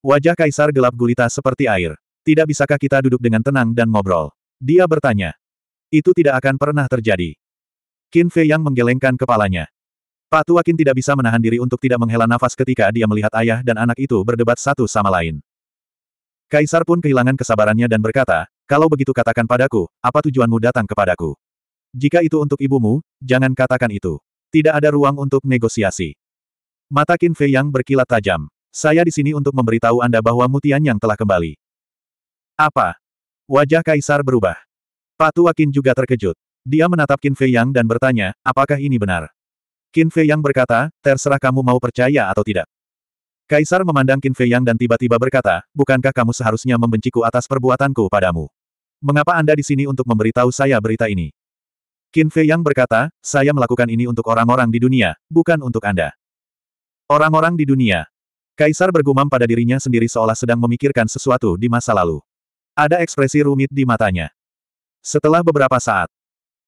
Wajah kaisar gelap gulita seperti air. Tidak bisakah kita duduk dengan tenang dan ngobrol? Dia bertanya. Itu tidak akan pernah terjadi. Qin Fei yang menggelengkan kepalanya. Pak Tua Qin tidak bisa menahan diri untuk tidak menghela nafas ketika dia melihat ayah dan anak itu berdebat satu sama lain. Kaisar pun kehilangan kesabarannya dan berkata, kalau begitu katakan padaku, apa tujuanmu datang kepadaku? Jika itu untuk ibumu, jangan katakan itu. Tidak ada ruang untuk negosiasi. Mata Qin Fei yang berkilat tajam. Saya di sini untuk memberitahu Anda bahwa Mutian yang telah kembali. Apa? Wajah Kaisar berubah. Patu Akin juga terkejut. Dia menatap Qin Fei Yang dan bertanya, apakah ini benar? Qin Fei Yang berkata, terserah kamu mau percaya atau tidak. Kaisar memandang Qin Fei Yang dan tiba-tiba berkata, bukankah kamu seharusnya membenciku atas perbuatanku padamu? Mengapa Anda di sini untuk memberitahu saya berita ini? Qin Fei Yang berkata, saya melakukan ini untuk orang-orang di dunia, bukan untuk Anda. Orang-orang di dunia, Kaisar bergumam pada dirinya sendiri seolah sedang memikirkan sesuatu di masa lalu. Ada ekspresi rumit di matanya. Setelah beberapa saat,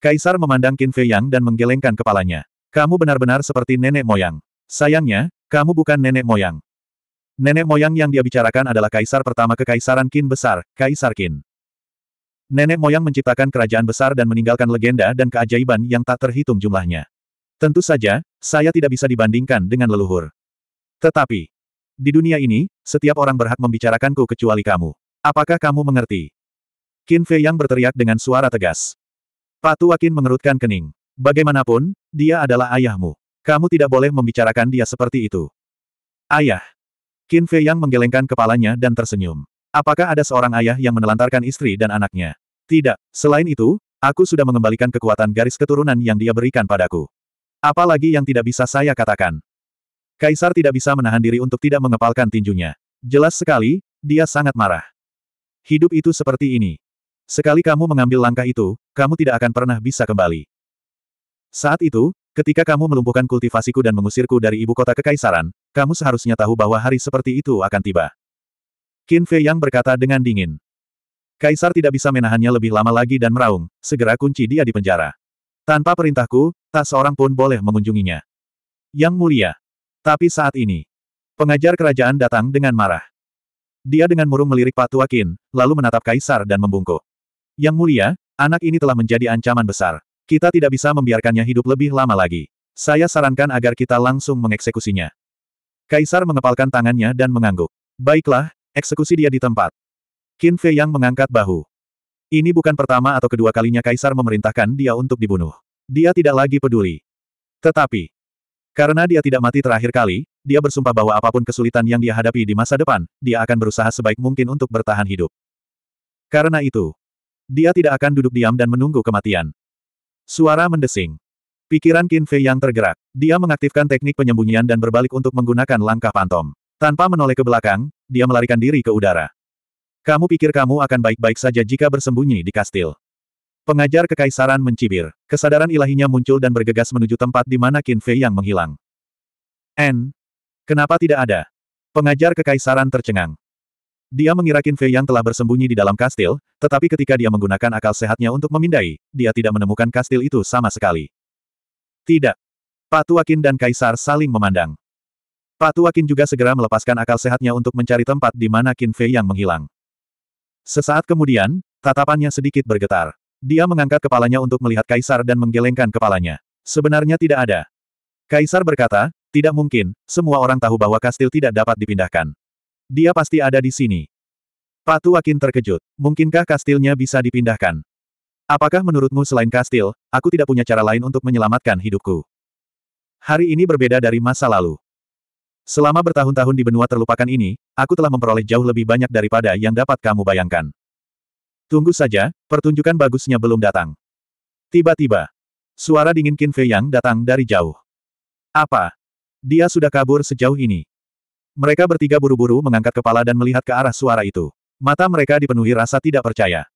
Kaisar memandang Qin Fei Yang dan menggelengkan kepalanya. Kamu benar-benar seperti nenek moyang. Sayangnya, kamu bukan nenek moyang. Nenek moyang yang dia bicarakan adalah kaisar pertama kekaisaran Qin besar, Kaisar Qin. Nenek moyang menciptakan kerajaan besar dan meninggalkan legenda dan keajaiban yang tak terhitung jumlahnya. Tentu saja, saya tidak bisa dibandingkan dengan leluhur. Tetapi, di dunia ini, setiap orang berhak membicarakanku kecuali kamu. Apakah kamu mengerti? Qin Fei Yang berteriak dengan suara tegas. Pak Tua Qin mengerutkan kening. Bagaimanapun, dia adalah ayahmu. Kamu tidak boleh membicarakan dia seperti itu. Ayah. Qin Fei Yang menggelengkan kepalanya dan tersenyum. Apakah ada seorang ayah yang menelantarkan istri dan anaknya? Tidak. Selain itu, aku sudah mengembalikan kekuatan garis keturunan yang dia berikan padaku. Apalagi yang tidak bisa saya katakan. Kaisar tidak bisa menahan diri untuk tidak mengepalkan tinjunya. Jelas sekali, dia sangat marah. Hidup itu seperti ini. Sekali kamu mengambil langkah itu, kamu tidak akan pernah bisa kembali. Saat itu, ketika kamu melumpuhkan kultivasiku dan mengusirku dari ibu kota kekaisaran, kamu seharusnya tahu bahwa hari seperti itu akan tiba. Qin Fei Yang berkata dengan dingin. Kaisar tidak bisa menahannya lebih lama lagi dan meraung, segera kunci dia di penjara. Tanpa perintahku, tak seorang pun boleh mengunjunginya. Yang mulia, tapi saat ini, pengajar kerajaan datang dengan marah. Dia dengan murung melirik Pak Tuakin, lalu menatap Kaisar dan membungkuk. Yang mulia, anak ini telah menjadi ancaman besar. Kita tidak bisa membiarkannya hidup lebih lama lagi. Saya sarankan agar kita langsung mengeksekusinya. Kaisar mengepalkan tangannya dan mengangguk. Baiklah, eksekusi dia di tempat. Qin Fei yang mengangkat bahu. Ini bukan pertama atau kedua kalinya Kaisar memerintahkan dia untuk dibunuh. Dia tidak lagi peduli. Tetapi, karena dia tidak mati terakhir kali, dia bersumpah bahwa apapun kesulitan yang dia hadapi di masa depan, dia akan berusaha sebaik mungkin untuk bertahan hidup. Karena itu, dia tidak akan duduk diam dan menunggu kematian. Suara mendesing. Pikiran Qin Fei yang tergerak. Dia mengaktifkan teknik penyembunyian dan berbalik untuk menggunakan langkah pantom. Tanpa menoleh ke belakang, dia melarikan diri ke udara. Kamu pikir kamu akan baik-baik saja jika bersembunyi di kastil. Pengajar kekaisaran mencibir. Kesadaran ilahinya muncul dan bergegas menuju tempat di mana Qin Fei yang menghilang. N. Kenapa tidak ada? Pengajar kekaisaran tercengang. Dia mengira Qin Fei yang telah bersembunyi di dalam kastil, tetapi ketika dia menggunakan akal sehatnya untuk memindai, dia tidak menemukan kastil itu sama sekali. Tidak. Patuakin Qin dan Kaisar saling memandang. Patuakin Qin juga segera melepaskan akal sehatnya untuk mencari tempat di mana Qin Fei yang menghilang. Sesaat kemudian, tatapannya sedikit bergetar. Dia mengangkat kepalanya untuk melihat Kaisar dan menggelengkan kepalanya. Sebenarnya tidak ada. Kaisar berkata, tidak mungkin, semua orang tahu bahwa kastil tidak dapat dipindahkan. Dia pasti ada di sini. Patu Akin terkejut. Mungkinkah kastilnya bisa dipindahkan? Apakah menurutmu selain kastil, aku tidak punya cara lain untuk menyelamatkan hidupku? Hari ini berbeda dari masa lalu. Selama bertahun-tahun di benua terlupakan ini, aku telah memperoleh jauh lebih banyak daripada yang dapat kamu bayangkan. Tunggu saja, pertunjukan bagusnya belum datang. Tiba-tiba, suara dingin Qin Fei Yang datang dari jauh. Apa? Dia sudah kabur sejauh ini. Mereka bertiga buru-buru mengangkat kepala dan melihat ke arah suara itu. Mata mereka dipenuhi rasa tidak percaya.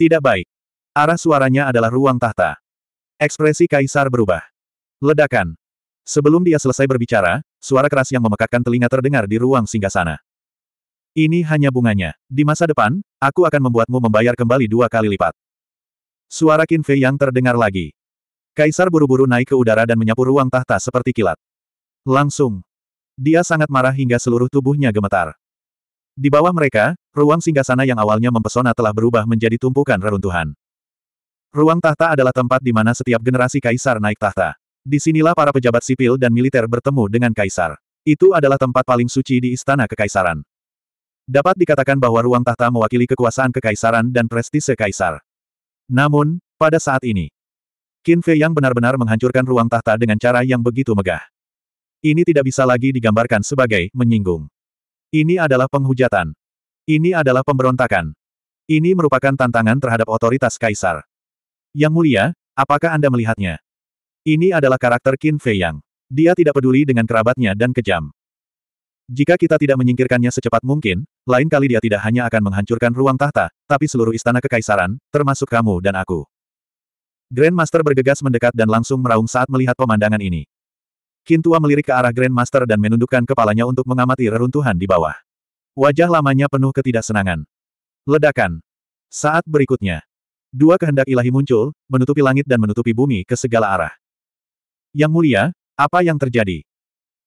Tidak baik. Arah suaranya adalah ruang tahta. Ekspresi kaisar berubah. Ledakan. Sebelum dia selesai berbicara, suara keras yang memekakkan telinga terdengar di ruang singgasana. Ini hanya bunganya. Di masa depan, aku akan membuatmu membayar kembali dua kali lipat. Suara Qin Fei yang terdengar lagi. Kaisar buru-buru naik ke udara dan menyapu ruang tahta seperti kilat. Langsung. Dia sangat marah hingga seluruh tubuhnya gemetar. Di bawah mereka, ruang singgasana yang awalnya mempesona telah berubah menjadi tumpukan reruntuhan. Ruang tahta adalah tempat di mana setiap generasi kaisar naik tahta. Di sinilah para pejabat sipil dan militer bertemu dengan kaisar. Itu adalah tempat paling suci di istana kekaisaran. Dapat dikatakan bahwa ruang tahta mewakili kekuasaan kekaisaran dan prestise kaisar. Namun, pada saat ini, Qin Fei yang benar-benar menghancurkan ruang tahta dengan cara yang begitu megah. Ini tidak bisa lagi digambarkan sebagai menyinggung. Ini adalah penghujatan. Ini adalah pemberontakan. Ini merupakan tantangan terhadap otoritas kaisar. Yang mulia, apakah Anda melihatnya? Ini adalah karakter Qin Fei Yang. Dia tidak peduli dengan kerabatnya dan kejam. Jika kita tidak menyingkirkannya secepat mungkin, lain kali dia tidak hanya akan menghancurkan ruang tahta, tapi seluruh istana kekaisaran, termasuk kamu dan aku. Grandmaster bergegas mendekat dan langsung meraung saat melihat pemandangan ini. Kintua melirik ke arah Grandmaster dan menundukkan kepalanya untuk mengamati reruntuhan di bawah. Wajah lamanya penuh ketidaksenangan. Ledakan. Saat berikutnya. Dua kehendak ilahi muncul, menutupi langit dan menutupi bumi ke segala arah. Yang mulia, apa yang terjadi?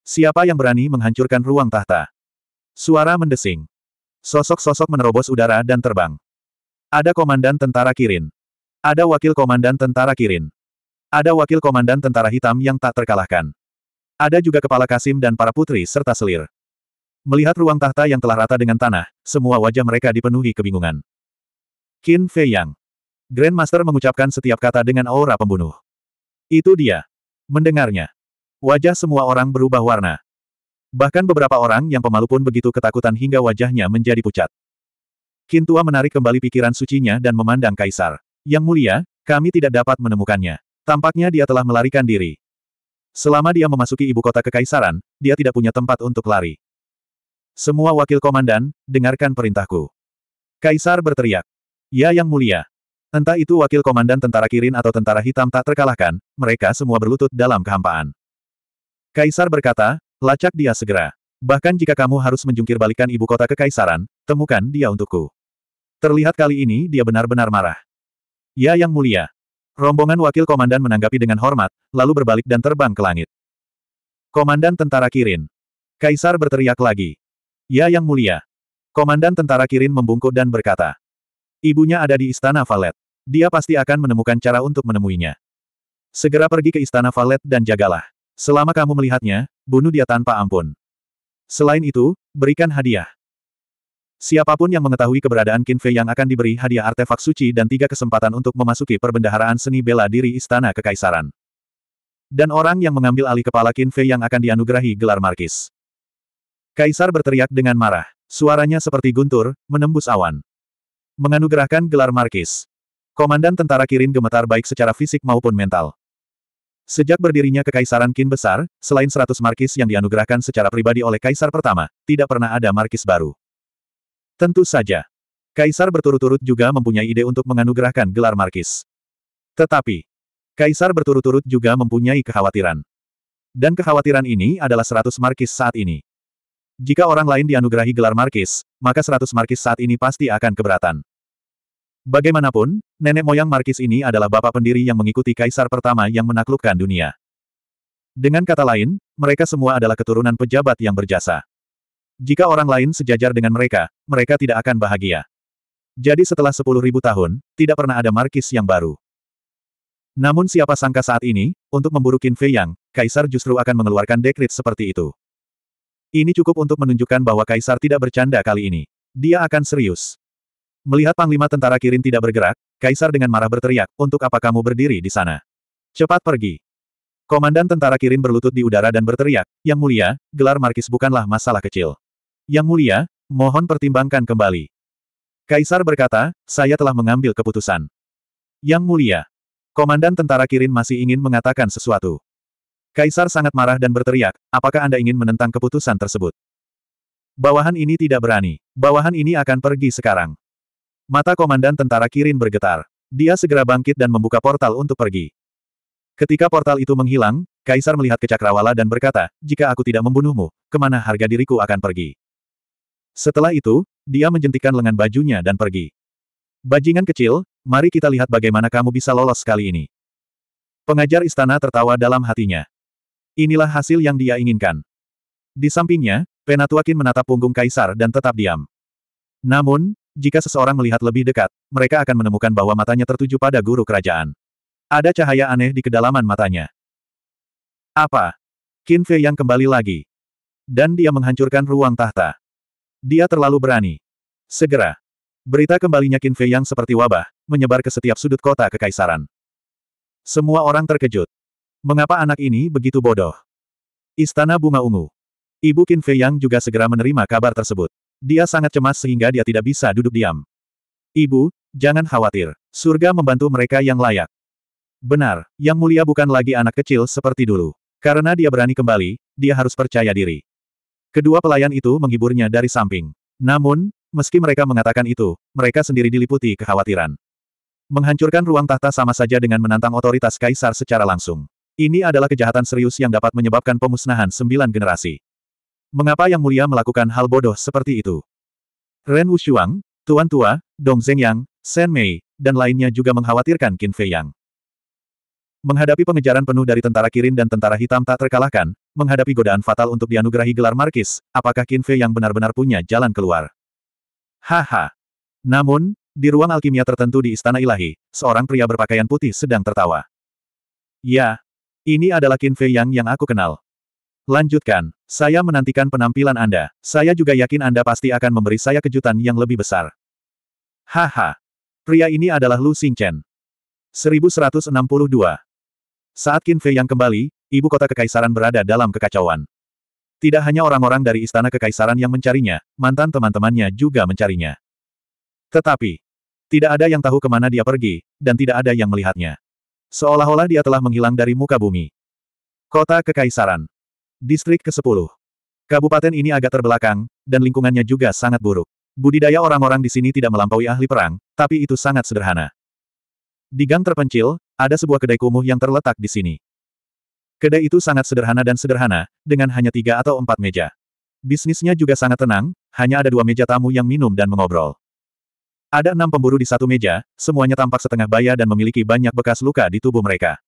Siapa yang berani menghancurkan ruang tahta? Suara mendesing. Sosok-sosok menerobos udara dan terbang. Ada komandan tentara Kirin. Ada wakil komandan tentara Kirin. Ada wakil komandan tentara hitam yang tak terkalahkan. Ada juga kepala Kasim dan para putri serta selir. Melihat ruang tahta yang telah rata dengan tanah, semua wajah mereka dipenuhi kebingungan. Qin Fei Yang. Grandmaster mengucapkan setiap kata dengan aura pembunuh. Itu dia. Mendengarnya. Wajah semua orang berubah warna. Bahkan beberapa orang yang pemalu pun begitu ketakutan hingga wajahnya menjadi pucat. Kintua menarik kembali pikiran sucinya dan memandang Kaisar. Yang mulia, kami tidak dapat menemukannya. Tampaknya dia telah melarikan diri. Selama dia memasuki ibu kota kekaisaran, dia tidak punya tempat untuk lari. Semua wakil komandan, dengarkan perintahku. Kaisar berteriak. Ya yang mulia. Entah itu wakil komandan tentara Kirin atau tentara hitam tak terkalahkan, mereka semua berlutut dalam kehampaan. Kaisar berkata, lacak dia segera. Bahkan jika kamu harus menjungkir balikan ibu kota kekaisaran, temukan dia untukku. Terlihat kali ini dia benar-benar marah. Ya yang mulia. Rombongan wakil komandan menanggapi dengan hormat, lalu berbalik dan terbang ke langit. Komandan tentara Kirin. Kaisar berteriak lagi. Ya yang mulia. Komandan tentara Kirin membungkuk dan berkata. Ibunya ada di istana Valet. Dia pasti akan menemukan cara untuk menemuinya. Segera pergi ke istana Valet dan jagalah. Selama kamu melihatnya, bunuh dia tanpa ampun. Selain itu, berikan hadiah. Siapapun yang mengetahui keberadaan Qin Fei yang akan diberi hadiah artefak suci dan tiga kesempatan untuk memasuki perbendaharaan seni bela diri Istana Kekaisaran. Dan orang yang mengambil alih kepala Qin Fei yang akan dianugerahi gelar markis. Kaisar berteriak dengan marah. Suaranya seperti guntur, menembus awan. Menganugerahkan gelar markis. Komandan tentara Kirin gemetar baik secara fisik maupun mental. Sejak berdirinya Kekaisaran Qin Besar, selain 100 markis yang dianugerahkan secara pribadi oleh Kaisar pertama, tidak pernah ada markis baru. Tentu saja. Kaisar berturut-turut juga mempunyai ide untuk menganugerahkan gelar markis. Tetapi, Kaisar berturut-turut juga mempunyai kekhawatiran. Dan kekhawatiran ini adalah 100 markis saat ini. Jika orang lain dianugerahi gelar markis, maka 100 markis saat ini pasti akan keberatan. Bagaimanapun, nenek moyang Markis ini adalah bapak pendiri yang mengikuti kaisar pertama yang menaklukkan dunia. Dengan kata lain, mereka semua adalah keturunan pejabat yang berjasa. Jika orang lain sejajar dengan mereka, mereka tidak akan bahagia. Jadi setelah 10.000 tahun, tidak pernah ada Markis yang baru. Namun siapa sangka saat ini, untuk memburu Qin Fei Yang, Kaisar justru akan mengeluarkan dekrit seperti itu. Ini cukup untuk menunjukkan bahwa Kaisar tidak bercanda kali ini. Dia akan serius. Melihat panglima tentara Kirin tidak bergerak, Kaisar dengan marah berteriak, untuk apa kamu berdiri di sana? Cepat pergi. Komandan tentara Kirin berlutut di udara dan berteriak, Yang mulia, gelar markis bukanlah masalah kecil. Yang mulia, mohon pertimbangkan kembali. Kaisar berkata, saya telah mengambil keputusan. Yang mulia, komandan tentara Kirin masih ingin mengatakan sesuatu. Kaisar sangat marah dan berteriak, apakah Anda ingin menentang keputusan tersebut? Bawahan ini tidak berani. Bawahan ini akan pergi sekarang. Mata komandan tentara Kirin bergetar. Dia segera bangkit dan membuka portal untuk pergi. Ketika portal itu menghilang, Kaisar melihat ke Cakrawala dan berkata, jika aku tidak membunuhmu, kemana harga diriku akan pergi? Setelah itu, dia menjentikan lengan bajunya dan pergi. Bajingan kecil, mari kita lihat bagaimana kamu bisa lolos kali ini. Pengajar istana tertawa dalam hatinya. Inilah hasil yang dia inginkan. Di sampingnya, Penatuakin menatap punggung Kaisar dan tetap diam. Namun, jika seseorang melihat lebih dekat, mereka akan menemukan bahwa matanya tertuju pada guru kerajaan. Ada cahaya aneh di kedalaman matanya. Apa? Qin Fei yang kembali lagi. Dan dia menghancurkan ruang tahta. Dia terlalu berani. Segera. Berita kembalinya Qin Fei yang seperti wabah, menyebar ke setiap sudut kota kekaisaran. Semua orang terkejut. Mengapa anak ini begitu bodoh? Istana Bunga Ungu. Ibu Qin Fei yang juga segera menerima kabar tersebut. Dia sangat cemas sehingga dia tidak bisa duduk diam. Ibu, jangan khawatir. Surga membantu mereka yang layak. Benar, yang mulia bukan lagi anak kecil seperti dulu. Karena dia berani kembali, dia harus percaya diri. Kedua pelayan itu menghiburnya dari samping. Namun, meski mereka mengatakan itu, mereka sendiri diliputi kekhawatiran. Menghancurkan ruang tahta sama saja dengan menantang otoritas kaisar secara langsung. Ini adalah kejahatan serius yang dapat menyebabkan pemusnahan sembilan generasi. Mengapa Yang Mulia melakukan hal bodoh seperti itu? Ren Wushuang, Tuan Tua, Dong Zhengyang, Shen Mei, dan lainnya juga mengkhawatirkan Qin Fei Yang. Menghadapi pengejaran penuh dari tentara Kirin dan tentara hitam tak terkalahkan, menghadapi godaan fatal untuk dianugerahi gelar Markis, apakah Qin Fei Yang benar-benar punya jalan keluar? Haha. Namun, di ruang alkimia tertentu di Istana Ilahi, seorang pria berpakaian putih sedang tertawa. Ya, ini adalah Qin Fei Yang yang aku kenal. Lanjutkan, saya menantikan penampilan Anda. Saya juga yakin Anda pasti akan memberi saya kejutan yang lebih besar. Haha. Pria ini adalah Lu Xingchen. 1162. Saat Qin Fei yang kembali, ibu kota kekaisaran berada dalam kekacauan. Tidak hanya orang-orang dari istana kekaisaran yang mencarinya, mantan teman-temannya juga mencarinya. Tetapi, tidak ada yang tahu kemana dia pergi, dan tidak ada yang melihatnya. Seolah-olah dia telah menghilang dari muka bumi. Kota Kekaisaran Distrik ke-10. Kabupaten ini agak terbelakang, dan lingkungannya juga sangat buruk. Budidaya orang-orang di sini tidak melampaui ahli perang, tapi itu sangat sederhana. Di gang terpencil, ada sebuah kedai kumuh yang terletak di sini. Kedai itu sangat sederhana dan sederhana, dengan hanya tiga atau empat meja. Bisnisnya juga sangat tenang, hanya ada dua meja tamu yang minum dan mengobrol. Ada enam pemburu di satu meja, semuanya tampak setengah baya dan memiliki banyak bekas luka di tubuh mereka.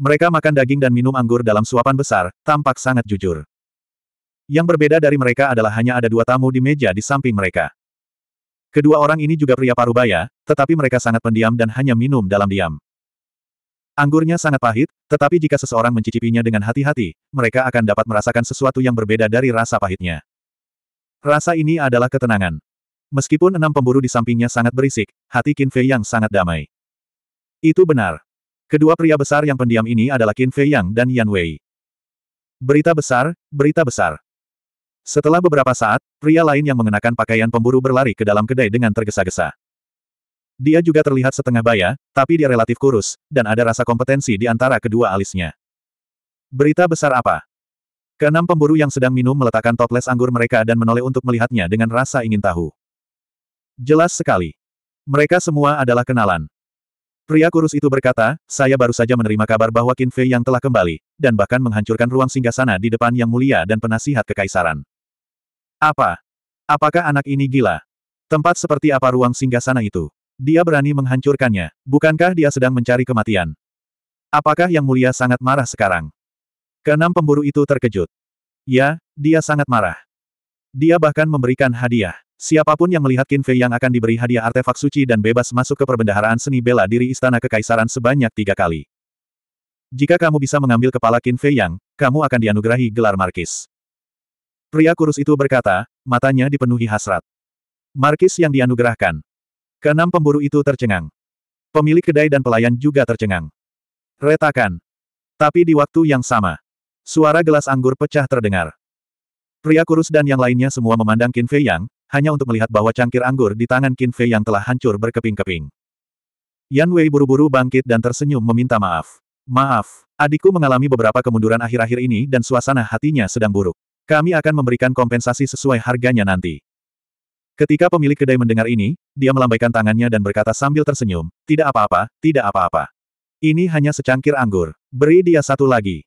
Mereka makan daging dan minum anggur dalam suapan besar, tampak sangat jujur. Yang berbeda dari mereka adalah hanya ada dua tamu di meja di samping mereka. Kedua orang ini juga pria parubaya, tetapi mereka sangat pendiam dan hanya minum dalam diam. Anggurnya sangat pahit, tetapi jika seseorang mencicipinya dengan hati-hati, mereka akan dapat merasakan sesuatu yang berbeda dari rasa pahitnya. Rasa ini adalah ketenangan. Meskipun enam pemburu di sampingnya sangat berisik, hati Qin Fei yang sangat damai. Itu benar. Kedua pria besar yang pendiam ini adalah Qin Fei Yang dan Yan Wei. Berita besar, berita besar. Setelah beberapa saat, pria lain yang mengenakan pakaian pemburu berlari ke dalam kedai dengan tergesa-gesa. Dia juga terlihat setengah baya, tapi dia relatif kurus, dan ada rasa kompetensi di antara kedua alisnya. Berita besar apa? Keenam pemburu yang sedang minum meletakkan toples anggur mereka dan menoleh untuk melihatnya dengan rasa ingin tahu. Jelas sekali. Mereka semua adalah kenalan. Pria kurus itu berkata, saya baru saja menerima kabar bahwa Qin Fei yang telah kembali, dan bahkan menghancurkan ruang singgasana di depan yang mulia dan penasihat kekaisaran. Apa? Apakah anak ini gila? Tempat seperti apa ruang singgasana itu? Dia berani menghancurkannya, bukankah dia sedang mencari kematian? Apakah yang mulia sangat marah sekarang? Keenam pemburu itu terkejut. Ya, dia sangat marah. Dia bahkan memberikan hadiah. Siapapun yang melihat Qin Fei yang akan diberi hadiah artefak suci dan bebas masuk ke perbendaharaan seni bela diri Istana Kekaisaran sebanyak tiga kali. Jika kamu bisa mengambil kepala Qin Fei yang, kamu akan dianugerahi gelar Markis. Pria kurus itu berkata, matanya dipenuhi hasrat. Markis yang dianugerahkan. Keenam pemburu itu tercengang. Pemilik kedai dan pelayan juga tercengang. Retakan. Tapi di waktu yang sama, suara gelas anggur pecah terdengar. Pria kurus dan yang lainnya semua memandang Qin Fei Yang, hanya untuk melihat bahwa cangkir anggur di tangan Qin Fei Yang telah hancur berkeping-keping. Yan Wei buru-buru bangkit dan tersenyum meminta maaf. Maaf, adikku mengalami beberapa kemunduran akhir-akhir ini dan suasana hatinya sedang buruk. Kami akan memberikan kompensasi sesuai harganya nanti. Ketika pemilik kedai mendengar ini, dia melambaikan tangannya dan berkata sambil tersenyum, tidak apa-apa, tidak apa-apa. Ini hanya secangkir anggur, beri dia satu lagi.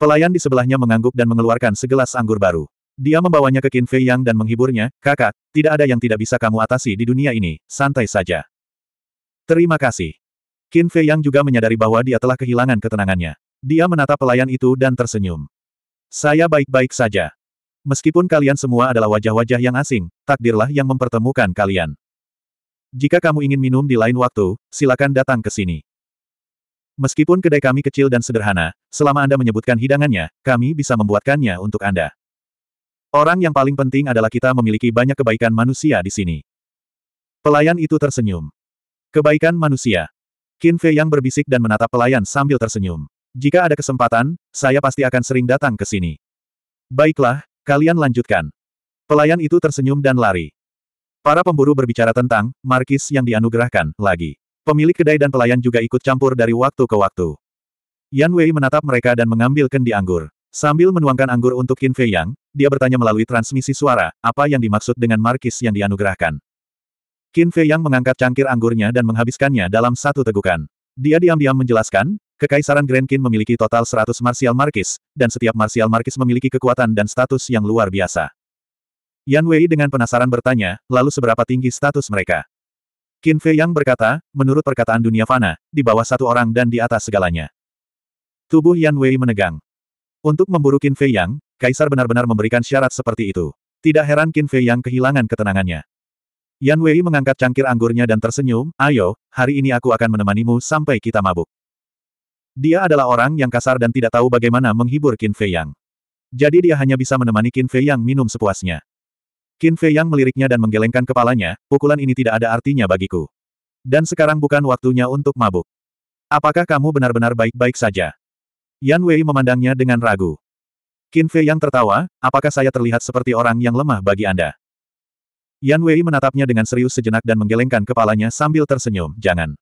Pelayan di sebelahnya mengangguk dan mengeluarkan segelas anggur baru. Dia membawanya ke Qin Fei Yang dan menghiburnya, kakak, tidak ada yang tidak bisa kamu atasi di dunia ini, santai saja. Terima kasih. Qin Fei Yang juga menyadari bahwa dia telah kehilangan ketenangannya. Dia menatap pelayan itu dan tersenyum. Saya baik-baik saja. Meskipun kalian semua adalah wajah-wajah yang asing, takdirlah yang mempertemukan kalian. Jika kamu ingin minum di lain waktu, silakan datang ke sini. Meskipun kedai kami kecil dan sederhana, selama Anda menyebutkan hidangannya, kami bisa membuatkannya untuk Anda. Orang yang paling penting adalah kita memiliki banyak kebaikan manusia di sini. Pelayan itu tersenyum. Kebaikan manusia. Qin Fei yang berbisik dan menatap pelayan sambil tersenyum. Jika ada kesempatan, saya pasti akan sering datang ke sini. Baiklah, kalian lanjutkan. Pelayan itu tersenyum dan lari. Para pemburu berbicara tentang markis yang dianugerahkan lagi. Pemilik kedai dan pelayan juga ikut campur dari waktu ke waktu. Yan Wei menatap mereka dan mengambil kendi anggur. Sambil menuangkan anggur untuk Qin Fei Yang, dia bertanya melalui transmisi suara, apa yang dimaksud dengan markis yang dianugerahkan. Qin Fei Yang mengangkat cangkir anggurnya dan menghabiskannya dalam satu tegukan. Dia diam-diam menjelaskan, Kekaisaran Grand Qin memiliki total 100 martial markis, dan setiap martial markis memiliki kekuatan dan status yang luar biasa. Yan Wei dengan penasaran bertanya, lalu seberapa tinggi status mereka? Qin Fei Yang berkata, menurut perkataan dunia fana, di bawah satu orang dan di atas segalanya. Tubuh Yan Wei menegang. Untuk memburu Qin Fei Yang, Kaisar benar-benar memberikan syarat seperti itu. Tidak heran Qin Fei yang kehilangan ketenangannya. Yan Wei mengangkat cangkir anggurnya dan tersenyum, ayo, hari ini aku akan menemanimu sampai kita mabuk. Dia adalah orang yang kasar dan tidak tahu bagaimana menghibur Qin Fei Yang. Jadi dia hanya bisa menemani Qin Fei Yang minum sepuasnya. Qin Fei Yang meliriknya dan menggelengkan kepalanya, pukulan ini tidak ada artinya bagiku. Dan sekarang bukan waktunya untuk mabuk. Apakah kamu benar-benar baik-baik saja? Yan Wei memandangnya dengan ragu. Qin Fei yang tertawa, apakah saya terlihat seperti orang yang lemah bagi Anda? Yan Wei menatapnya dengan serius sejenak dan menggelengkan kepalanya sambil tersenyum, jangan.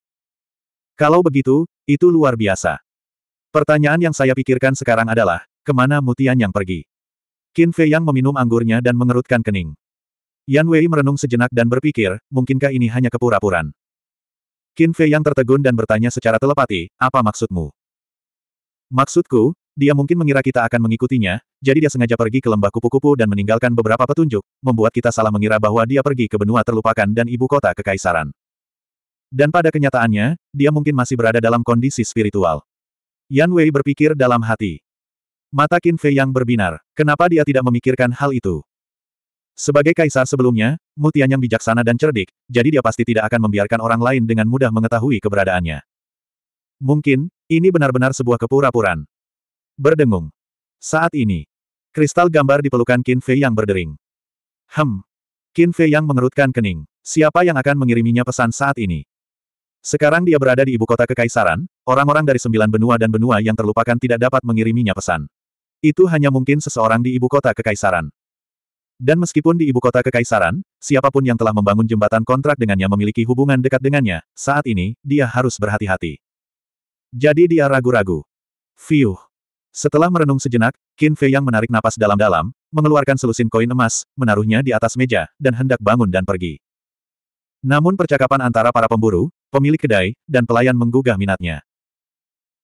Kalau begitu, itu luar biasa. Pertanyaan yang saya pikirkan sekarang adalah, kemana Mutian yang pergi? Qin Fei yang meminum anggurnya dan mengerutkan kening. Yan Wei merenung sejenak dan berpikir, mungkinkah ini hanya kepura-puraan? Qin Fei yang tertegun dan bertanya secara telepati, apa maksudmu? Maksudku, dia mungkin mengira kita akan mengikutinya, jadi dia sengaja pergi ke lembah kupu-kupu dan meninggalkan beberapa petunjuk, membuat kita salah mengira bahwa dia pergi ke benua terlupakan dan ibu kota kekaisaran. Dan pada kenyataannya, dia mungkin masih berada dalam kondisi spiritual. Yan Wei berpikir dalam hati. Mata Qin Fei yang berbinar, kenapa dia tidak memikirkan hal itu? Sebagai kaisar sebelumnya, Mutian yang bijaksana dan cerdik, jadi dia pasti tidak akan membiarkan orang lain dengan mudah mengetahui keberadaannya. Mungkin, ini benar-benar sebuah kepura-puraan. Berdengung. Saat ini, kristal gambar di pelukan Qin Fei yang berdering. Hem. Qin Fei yang mengerutkan kening. Siapa yang akan mengiriminya pesan saat ini? Sekarang dia berada di ibu kota kekaisaran, orang-orang dari sembilan benua dan benua yang terlupakan tidak dapat mengiriminya pesan. Itu hanya mungkin seseorang di ibu kota kekaisaran. Dan meskipun di ibu kota kekaisaran, siapapun yang telah membangun jembatan kontrak dengannya memiliki hubungan dekat dengannya, saat ini, dia harus berhati-hati. Jadi dia ragu-ragu. Fiuh. Setelah merenung sejenak, Qin Fei yang menarik napas dalam-dalam, mengeluarkan selusin koin emas, menaruhnya di atas meja, dan hendak bangun dan pergi. Namun percakapan antara para pemburu, pemilik kedai, dan pelayan menggugah minatnya.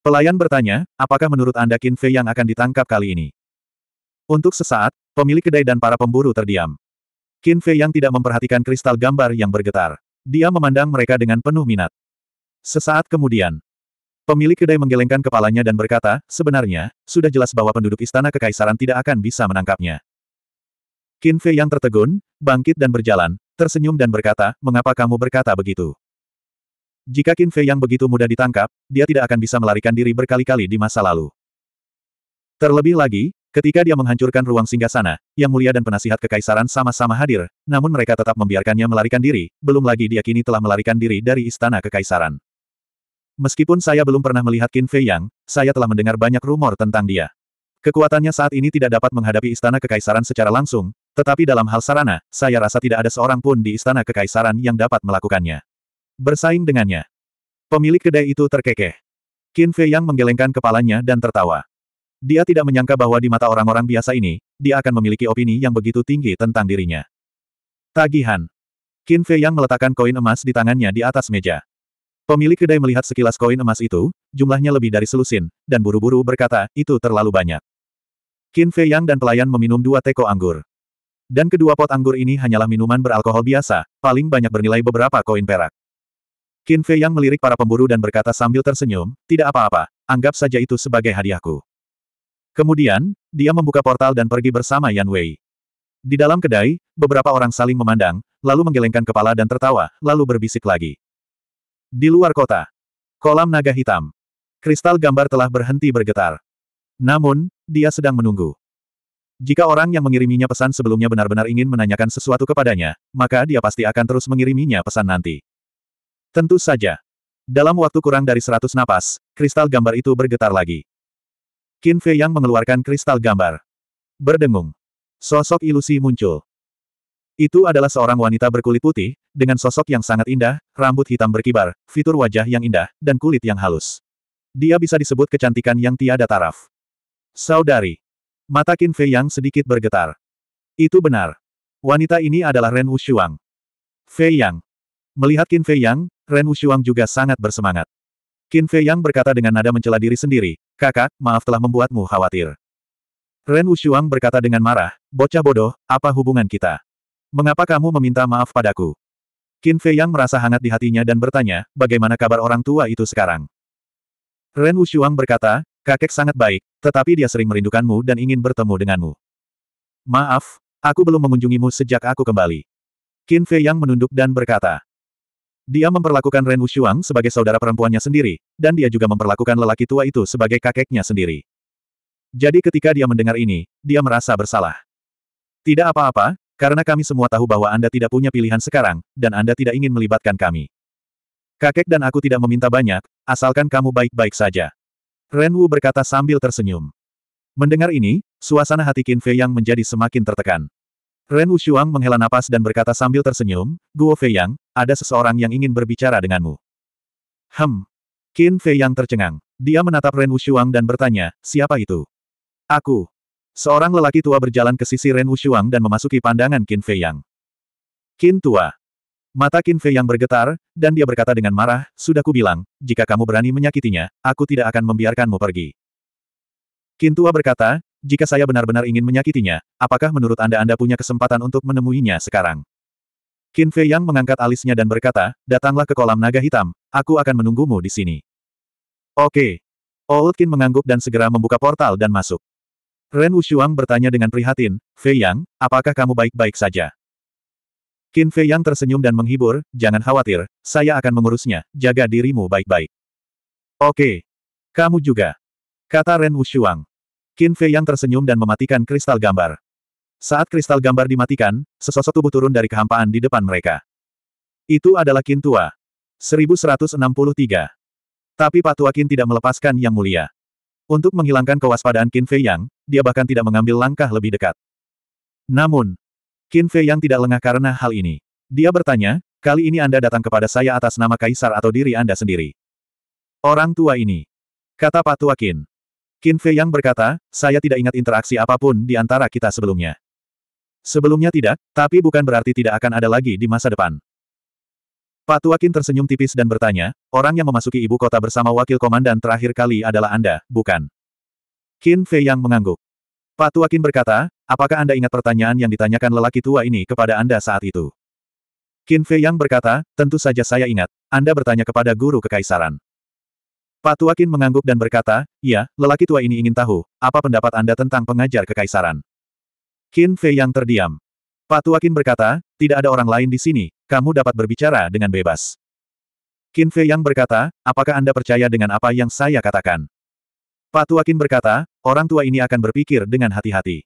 Pelayan bertanya, apakah menurut Anda Qin Fei yang akan ditangkap kali ini? Untuk sesaat, pemilik kedai dan para pemburu terdiam. Qin Fei yang tidak memperhatikan kristal gambar yang bergetar. Dia memandang mereka dengan penuh minat. Sesaat kemudian, Pemilik kedai menggelengkan kepalanya dan berkata, sebenarnya, sudah jelas bahwa penduduk istana kekaisaran tidak akan bisa menangkapnya. Qin Fei yang tertegun, bangkit dan berjalan, tersenyum dan berkata, mengapa kamu berkata begitu? Jika Qin Fei yang begitu mudah ditangkap, dia tidak akan bisa melarikan diri berkali-kali di masa lalu. Terlebih lagi, ketika dia menghancurkan ruang singgasana, yang mulia dan penasihat kekaisaran sama-sama hadir, namun mereka tetap membiarkannya melarikan diri, belum lagi dia kini telah melarikan diri dari istana kekaisaran. Meskipun saya belum pernah melihat Qin Fei Yang, saya telah mendengar banyak rumor tentang dia. Kekuatannya saat ini tidak dapat menghadapi istana kekaisaran secara langsung, tetapi dalam hal sarana, saya rasa tidak ada seorang pun di istana kekaisaran yang dapat melakukannya. Bersaing dengannya. Pemilik kedai itu terkekeh. Qin Fei Yang menggelengkan kepalanya dan tertawa. Dia tidak menyangka bahwa di mata orang-orang biasa ini, dia akan memiliki opini yang begitu tinggi tentang dirinya. Tagihan. Qin Fei Yang meletakkan koin emas di tangannya di atas meja. Pemilik kedai melihat sekilas koin emas itu, jumlahnya lebih dari selusin, dan buru-buru berkata, itu terlalu banyak. Qin Fei Yang dan pelayan meminum dua teko anggur. Dan kedua pot anggur ini hanyalah minuman beralkohol biasa, paling banyak bernilai beberapa koin perak. Qin Fei Yang melirik para pemburu dan berkata sambil tersenyum, tidak apa-apa, anggap saja itu sebagai hadiahku. Kemudian, dia membuka portal dan pergi bersama Yan Wei. Di dalam kedai, beberapa orang saling memandang, lalu menggelengkan kepala dan tertawa, lalu berbisik lagi. Di luar kota. Kolam naga hitam. Kristal gambar telah berhenti bergetar. Namun, dia sedang menunggu. Jika orang yang mengiriminya pesan sebelumnya benar-benar ingin menanyakan sesuatu kepadanya, maka dia pasti akan terus mengiriminya pesan nanti. Tentu saja. Dalam waktu kurang dari seratus napas, kristal gambar itu bergetar lagi. Qin Fei yang mengeluarkan kristal gambar. Berdengung. Sosok ilusi muncul. Itu adalah seorang wanita berkulit putih, dengan sosok yang sangat indah, rambut hitam berkibar, fitur wajah yang indah, dan kulit yang halus. Dia bisa disebut kecantikan yang tiada taraf. Saudari. Mata Qin Fei yang sedikit bergetar. Itu benar. Wanita ini adalah Ren Wushuang. Fei Yang. Melihat Qin Fei Yang, Ren Wushuang juga sangat bersemangat. Qin Fei Yang berkata dengan nada mencela diri sendiri, kakak, maaf telah membuatmu khawatir. Ren Wushuang berkata dengan marah, bocah bodoh, apa hubungan kita? Mengapa kamu meminta maaf padaku? Qin Fei Yang merasa hangat di hatinya dan bertanya, bagaimana kabar orang tua itu sekarang? Ren Wushuang berkata, kakek sangat baik, tetapi dia sering merindukanmu dan ingin bertemu denganmu. Maaf, aku belum mengunjungimu sejak aku kembali. Qin Fei Yang menunduk dan berkata. Dia memperlakukan Ren Wushuang sebagai saudara perempuannya sendiri, dan dia juga memperlakukan lelaki tua itu sebagai kakeknya sendiri. Jadi ketika dia mendengar ini, dia merasa bersalah. Tidak apa-apa, karena kami semua tahu bahwa Anda tidak punya pilihan sekarang, dan Anda tidak ingin melibatkan kami. Kakek dan aku tidak meminta banyak, asalkan kamu baik-baik saja. Ren Wu berkata sambil tersenyum. Mendengar ini, suasana hati Qin Fei Yang menjadi semakin tertekan. Ren Wu Shuang menghela napas dan berkata sambil tersenyum, Guo Fei Yang, ada seseorang yang ingin berbicara denganmu. Hem. Qin Fei Yang tercengang. Dia menatap Ren Wu Shuang dan bertanya, siapa itu? Aku. Seorang lelaki tua berjalan ke sisi Ren Wushuang dan memasuki pandangan Qin Fei Yang. Qin tua. Mata Qin Fei Yang bergetar, dan dia berkata dengan marah, Sudah kubilang, jika kamu berani menyakitinya, aku tidak akan membiarkanmu pergi. Qin tua berkata, jika saya benar-benar ingin menyakitinya, apakah menurut Anda Anda punya kesempatan untuk menemuinya sekarang? Qin Fei Yang mengangkat alisnya dan berkata, Datanglah ke kolam naga hitam, aku akan menunggumu di sini. Oke. Old Qin mengangguk dan segera membuka portal dan masuk. Ren Wushuang bertanya dengan prihatin, Fei Yang, apakah kamu baik-baik saja? Qin Fei Yang tersenyum dan menghibur, jangan khawatir, saya akan mengurusnya, jaga dirimu baik-baik. Oke. Kamu juga. Kata Ren Wushuang. Qin Fei Yang tersenyum dan mematikan kristal gambar. Saat kristal gambar dimatikan, sesosok tubuh turun dari kehampaan di depan mereka. Itu adalah Qin Tua. 1163. Tapi Pak Tua Qin tidak melepaskan Yang Mulia. Untuk menghilangkan kewaspadaan Qin Fei Yang, dia bahkan tidak mengambil langkah lebih dekat. Namun, Qin Fei Yang tidak lengah karena hal ini. Dia bertanya, kali ini Anda datang kepada saya atas nama Kaisar atau diri Anda sendiri. Orang tua ini. Kata Pak Tua Qin. Qin Fei Yang berkata, saya tidak ingat interaksi apapun di antara kita sebelumnya. Sebelumnya tidak, tapi bukan berarti tidak akan ada lagi di masa depan. Pak Tuakin tersenyum tipis dan bertanya, orang yang memasuki ibu kota bersama wakil komandan terakhir kali adalah Anda, bukan? Qin Fei yang mengangguk. Pak Tuakin berkata, apakah Anda ingat pertanyaan yang ditanyakan lelaki tua ini kepada Anda saat itu? Qin Fei yang berkata, tentu saja saya ingat, Anda bertanya kepada guru kekaisaran. Pak Tuakin mengangguk dan berkata, ya, lelaki tua ini ingin tahu, apa pendapat Anda tentang pengajar kekaisaran? Qin Fei yang terdiam. Patuakin berkata, tidak ada orang lain di sini, kamu dapat berbicara dengan bebas. Qin Fei Yang berkata, apakah Anda percaya dengan apa yang saya katakan? Patuakin berkata, orang tua ini akan berpikir dengan hati-hati.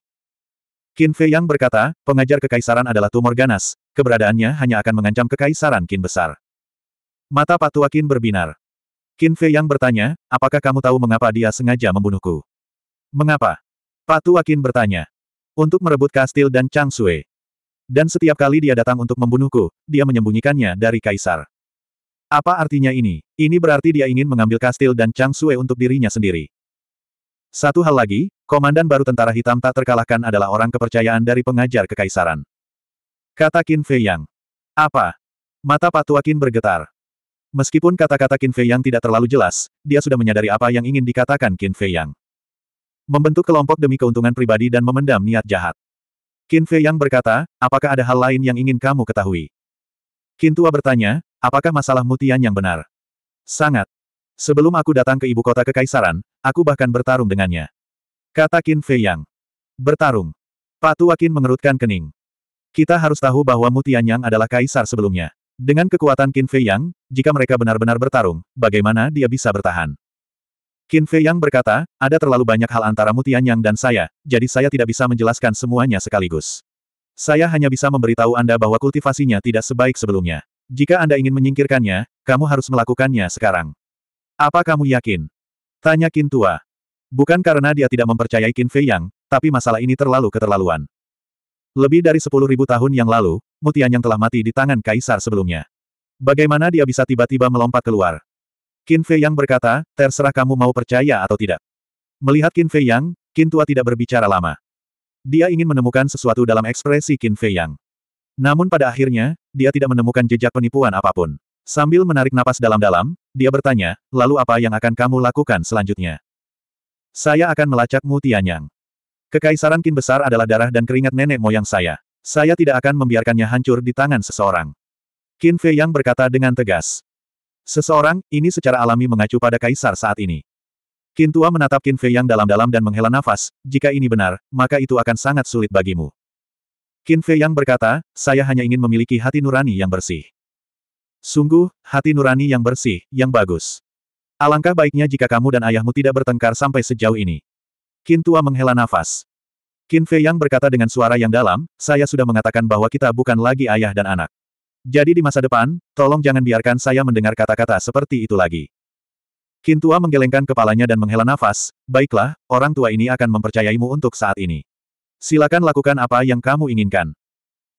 Qin Fei Yang berkata, pengajar kekaisaran adalah tumor ganas, keberadaannya hanya akan mengancam kekaisaran Qin besar. Mata Patuakin berbinar. Qin Fei Yang bertanya, apakah kamu tahu mengapa dia sengaja membunuhku? Mengapa? Patuakin bertanya. Untuk merebut kastil dan Chang Sui. Dan setiap kali dia datang untuk membunuhku, dia menyembunyikannya dari kaisar. Apa artinya ini? Ini berarti dia ingin mengambil kastil dan Chang Sue untuk dirinya sendiri. Satu hal lagi, komandan baru tentara hitam tak terkalahkan adalah orang kepercayaan dari pengajar kekaisaran. Kata Qin Fei Yang. Apa? Mata Patua Qin bergetar. Meskipun kata-kata Qin Fei Yang tidak terlalu jelas, dia sudah menyadari apa yang ingin dikatakan Qin Fei Yang. Membentuk kelompok demi keuntungan pribadi dan memendam niat jahat. Qin Fei Yang berkata, apakah ada hal lain yang ingin kamu ketahui? Qin Tua bertanya, apakah masalah Mutian yang benar? Sangat. Sebelum aku datang ke ibu kota kekaisaran, aku bahkan bertarung dengannya. Kata Qin Fei Yang. Bertarung. Pak Tua Qin mengerutkan kening. Kita harus tahu bahwa Mutian Yang adalah kaisar sebelumnya. Dengan kekuatan Qin Fei Yang, jika mereka benar-benar bertarung, bagaimana dia bisa bertahan? Qin Fei Yang berkata, ada terlalu banyak hal antara Mutian Yang dan saya, jadi saya tidak bisa menjelaskan semuanya sekaligus. Saya hanya bisa memberitahu Anda bahwa kultivasinya tidak sebaik sebelumnya. Jika Anda ingin menyingkirkannya, kamu harus melakukannya sekarang. Apa kamu yakin? Tanya Qin Tua. Bukan karena dia tidak mempercayai Qin Fei Yang, tapi masalah ini terlalu keterlaluan. Lebih dari sepuluh ribu tahun yang lalu, Mutian Yang telah mati di tangan kaisar sebelumnya. Bagaimana dia bisa tiba-tiba melompat keluar? Qin Fei Yang berkata, terserah kamu mau percaya atau tidak. Melihat Qin Fei Yang, Qin Tua tidak berbicara lama. Dia ingin menemukan sesuatu dalam ekspresi Qin Fei Yang. Namun pada akhirnya, dia tidak menemukan jejak penipuan apapun. Sambil menarik napas dalam-dalam, dia bertanya, lalu apa yang akan kamu lakukan selanjutnya? Saya akan melacakmu Tianyang. Kekaisaran Qin besar adalah darah dan keringat nenek moyang saya. Saya tidak akan membiarkannya hancur di tangan seseorang. Qin Fei Yang berkata dengan tegas. Seseorang, ini secara alami mengacu pada kaisar saat ini. Kintua menatap Qin Fei yang dalam-dalam dan menghela nafas, jika ini benar, maka itu akan sangat sulit bagimu. Qin Fei yang berkata, saya hanya ingin memiliki hati nurani yang bersih. Sungguh, hati nurani yang bersih, yang bagus. Alangkah baiknya jika kamu dan ayahmu tidak bertengkar sampai sejauh ini. Kintua menghela nafas. Qin Fei yang berkata dengan suara yang dalam, saya sudah mengatakan bahwa kita bukan lagi ayah dan anak. Jadi di masa depan, tolong jangan biarkan saya mendengar kata-kata seperti itu lagi. Kintua menggelengkan kepalanya dan menghela nafas, baiklah, orang tua ini akan mempercayaimu untuk saat ini. Silakan lakukan apa yang kamu inginkan.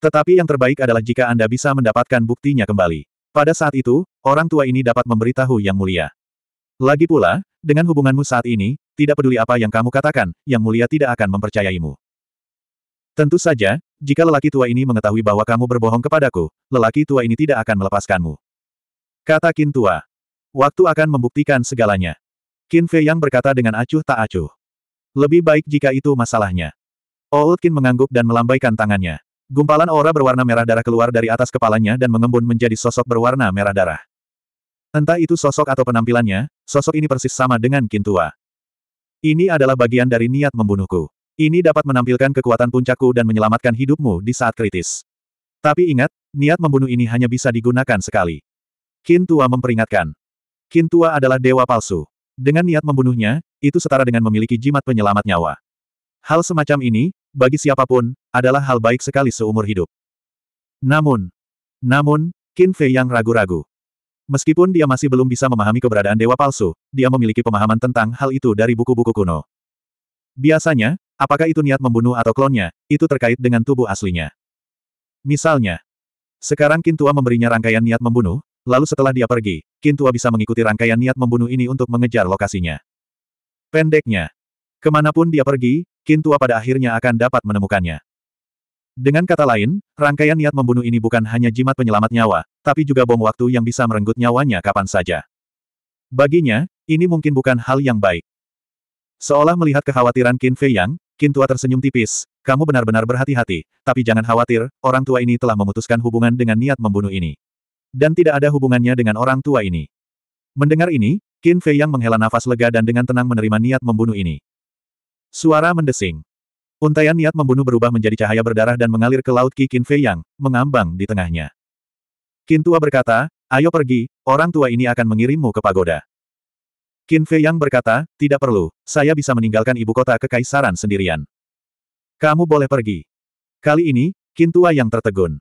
Tetapi yang terbaik adalah jika Anda bisa mendapatkan buktinya kembali. Pada saat itu, orang tua ini dapat memberitahu yang mulia. Lagi pula, dengan hubunganmu saat ini, tidak peduli apa yang kamu katakan, yang mulia tidak akan mempercayaimu. Tentu saja, jika lelaki tua ini mengetahui bahwa kamu berbohong kepadaku, lelaki tua ini tidak akan melepaskanmu. Kata Qin tua. Waktu akan membuktikan segalanya. Qin Fei yang berkata dengan acuh tak acuh. Lebih baik jika itu masalahnya. Old Qin mengangguk dan melambaikan tangannya. Gumpalan aura berwarna merah darah keluar dari atas kepalanya dan mengembun menjadi sosok berwarna merah darah. Entah itu sosok atau penampilannya, sosok ini persis sama dengan Qin tua. Ini adalah bagian dari niat membunuhku. Ini dapat menampilkan kekuatan puncakku dan menyelamatkan hidupmu di saat kritis. Tapi ingat, niat membunuh ini hanya bisa digunakan sekali. Kintua memperingatkan. Kintua adalah dewa palsu. Dengan niat membunuhnya, itu setara dengan memiliki jimat penyelamat nyawa. Hal semacam ini, bagi siapapun, adalah hal baik sekali seumur hidup. Namun, namun, Qin Fei yang ragu-ragu. Meskipun dia masih belum bisa memahami keberadaan dewa palsu, dia memiliki pemahaman tentang hal itu dari buku-buku kuno. Biasanya, Apakah itu niat membunuh atau klonnya, itu terkait dengan tubuh aslinya. Misalnya, sekarang Kintua memberinya rangkaian niat membunuh, lalu setelah dia pergi, Kintua bisa mengikuti rangkaian niat membunuh ini untuk mengejar lokasinya. Pendeknya, kemanapun dia pergi, Kintua pada akhirnya akan dapat menemukannya. Dengan kata lain, rangkaian niat membunuh ini bukan hanya jimat penyelamat nyawa, tapi juga bom waktu yang bisa merenggut nyawanya kapan saja. Baginya, ini mungkin bukan hal yang baik. Seolah melihat kekhawatiran Qin Fei Yang, Kintua tersenyum tipis, kamu benar-benar berhati-hati, tapi jangan khawatir, orang tua ini telah memutuskan hubungan dengan niat membunuh ini. Dan tidak ada hubungannya dengan orang tua ini. Mendengar ini, Qin Fei yang menghela nafas lega dan dengan tenang menerima niat membunuh ini. Suara mendesing. Untaian niat membunuh berubah menjadi cahaya berdarah dan mengalir ke laut Ki Qin Fei yang, mengambang di tengahnya. Qin Tua berkata, ayo pergi, orang tua ini akan mengirimmu ke pagoda. Qin Fei Yang berkata, tidak perlu, saya bisa meninggalkan ibu kota kekaisaran sendirian. Kamu boleh pergi. Kali ini, Qin Tua yang tertegun.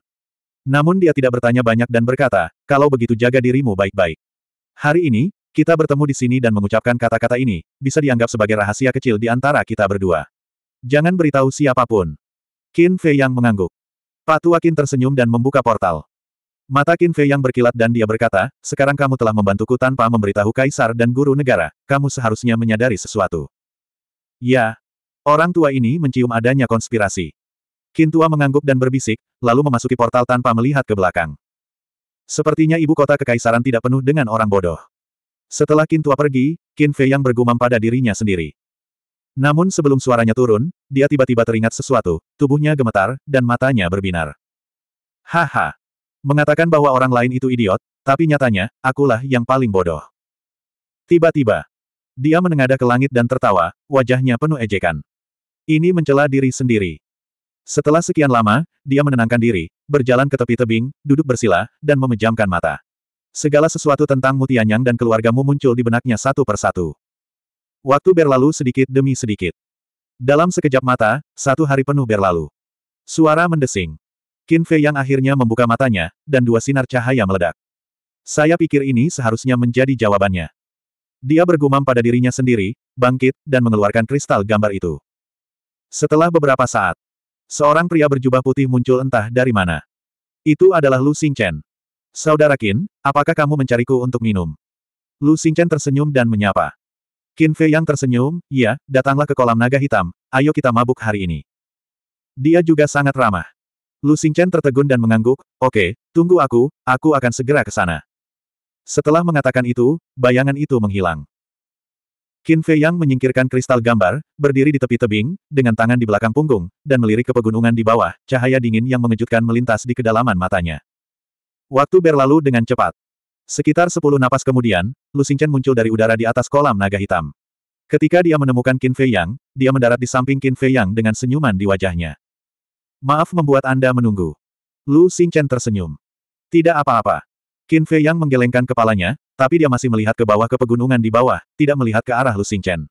Namun dia tidak bertanya banyak dan berkata, kalau begitu jaga dirimu baik-baik. Hari ini, kita bertemu di sini dan mengucapkan kata-kata ini, bisa dianggap sebagai rahasia kecil di antara kita berdua. Jangan beritahu siapapun. Qin Fei Yang mengangguk. Pak Tua tersenyum dan membuka portal. Mata Qin Fei yang berkilat dan dia berkata, sekarang kamu telah membantuku tanpa memberitahu kaisar dan guru negara, kamu seharusnya menyadari sesuatu. Ya. Orang tua ini mencium adanya konspirasi. Qin tua mengangguk dan berbisik, lalu memasuki portal tanpa melihat ke belakang. Sepertinya ibu kota kekaisaran tidak penuh dengan orang bodoh. Setelah Qin tua pergi, Qin Fei yang bergumam pada dirinya sendiri. Namun sebelum suaranya turun, dia tiba-tiba teringat sesuatu, tubuhnya gemetar, dan matanya berbinar. Haha, Mengatakan bahwa orang lain itu idiot, tapi nyatanya, akulah yang paling bodoh. Tiba-tiba, dia menengadah ke langit dan tertawa, wajahnya penuh ejekan. Ini mencela diri sendiri. Setelah sekian lama, dia menenangkan diri, berjalan ke tepi tebing, duduk bersila, dan memejamkan mata. Segala sesuatu tentang Mutianyang dan keluargamu muncul di benaknya satu persatu. Waktu berlalu sedikit demi sedikit. Dalam sekejap mata, satu hari penuh berlalu. Suara mendesing. Qin Fei yang akhirnya membuka matanya, dan dua sinar cahaya meledak. Saya pikir ini seharusnya menjadi jawabannya. Dia bergumam pada dirinya sendiri, bangkit, dan mengeluarkan kristal gambar itu. Setelah beberapa saat, seorang pria berjubah putih muncul entah dari mana. Itu adalah Lu Xingchen. Saudara Qin, apakah kamu mencariku untuk minum? Lu Xingchen tersenyum dan menyapa. Qin Fei yang tersenyum, ya, datanglah ke kolam naga hitam, ayo kita mabuk hari ini. Dia juga sangat ramah. Lu Xingchen tertegun dan mengangguk, oke, okay, tunggu aku, aku akan segera ke sana. Setelah mengatakan itu, bayangan itu menghilang. Qin Fei Yang menyingkirkan kristal gambar, berdiri di tepi tebing, dengan tangan di belakang punggung, dan melirik ke pegunungan di bawah, cahaya dingin yang mengejutkan melintas di kedalaman matanya. Waktu berlalu dengan cepat. Sekitar sepuluh napas kemudian, Lu Xingchen muncul dari udara di atas kolam naga hitam. Ketika dia menemukan Qin Fei Yang, dia mendarat di samping Qin Fei Yang dengan senyuman di wajahnya. Maaf membuat Anda menunggu. Lu Xingchen tersenyum. Tidak apa-apa. Qin Fei yang menggelengkan kepalanya, tapi dia masih melihat ke bawah ke pegunungan di bawah, tidak melihat ke arah Lu Xingchen.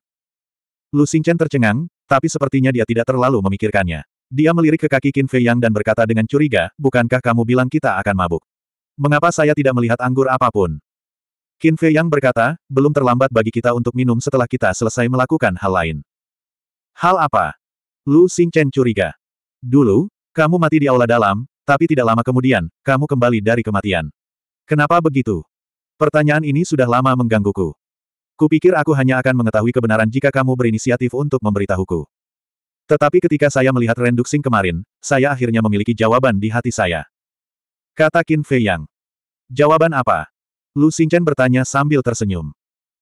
Lu Xingchen tercengang, tapi sepertinya dia tidak terlalu memikirkannya. Dia melirik ke kaki Qin Fei Yang dan berkata dengan curiga, bukankah kamu bilang kita akan mabuk? Mengapa saya tidak melihat anggur apapun? Qin Fei Yang berkata, belum terlambat bagi kita untuk minum setelah kita selesai melakukan hal lain. Hal apa? Lu Xingchen curiga. Dulu, kamu mati di aula dalam, tapi tidak lama kemudian, kamu kembali dari kematian. Kenapa begitu? Pertanyaan ini sudah lama menggangguku. Kupikir aku hanya akan mengetahui kebenaran jika kamu berinisiatif untuk memberitahuku. Tetapi ketika saya melihat Renduxing kemarin, saya akhirnya memiliki jawaban di hati saya. Kata Qin Fei Yang. Jawaban apa? Lu Xingchen bertanya sambil tersenyum.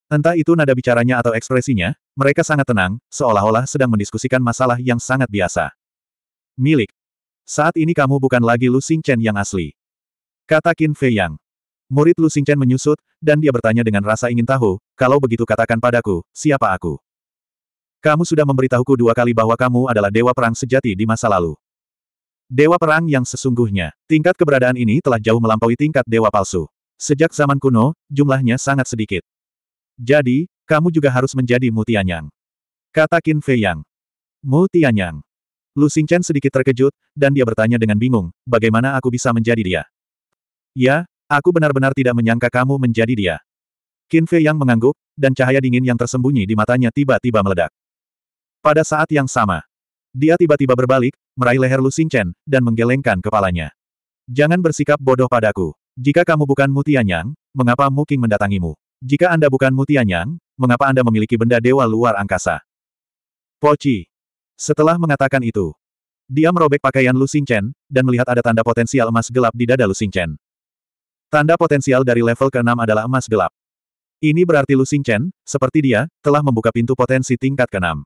Entah itu nada bicaranya atau ekspresinya, mereka sangat tenang, seolah-olah sedang mendiskusikan masalah yang sangat biasa. Milik. Saat ini kamu bukan lagi Lu Xingchen yang asli. Kata Qin Fei Yang. Murid Lu Xingchen menyusut, dan dia bertanya dengan rasa ingin tahu, kalau begitu katakan padaku, siapa aku? Kamu sudah memberitahuku dua kali bahwa kamu adalah dewa perang sejati di masa lalu. Dewa perang yang sesungguhnya, tingkat keberadaan ini telah jauh melampaui tingkat dewa palsu. Sejak zaman kuno, jumlahnya sangat sedikit. Jadi, kamu juga harus menjadi Mu Tianyang. Kata Qin Fei Yang. Mu Tianyang. Lu Xingchen sedikit terkejut, dan dia bertanya dengan bingung, bagaimana aku bisa menjadi dia? Ya, aku benar-benar tidak menyangka kamu menjadi dia. Qin Fei yang mengangguk, dan cahaya dingin yang tersembunyi di matanya tiba-tiba meledak. Pada saat yang sama, dia tiba-tiba berbalik, meraih leher Lu Xingchen, dan menggelengkan kepalanya. Jangan bersikap bodoh padaku. Jika kamu bukan Mutianyang, mengapa Qing mendatangimu? Jika Anda bukan Mutianyang, mengapa Anda memiliki benda dewa luar angkasa? Poci. Setelah mengatakan itu, dia merobek pakaian Lu Xingchen, dan melihat ada tanda potensial emas gelap di dada Lu Xingchen. Tanda potensial dari level ke-6 adalah emas gelap. Ini berarti Lu Xingchen, seperti dia, telah membuka pintu potensi tingkat ke-6.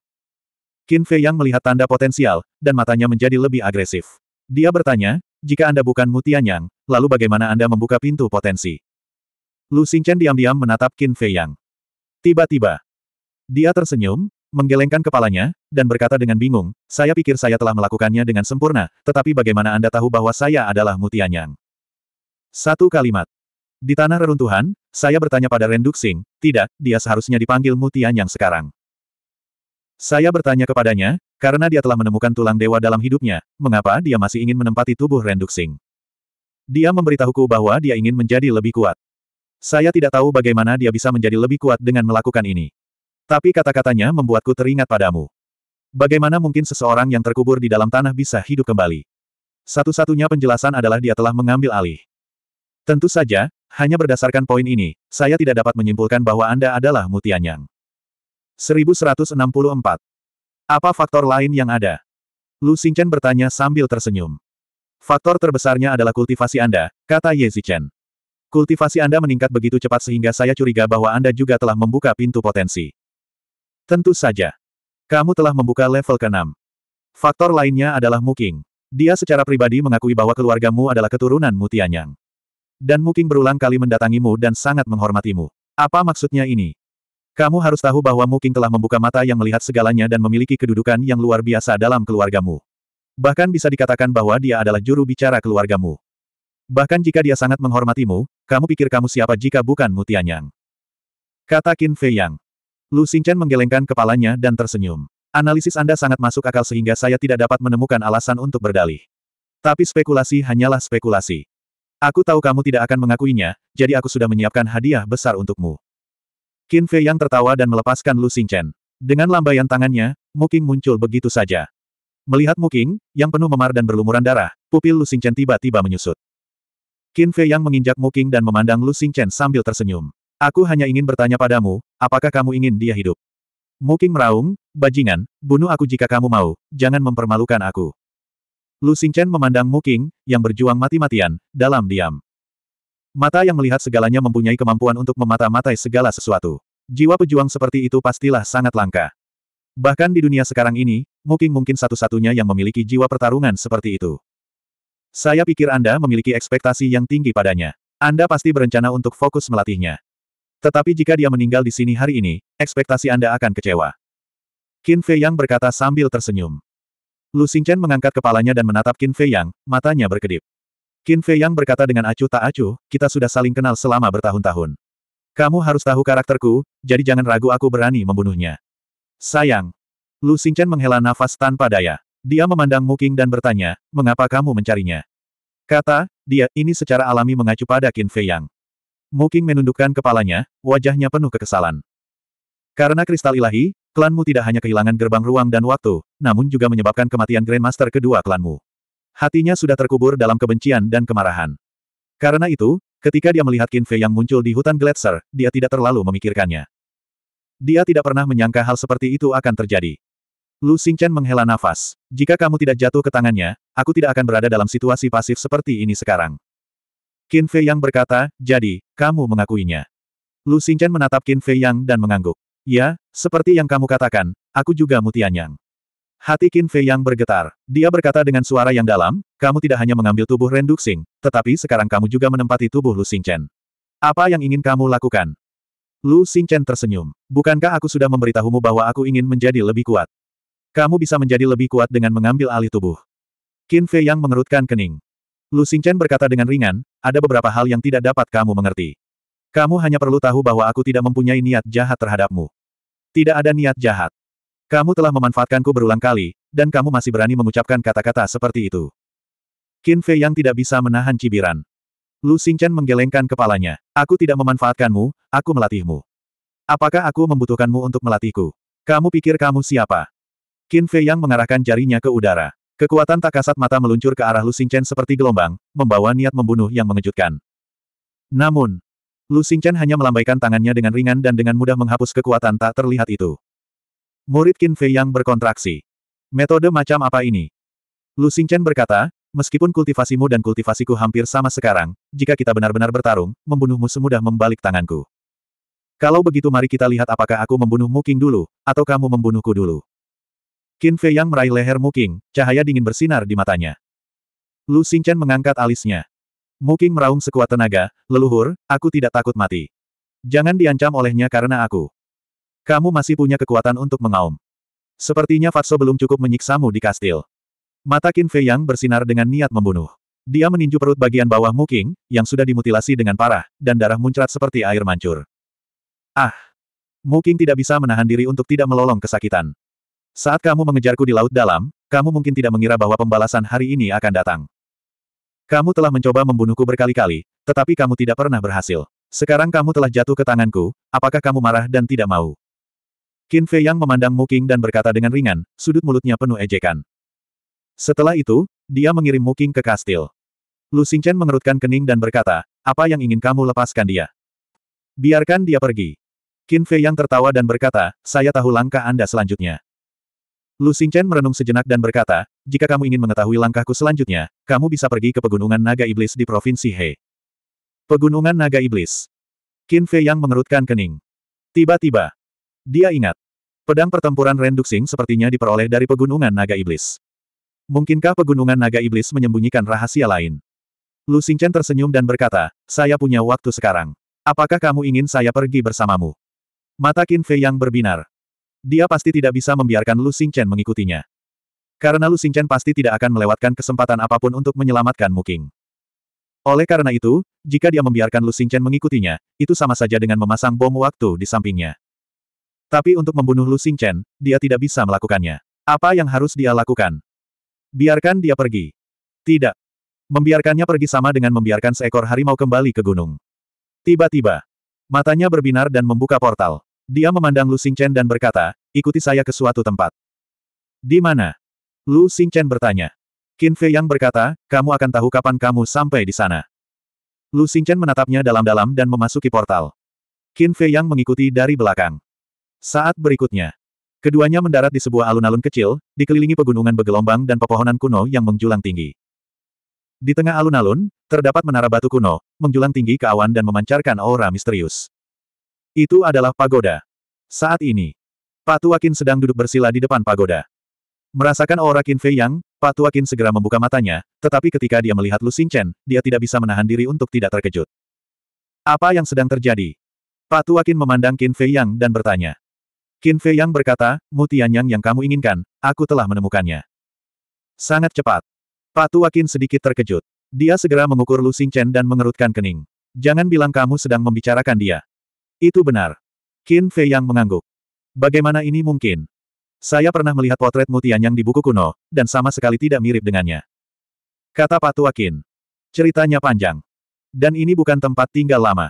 Qin Fei yang melihat tanda potensial, dan matanya menjadi lebih agresif. Dia bertanya, jika Anda bukan Tianyang, lalu bagaimana Anda membuka pintu potensi? Lu Xingchen diam-diam menatap Qin Fei Yang. Tiba-tiba, dia tersenyum, menggelengkan kepalanya, dan berkata dengan bingung, saya pikir saya telah melakukannya dengan sempurna, tetapi bagaimana Anda tahu bahwa saya adalah Mutianyang? Satu kalimat. Di tanah reruntuhan, saya bertanya pada Renduk Singh, tidak, dia seharusnya dipanggil Mutianyang sekarang. Saya bertanya kepadanya, karena dia telah menemukan tulang dewa dalam hidupnya, mengapa dia masih ingin menempati tubuh Renduk Singh? Dia memberitahuku bahwa dia ingin menjadi lebih kuat. Saya tidak tahu bagaimana dia bisa menjadi lebih kuat dengan melakukan ini. Tapi kata-katanya membuatku teringat padamu. Bagaimana mungkin seseorang yang terkubur di dalam tanah bisa hidup kembali? Satu-satunya penjelasan adalah dia telah mengambil alih. Tentu saja, hanya berdasarkan poin ini, saya tidak dapat menyimpulkan bahwa Anda adalah Mutianyang. 1164. Apa faktor lain yang ada? Lu Xingchen bertanya sambil tersenyum. Faktor terbesarnya adalah kultivasi Anda, kata Ye Zichen. Kultivasi Anda meningkat begitu cepat sehingga saya curiga bahwa Anda juga telah membuka pintu potensi. Tentu saja. Kamu telah membuka level ke-6. Faktor lainnya adalah Muking. Dia secara pribadi mengakui bahwa keluargamu adalah keturunan Mutianyang. Dan Muking berulang kali mendatangimu dan sangat menghormatimu. Apa maksudnya ini? Kamu harus tahu bahwa Muking telah membuka mata yang melihat segalanya dan memiliki kedudukan yang luar biasa dalam keluargamu. Bahkan bisa dikatakan bahwa dia adalah juru bicara keluargamu. Bahkan jika dia sangat menghormatimu, kamu pikir kamu siapa jika bukan Mutianyang. Kata Qin Fei Yang. Lu Xingchen menggelengkan kepalanya dan tersenyum. Analisis Anda sangat masuk akal sehingga saya tidak dapat menemukan alasan untuk berdalih. Tapi spekulasi hanyalah spekulasi. Aku tahu kamu tidak akan mengakuinya, jadi aku sudah menyiapkan hadiah besar untukmu. Qin Fei yang tertawa dan melepaskan Lu Xingchen. Dengan lambaian tangannya, Muking muncul begitu saja. Melihat Muking, yang penuh memar dan berlumuran darah, pupil Lu Xingchen tiba-tiba menyusut. Qin Fei yang menginjak Muking dan memandang Lu Xingchen sambil tersenyum. Aku hanya ingin bertanya padamu, apakah kamu ingin dia hidup? Muking meraung, bajingan, bunuh aku jika kamu mau, jangan mempermalukan aku. Lu Xingchen memandang Muking, yang berjuang mati-matian, dalam diam. Mata yang melihat segalanya mempunyai kemampuan untuk memata-matai segala sesuatu. Jiwa pejuang seperti itu pastilah sangat langka. Bahkan di dunia sekarang ini, Muking mungkin satu-satunya yang memiliki jiwa pertarungan seperti itu. Saya pikir Anda memiliki ekspektasi yang tinggi padanya. Anda pasti berencana untuk fokus melatihnya. Tetapi jika dia meninggal di sini hari ini, ekspektasi Anda akan kecewa. Qin Fei Yang berkata sambil tersenyum. Lu Xingchen mengangkat kepalanya dan menatap Qin Fei Yang, matanya berkedip. Qin Fei Yang berkata dengan acuh tak acuh, kita sudah saling kenal selama bertahun-tahun. Kamu harus tahu karakterku, jadi jangan ragu aku berani membunuhnya. Sayang. Lu Xingchen menghela nafas tanpa daya. Dia memandang Muking dan bertanya, mengapa kamu mencarinya? Kata, dia, ini secara alami mengacu pada Qin Fei Yang. Muking menundukkan kepalanya, wajahnya penuh kekesalan. Karena kristal ilahi, klanmu tidak hanya kehilangan gerbang ruang dan waktu, namun juga menyebabkan kematian Grandmaster kedua klanmu. Hatinya sudah terkubur dalam kebencian dan kemarahan. Karena itu, ketika dia melihat Kinfe yang muncul di hutan Gletser, dia tidak terlalu memikirkannya. Dia tidak pernah menyangka hal seperti itu akan terjadi. Lu Xingchen menghela nafas. Jika kamu tidak jatuh ke tangannya, aku tidak akan berada dalam situasi pasif seperti ini sekarang. Qin Fei Yang berkata, jadi, kamu mengakuinya. Lu Xingchen menatap Qin Fei Yang dan mengangguk. Ya, seperti yang kamu katakan, aku juga mutianyang. Hati Qin Fei Yang bergetar. Dia berkata dengan suara yang dalam, kamu tidak hanya mengambil tubuh Ren Duxing, tetapi sekarang kamu juga menempati tubuh Lu Xingchen. Apa yang ingin kamu lakukan? Lu Xingchen tersenyum. Bukankah aku sudah memberitahumu bahwa aku ingin menjadi lebih kuat? Kamu bisa menjadi lebih kuat dengan mengambil alih tubuh. Qin Fei Yang mengerutkan kening. Lu Xingchen berkata dengan ringan, ada beberapa hal yang tidak dapat kamu mengerti. Kamu hanya perlu tahu bahwa aku tidak mempunyai niat jahat terhadapmu. Tidak ada niat jahat. Kamu telah memanfaatkanku berulang kali, dan kamu masih berani mengucapkan kata-kata seperti itu. Qin Fei yang tidak bisa menahan cibiran. Lu Xingchen menggelengkan kepalanya. Aku tidak memanfaatkanmu, aku melatihmu. Apakah aku membutuhkanmu untuk melatihku? Kamu pikir kamu siapa? Qin Fei yang mengarahkan jarinya ke udara. Kekuatan tak kasat mata meluncur ke arah Lu Xingchen seperti gelombang, membawa niat membunuh yang mengejutkan. Namun, Lu Xingchen hanya melambaikan tangannya dengan ringan dan dengan mudah menghapus kekuatan tak terlihat itu. Murid Qin Fei yang berkontraksi. Metode macam apa ini? Lu Xingchen berkata, meskipun kultivasimu dan kultivasiku hampir sama sekarang, jika kita benar-benar bertarung, membunuhmu semudah membalik tanganku. Kalau begitu mari kita lihat apakah aku membunuhmu King dulu, atau kamu membunuhku dulu. Qin Fei yang meraih leher Muking, cahaya dingin bersinar di matanya. Lu Xingchen mengangkat alisnya. Muking meraung sekuat tenaga, leluhur, aku tidak takut mati. Jangan diancam olehnya karena aku. Kamu masih punya kekuatan untuk mengaum. Sepertinya Fatso belum cukup menyiksamu di kastil. Mata Qin Fei yang bersinar dengan niat membunuh. Dia meninju perut bagian bawah Muking, yang sudah dimutilasi dengan parah, dan darah muncrat seperti air mancur. Ah! Muking tidak bisa menahan diri untuk tidak melolong kesakitan. Saat kamu mengejarku di laut dalam, kamu mungkin tidak mengira bahwa pembalasan hari ini akan datang. Kamu telah mencoba membunuhku berkali-kali, tetapi kamu tidak pernah berhasil. Sekarang kamu telah jatuh ke tanganku, apakah kamu marah dan tidak mau? Qin Fei yang memandang Muking dan berkata dengan ringan, sudut mulutnya penuh ejekan. Setelah itu, dia mengirim Muking ke kastil. Lu Xingchen mengerutkan kening dan berkata, apa yang ingin kamu lepaskan dia? Biarkan dia pergi. Qin Fei yang tertawa dan berkata, saya tahu langkah Anda selanjutnya. Lu Xingchen merenung sejenak dan berkata, jika kamu ingin mengetahui langkahku selanjutnya, kamu bisa pergi ke Pegunungan Naga Iblis di Provinsi He. Pegunungan Naga Iblis. Qin Fei yang mengerutkan kening. Tiba-tiba, dia ingat. Pedang pertempuran Renduxing sepertinya diperoleh dari Pegunungan Naga Iblis. Mungkinkah Pegunungan Naga Iblis menyembunyikan rahasia lain? Lu Xingchen tersenyum dan berkata, saya punya waktu sekarang. Apakah kamu ingin saya pergi bersamamu? Mata Qin Fei yang berbinar. Dia pasti tidak bisa membiarkan Lu Xingchen mengikutinya. Karena Lu Xingchen pasti tidak akan melewatkan kesempatan apapun untuk menyelamatkan Muking. Oleh karena itu, jika dia membiarkan Lu Xingchen mengikutinya, itu sama saja dengan memasang bom waktu di sampingnya. Tapi untuk membunuh Lu Xingchen, dia tidak bisa melakukannya. Apa yang harus dia lakukan? Biarkan dia pergi. Tidak. Membiarkannya pergi sama dengan membiarkan seekor harimau kembali ke gunung. Tiba-tiba, matanya berbinar dan membuka portal. Dia memandang Lu Xingchen dan berkata, ikuti saya ke suatu tempat. Di mana? Lu Xingchen bertanya. Qin Fei Yang berkata, kamu akan tahu kapan kamu sampai di sana. Lu Xingchen menatapnya dalam-dalam dan memasuki portal. Qin Fei Yang mengikuti dari belakang. Saat berikutnya, keduanya mendarat di sebuah alun-alun kecil, dikelilingi pegunungan bergelombang dan pepohonan kuno yang menjulang tinggi. Di tengah alun-alun, terdapat menara batu kuno, menjulang tinggi ke awan dan memancarkan aura misterius. Itu adalah pagoda. Saat ini, Patuakin sedang duduk bersila di depan pagoda. Merasakan aura Qin Fei Yang, Patuakin segera membuka matanya, tetapi ketika dia melihat Lu Xingchen, dia tidak bisa menahan diri untuk tidak terkejut. Apa yang sedang terjadi? Patuakin memandang Qin Fei Yang dan bertanya. Qin Fei Yang berkata, Mutianyang yang kamu inginkan, aku telah menemukannya. Sangat cepat. Patuakin sedikit terkejut. Dia segera mengukur Lu Xingchen dan mengerutkan kening. Jangan bilang kamu sedang membicarakan dia. Itu benar. Qin Fei yang mengangguk. Bagaimana ini mungkin? Saya pernah melihat potret Yang di buku kuno, dan sama sekali tidak mirip dengannya. Kata Patua Qin. Ceritanya panjang. Dan ini bukan tempat tinggal lama.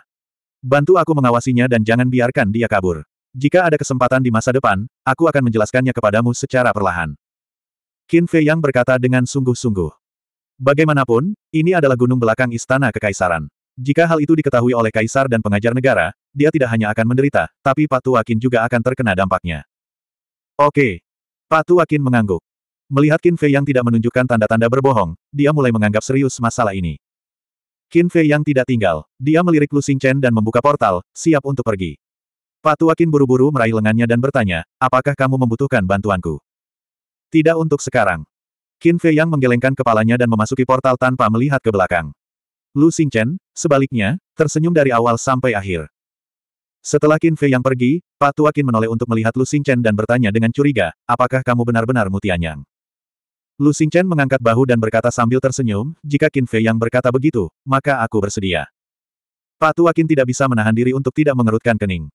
Bantu aku mengawasinya dan jangan biarkan dia kabur. Jika ada kesempatan di masa depan, aku akan menjelaskannya kepadamu secara perlahan. Qin Fei yang berkata dengan sungguh-sungguh. Bagaimanapun, ini adalah gunung belakang istana kekaisaran. Jika hal itu diketahui oleh kaisar dan pengajar negara, dia tidak hanya akan menderita, tapi Patu Akin juga akan terkena dampaknya. Oke. Patu Akin mengangguk. Melihat Qin Fei yang tidak menunjukkan tanda-tanda berbohong, dia mulai menganggap serius masalah ini. Qin Fei yang tidak tinggal, dia melirik Lu Xingchen dan membuka portal, siap untuk pergi. Patu Akin buru-buru meraih lengannya dan bertanya, apakah kamu membutuhkan bantuanku? Tidak untuk sekarang. Qin Fei yang menggelengkan kepalanya dan memasuki portal tanpa melihat ke belakang. Lu Xingchen, sebaliknya, tersenyum dari awal sampai akhir. Setelah Qin Fei yang pergi, Pak Tua Qin menoleh untuk melihat Lu Chen dan bertanya dengan curiga, apakah kamu benar-benar Mutianyang? Lu Chen mengangkat bahu dan berkata sambil tersenyum, jika Qin Fei yang berkata begitu, maka aku bersedia. Pak Tua Qin tidak bisa menahan diri untuk tidak mengerutkan kening.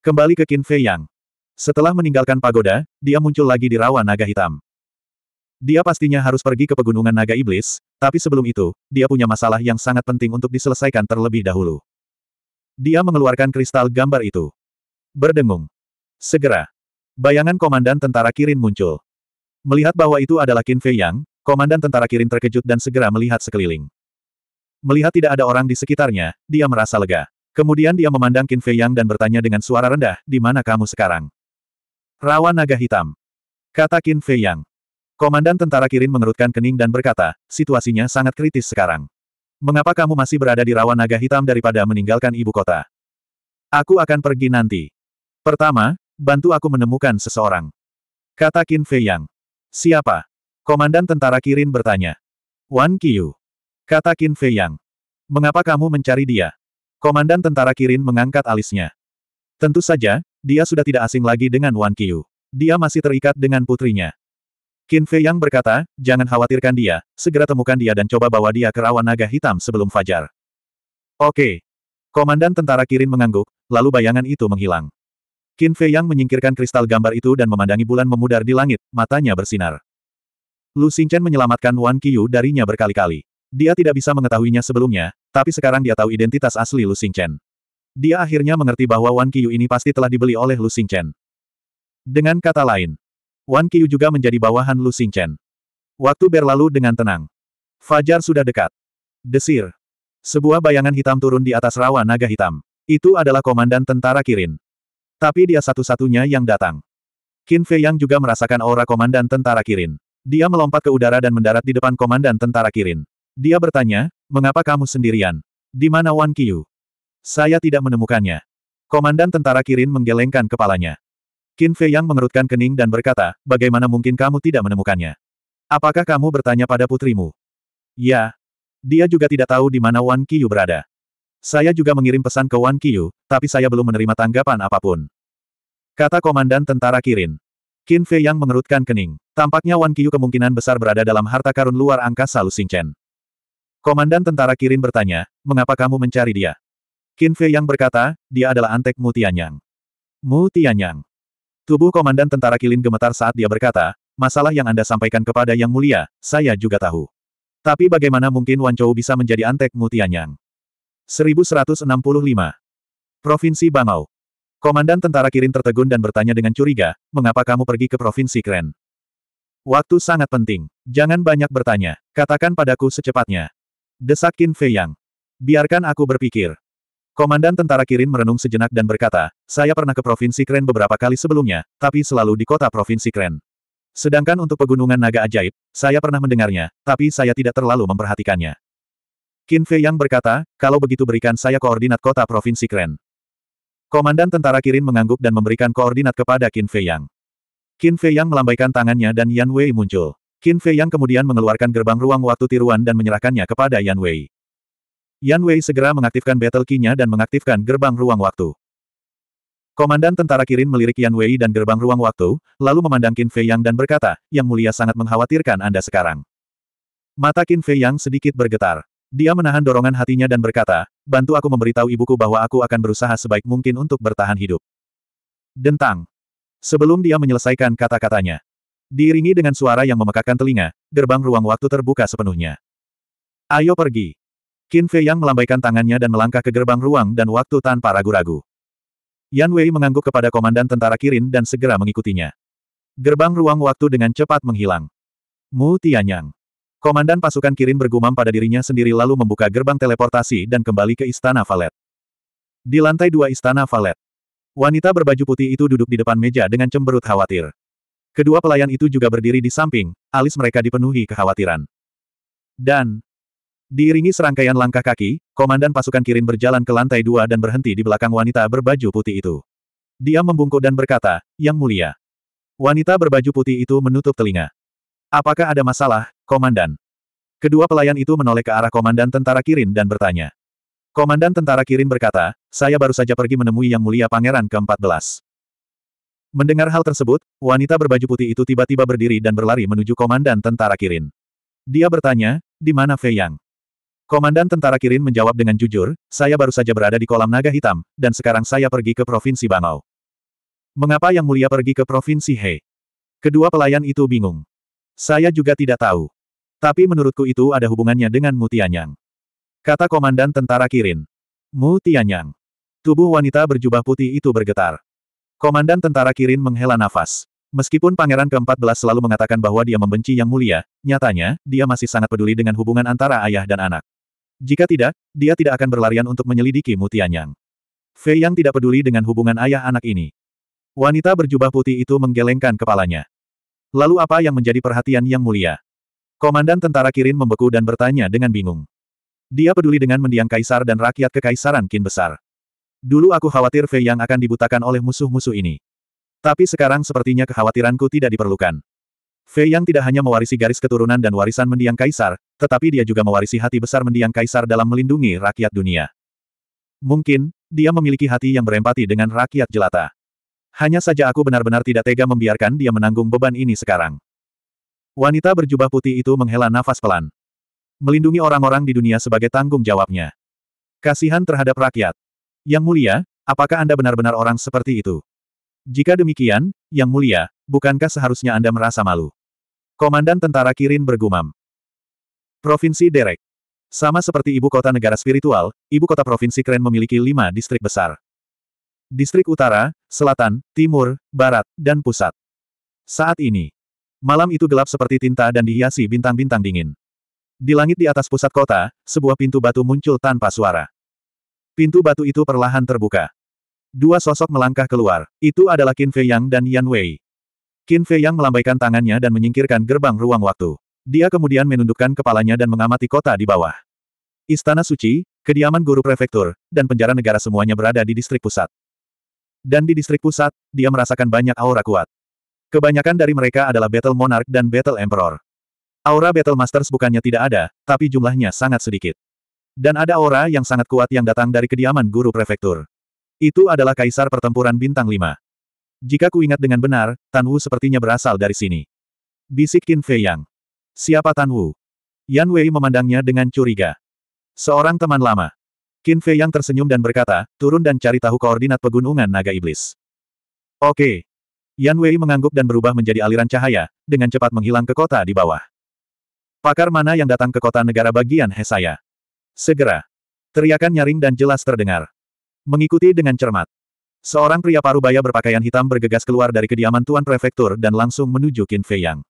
Kembali ke Qin Fei Yang. Setelah meninggalkan pagoda, dia muncul lagi di rawa naga hitam. Dia pastinya harus pergi ke pegunungan naga iblis, tapi sebelum itu, dia punya masalah yang sangat penting untuk diselesaikan terlebih dahulu. Dia mengeluarkan kristal gambar itu. Berdengung. Segera. Bayangan komandan tentara Kirin muncul. Melihat bahwa itu adalah Qin Fei Yang, komandan tentara Kirin terkejut dan segera melihat sekeliling. Melihat tidak ada orang di sekitarnya, dia merasa lega. Kemudian dia memandang Qin Fei Yang dan bertanya dengan suara rendah, di mana kamu sekarang? Rawa naga hitam. Kata Qin Fei Yang. Komandan tentara Kirin mengerutkan kening dan berkata, situasinya sangat kritis sekarang. Mengapa kamu masih berada di rawa naga hitam daripada meninggalkan ibu kota? Aku akan pergi nanti. Pertama, bantu aku menemukan seseorang. Kata Qin Fei Yang. Siapa? Komandan tentara Kirin bertanya. Wan Qiu. Kata Qin Fei Yang. Mengapa kamu mencari dia? Komandan tentara Kirin mengangkat alisnya. Tentu saja, dia sudah tidak asing lagi dengan Wan Qiu. Dia masih terikat dengan putrinya. Qin Fei Yang berkata, jangan khawatirkan dia, segera temukan dia dan coba bawa dia ke rawan naga hitam sebelum fajar. Oke. Komandan tentara Kirin mengangguk, lalu bayangan itu menghilang. Qin Fei Yang menyingkirkan kristal gambar itu dan memandangi bulan memudar di langit, matanya bersinar. Lu Xingchen menyelamatkan Wan Qiyu darinya berkali-kali. Dia tidak bisa mengetahuinya sebelumnya, tapi sekarang dia tahu identitas asli Lu Xingchen. Dia akhirnya mengerti bahwa Wan Qiyu ini pasti telah dibeli oleh Lu Xingchen. Dengan kata lain, Wan Qiu juga menjadi bawahan Lu Xingchen. Waktu berlalu dengan tenang. Fajar sudah dekat. Desir. Sebuah bayangan hitam turun di atas rawa naga hitam. Itu adalah komandan tentara Kirin. Tapi dia satu-satunya yang datang. Qin Fei Yang juga merasakan aura komandan tentara Kirin. Dia melompat ke udara dan mendarat di depan komandan tentara Kirin. Dia bertanya, mengapa kamu sendirian? Di mana Wan Qiu? Saya tidak menemukannya. Komandan tentara Kirin menggelengkan kepalanya. Qin Fei Yang mengerutkan kening dan berkata, bagaimana mungkin kamu tidak menemukannya? Apakah kamu bertanya pada putrimu? Ya. Dia juga tidak tahu di mana Wan Qiyu berada. Saya juga mengirim pesan ke Wan Qiyu, tapi saya belum menerima tanggapan apapun. Kata Komandan Tentara Kirin. Qin Fei Yang mengerutkan kening. Tampaknya Wan Qiyu kemungkinan besar berada dalam harta karun luar angkasa Lu Xingchen. Komandan Tentara Kirin bertanya, mengapa kamu mencari dia? Qin Fei Yang berkata, dia adalah antek Mu Tianyang. Mu Tianyang. Tubuh Komandan Tentara Kilin gemetar saat dia berkata, masalah yang Anda sampaikan kepada Yang Mulia, saya juga tahu. Tapi bagaimana mungkin Wan Chou bisa menjadi antek Mutianyang? 1165. Provinsi Bangau. Komandan Tentara Kirin tertegun dan bertanya dengan curiga, mengapa kamu pergi ke Provinsi Kren? Waktu sangat penting. Jangan banyak bertanya. Katakan padaku secepatnya. Desakin Fei Yang. Biarkan aku berpikir. Komandan tentara Kirin merenung sejenak dan berkata, saya pernah ke Provinsi Kren beberapa kali sebelumnya, tapi selalu di kota Provinsi Kren. Sedangkan untuk pegunungan naga ajaib, saya pernah mendengarnya, tapi saya tidak terlalu memperhatikannya. Qin Fei Yang berkata, kalau begitu berikan saya koordinat kota Provinsi Kren. Komandan tentara Kirin mengangguk dan memberikan koordinat kepada Qin Fei Yang. Qin Fei Yang melambaikan tangannya dan Yan Wei muncul. Qin Fei Yang kemudian mengeluarkan gerbang ruang waktu tiruan dan menyerahkannya kepada Yan Wei. Yan Wei segera mengaktifkan battle key-nya dan mengaktifkan gerbang ruang waktu. Komandan tentara Kirin melirik Yan Wei dan gerbang ruang waktu, lalu memandang Qin Fei Yang dan berkata, Yang mulia sangat mengkhawatirkan Anda sekarang. Mata Qin Fei Yang sedikit bergetar. Dia menahan dorongan hatinya dan berkata, bantu aku memberitahu ibuku bahwa aku akan berusaha sebaik mungkin untuk bertahan hidup. Dentang. Sebelum dia menyelesaikan kata-katanya, Diiringi dengan suara yang memekakkan telinga, gerbang ruang waktu terbuka sepenuhnya. Ayo pergi. Qin Fei Yang melambaikan tangannya dan melangkah ke gerbang ruang dan waktu tanpa ragu-ragu. Yan Wei mengangguk kepada komandan tentara Kirin dan segera mengikutinya. Gerbang ruang waktu dengan cepat menghilang. Mu Tianyang. Komandan pasukan Kirin bergumam pada dirinya sendiri lalu membuka gerbang teleportasi dan kembali ke Istana Valet. Di lantai dua Istana Valet. Wanita berbaju putih itu duduk di depan meja dengan cemberut khawatir. Kedua pelayan itu juga berdiri di samping, alis mereka dipenuhi kekhawatiran. Dan, Diiringi serangkaian langkah kaki, komandan pasukan Kirin berjalan ke lantai dua dan berhenti di belakang wanita berbaju putih itu. Dia membungkuk dan berkata, Yang mulia. Wanita berbaju putih itu menutup telinga. Apakah ada masalah, komandan? Kedua pelayan itu menoleh ke arah komandan tentara Kirin dan bertanya. Komandan tentara Kirin berkata, saya baru saja pergi menemui Yang Mulia Pangeran ke-14. Mendengar hal tersebut, wanita berbaju putih itu tiba-tiba berdiri dan berlari menuju komandan tentara Kirin. Dia bertanya, di mana Fei Yang? Komandan Tentara Kirin menjawab dengan jujur, saya baru saja berada di kolam naga hitam, dan sekarang saya pergi ke Provinsi Bangau. Mengapa Yang Mulia pergi ke Provinsi He? Kedua pelayan itu bingung. Saya juga tidak tahu. Tapi menurutku itu ada hubungannya dengan Mu Tianyang. Kata Komandan Tentara Kirin. Mu Tianyang. Tubuh wanita berjubah putih itu bergetar. Komandan Tentara Kirin menghela nafas. Meskipun Pangeran ke-14 selalu mengatakan bahwa dia membenci Yang Mulia, nyatanya, dia masih sangat peduli dengan hubungan antara ayah dan anak. Jika tidak, dia tidak akan berlarian untuk menyelidiki Mutianyang. Fei Yang tidak peduli dengan hubungan ayah anak ini. Wanita berjubah putih itu menggelengkan kepalanya. Lalu apa yang menjadi perhatian yang mulia? Komandan tentara Kirin membeku dan bertanya dengan bingung. Dia peduli dengan mendiang kaisar dan rakyat kekaisaran Kin besar. Dulu aku khawatir Fei Yang akan dibutakan oleh musuh-musuh ini. Tapi sekarang sepertinya kekhawatiranku tidak diperlukan. Fei Yang tidak hanya mewarisi garis keturunan dan warisan mendiang kaisar, tetapi dia juga mewarisi hati besar mendiang kaisar dalam melindungi rakyat dunia. Mungkin, dia memiliki hati yang berempati dengan rakyat jelata. Hanya saja aku benar-benar tidak tega membiarkan dia menanggung beban ini sekarang. Wanita berjubah putih itu menghela nafas pelan. Melindungi orang-orang di dunia sebagai tanggung jawabnya. Kasihan terhadap rakyat. Yang mulia, apakah Anda benar-benar orang seperti itu? Jika demikian, Yang Mulia, bukankah seharusnya Anda merasa malu? Komandan Tentara Kirin bergumam. Provinsi Derek. Sama seperti ibu kota negara spiritual, ibu kota provinsi keren memiliki lima distrik besar. Distrik utara, selatan, timur, barat, dan pusat. Saat ini, malam itu gelap seperti tinta dan dihiasi bintang-bintang dingin. Di langit di atas pusat kota, sebuah pintu batu muncul tanpa suara. Pintu batu itu perlahan terbuka. Dua sosok melangkah keluar. Itu adalah Qin Fei Yang dan Yan Wei. Qin Fei Yang melambaikan tangannya dan menyingkirkan gerbang ruang waktu. Dia kemudian menundukkan kepalanya dan mengamati kota di bawah. Istana Suci, kediaman guru prefektur, dan penjara negara semuanya berada di distrik pusat. Dan di distrik pusat, dia merasakan banyak aura kuat. Kebanyakan dari mereka adalah Battle Monarch dan Battle Emperor. Aura Battle Masters bukannya tidak ada, tapi jumlahnya sangat sedikit. Dan ada aura yang sangat kuat yang datang dari kediaman guru prefektur. Itu adalah kaisar pertempuran bintang Lima. Jika kuingat dengan benar, Tan Wu sepertinya berasal dari sini. Bisik Qin Fei Yang. Siapa Tan Wu? Yan Wei memandangnya dengan curiga. Seorang teman lama. Qin Fei Yang tersenyum dan berkata, turun dan cari tahu koordinat pegunungan naga iblis. Oke. Yan Wei mengangguk dan berubah menjadi aliran cahaya, dengan cepat menghilang ke kota di bawah. Pakar mana yang datang ke kota negara bagian Hesaya? Segera. Teriakan nyaring dan jelas terdengar. Mengikuti dengan cermat. Seorang pria parubaya berpakaian hitam bergegas keluar dari kediaman Tuan Prefektur dan langsung menuju Qin Fei Yang.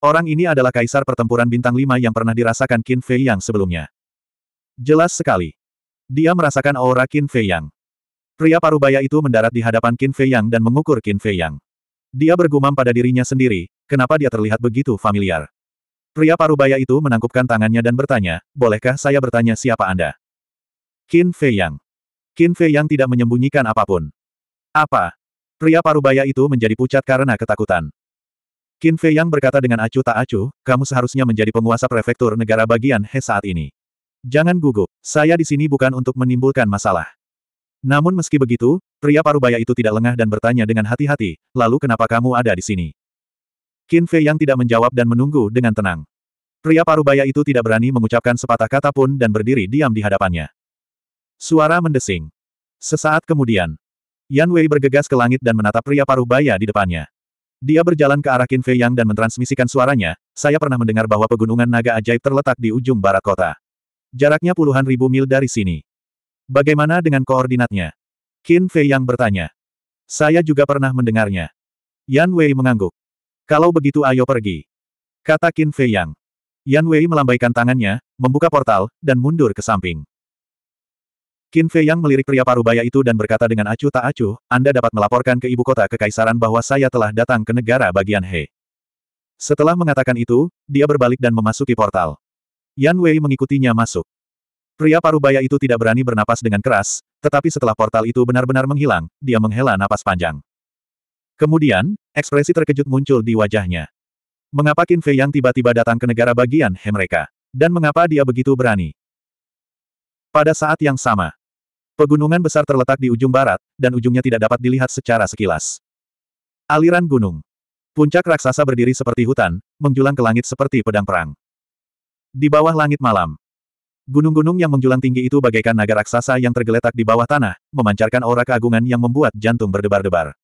Orang ini adalah kaisar pertempuran bintang lima yang pernah dirasakan Qin Fei Yang sebelumnya. Jelas sekali. Dia merasakan aura Qin Fei Yang. Pria parubaya itu mendarat di hadapan Qin Fei Yang dan mengukur Qin Fei Yang. Dia bergumam pada dirinya sendiri, kenapa dia terlihat begitu familiar. Pria parubaya itu menangkupkan tangannya dan bertanya, bolehkah saya bertanya siapa Anda? Qin Fei Yang. Qin Fei yang tidak menyembunyikan apapun. Apa? Pria parubaya itu menjadi pucat karena ketakutan. Qin Fei yang berkata dengan acuh tak acuh, kamu seharusnya menjadi penguasa prefektur negara bagian He saat ini. Jangan gugup, saya di sini bukan untuk menimbulkan masalah. Namun meski begitu, pria parubaya itu tidak lengah dan bertanya dengan hati-hati, lalu kenapa kamu ada di sini? Qin Fei yang tidak menjawab dan menunggu dengan tenang. Pria parubaya itu tidak berani mengucapkan sepatah kata pun dan berdiri diam di hadapannya. Suara mendesing. Sesaat kemudian, Yan Wei bergegas ke langit dan menatap pria paruh baya di depannya. Dia berjalan ke arah Qin Fei Yang dan mentransmisikan suaranya, saya pernah mendengar bahwa pegunungan naga ajaib terletak di ujung barat kota. Jaraknya puluhan ribu mil dari sini. Bagaimana dengan koordinatnya? Qin Fei Yang bertanya. Saya juga pernah mendengarnya. Yan Wei mengangguk. Kalau begitu ayo pergi. Kata Qin Fei Yang. Yan Wei melambaikan tangannya, membuka portal, dan mundur ke samping. Qin Fei Yang melirik pria parubaya itu dan berkata dengan acuh tak acuh, Anda dapat melaporkan ke ibu kota kekaisaran bahwa saya telah datang ke negara bagian He. Setelah mengatakan itu, dia berbalik dan memasuki portal. Yan Wei mengikutinya masuk. Pria parubaya itu tidak berani bernapas dengan keras, tetapi setelah portal itu benar-benar menghilang, dia menghela napas panjang. Kemudian, ekspresi terkejut muncul di wajahnya. Mengapa Qin Fei Yang tiba-tiba datang ke negara bagian He mereka? Dan mengapa dia begitu berani? Pada saat yang sama, Pegunungan besar terletak di ujung barat, dan ujungnya tidak dapat dilihat secara sekilas. Aliran gunung. Puncak raksasa berdiri seperti hutan, menjulang ke langit seperti pedang perang. Di bawah langit malam. Gunung-gunung yang menjulang tinggi itu bagaikan naga raksasa yang tergeletak di bawah tanah, memancarkan aura keagungan yang membuat jantung berdebar-debar.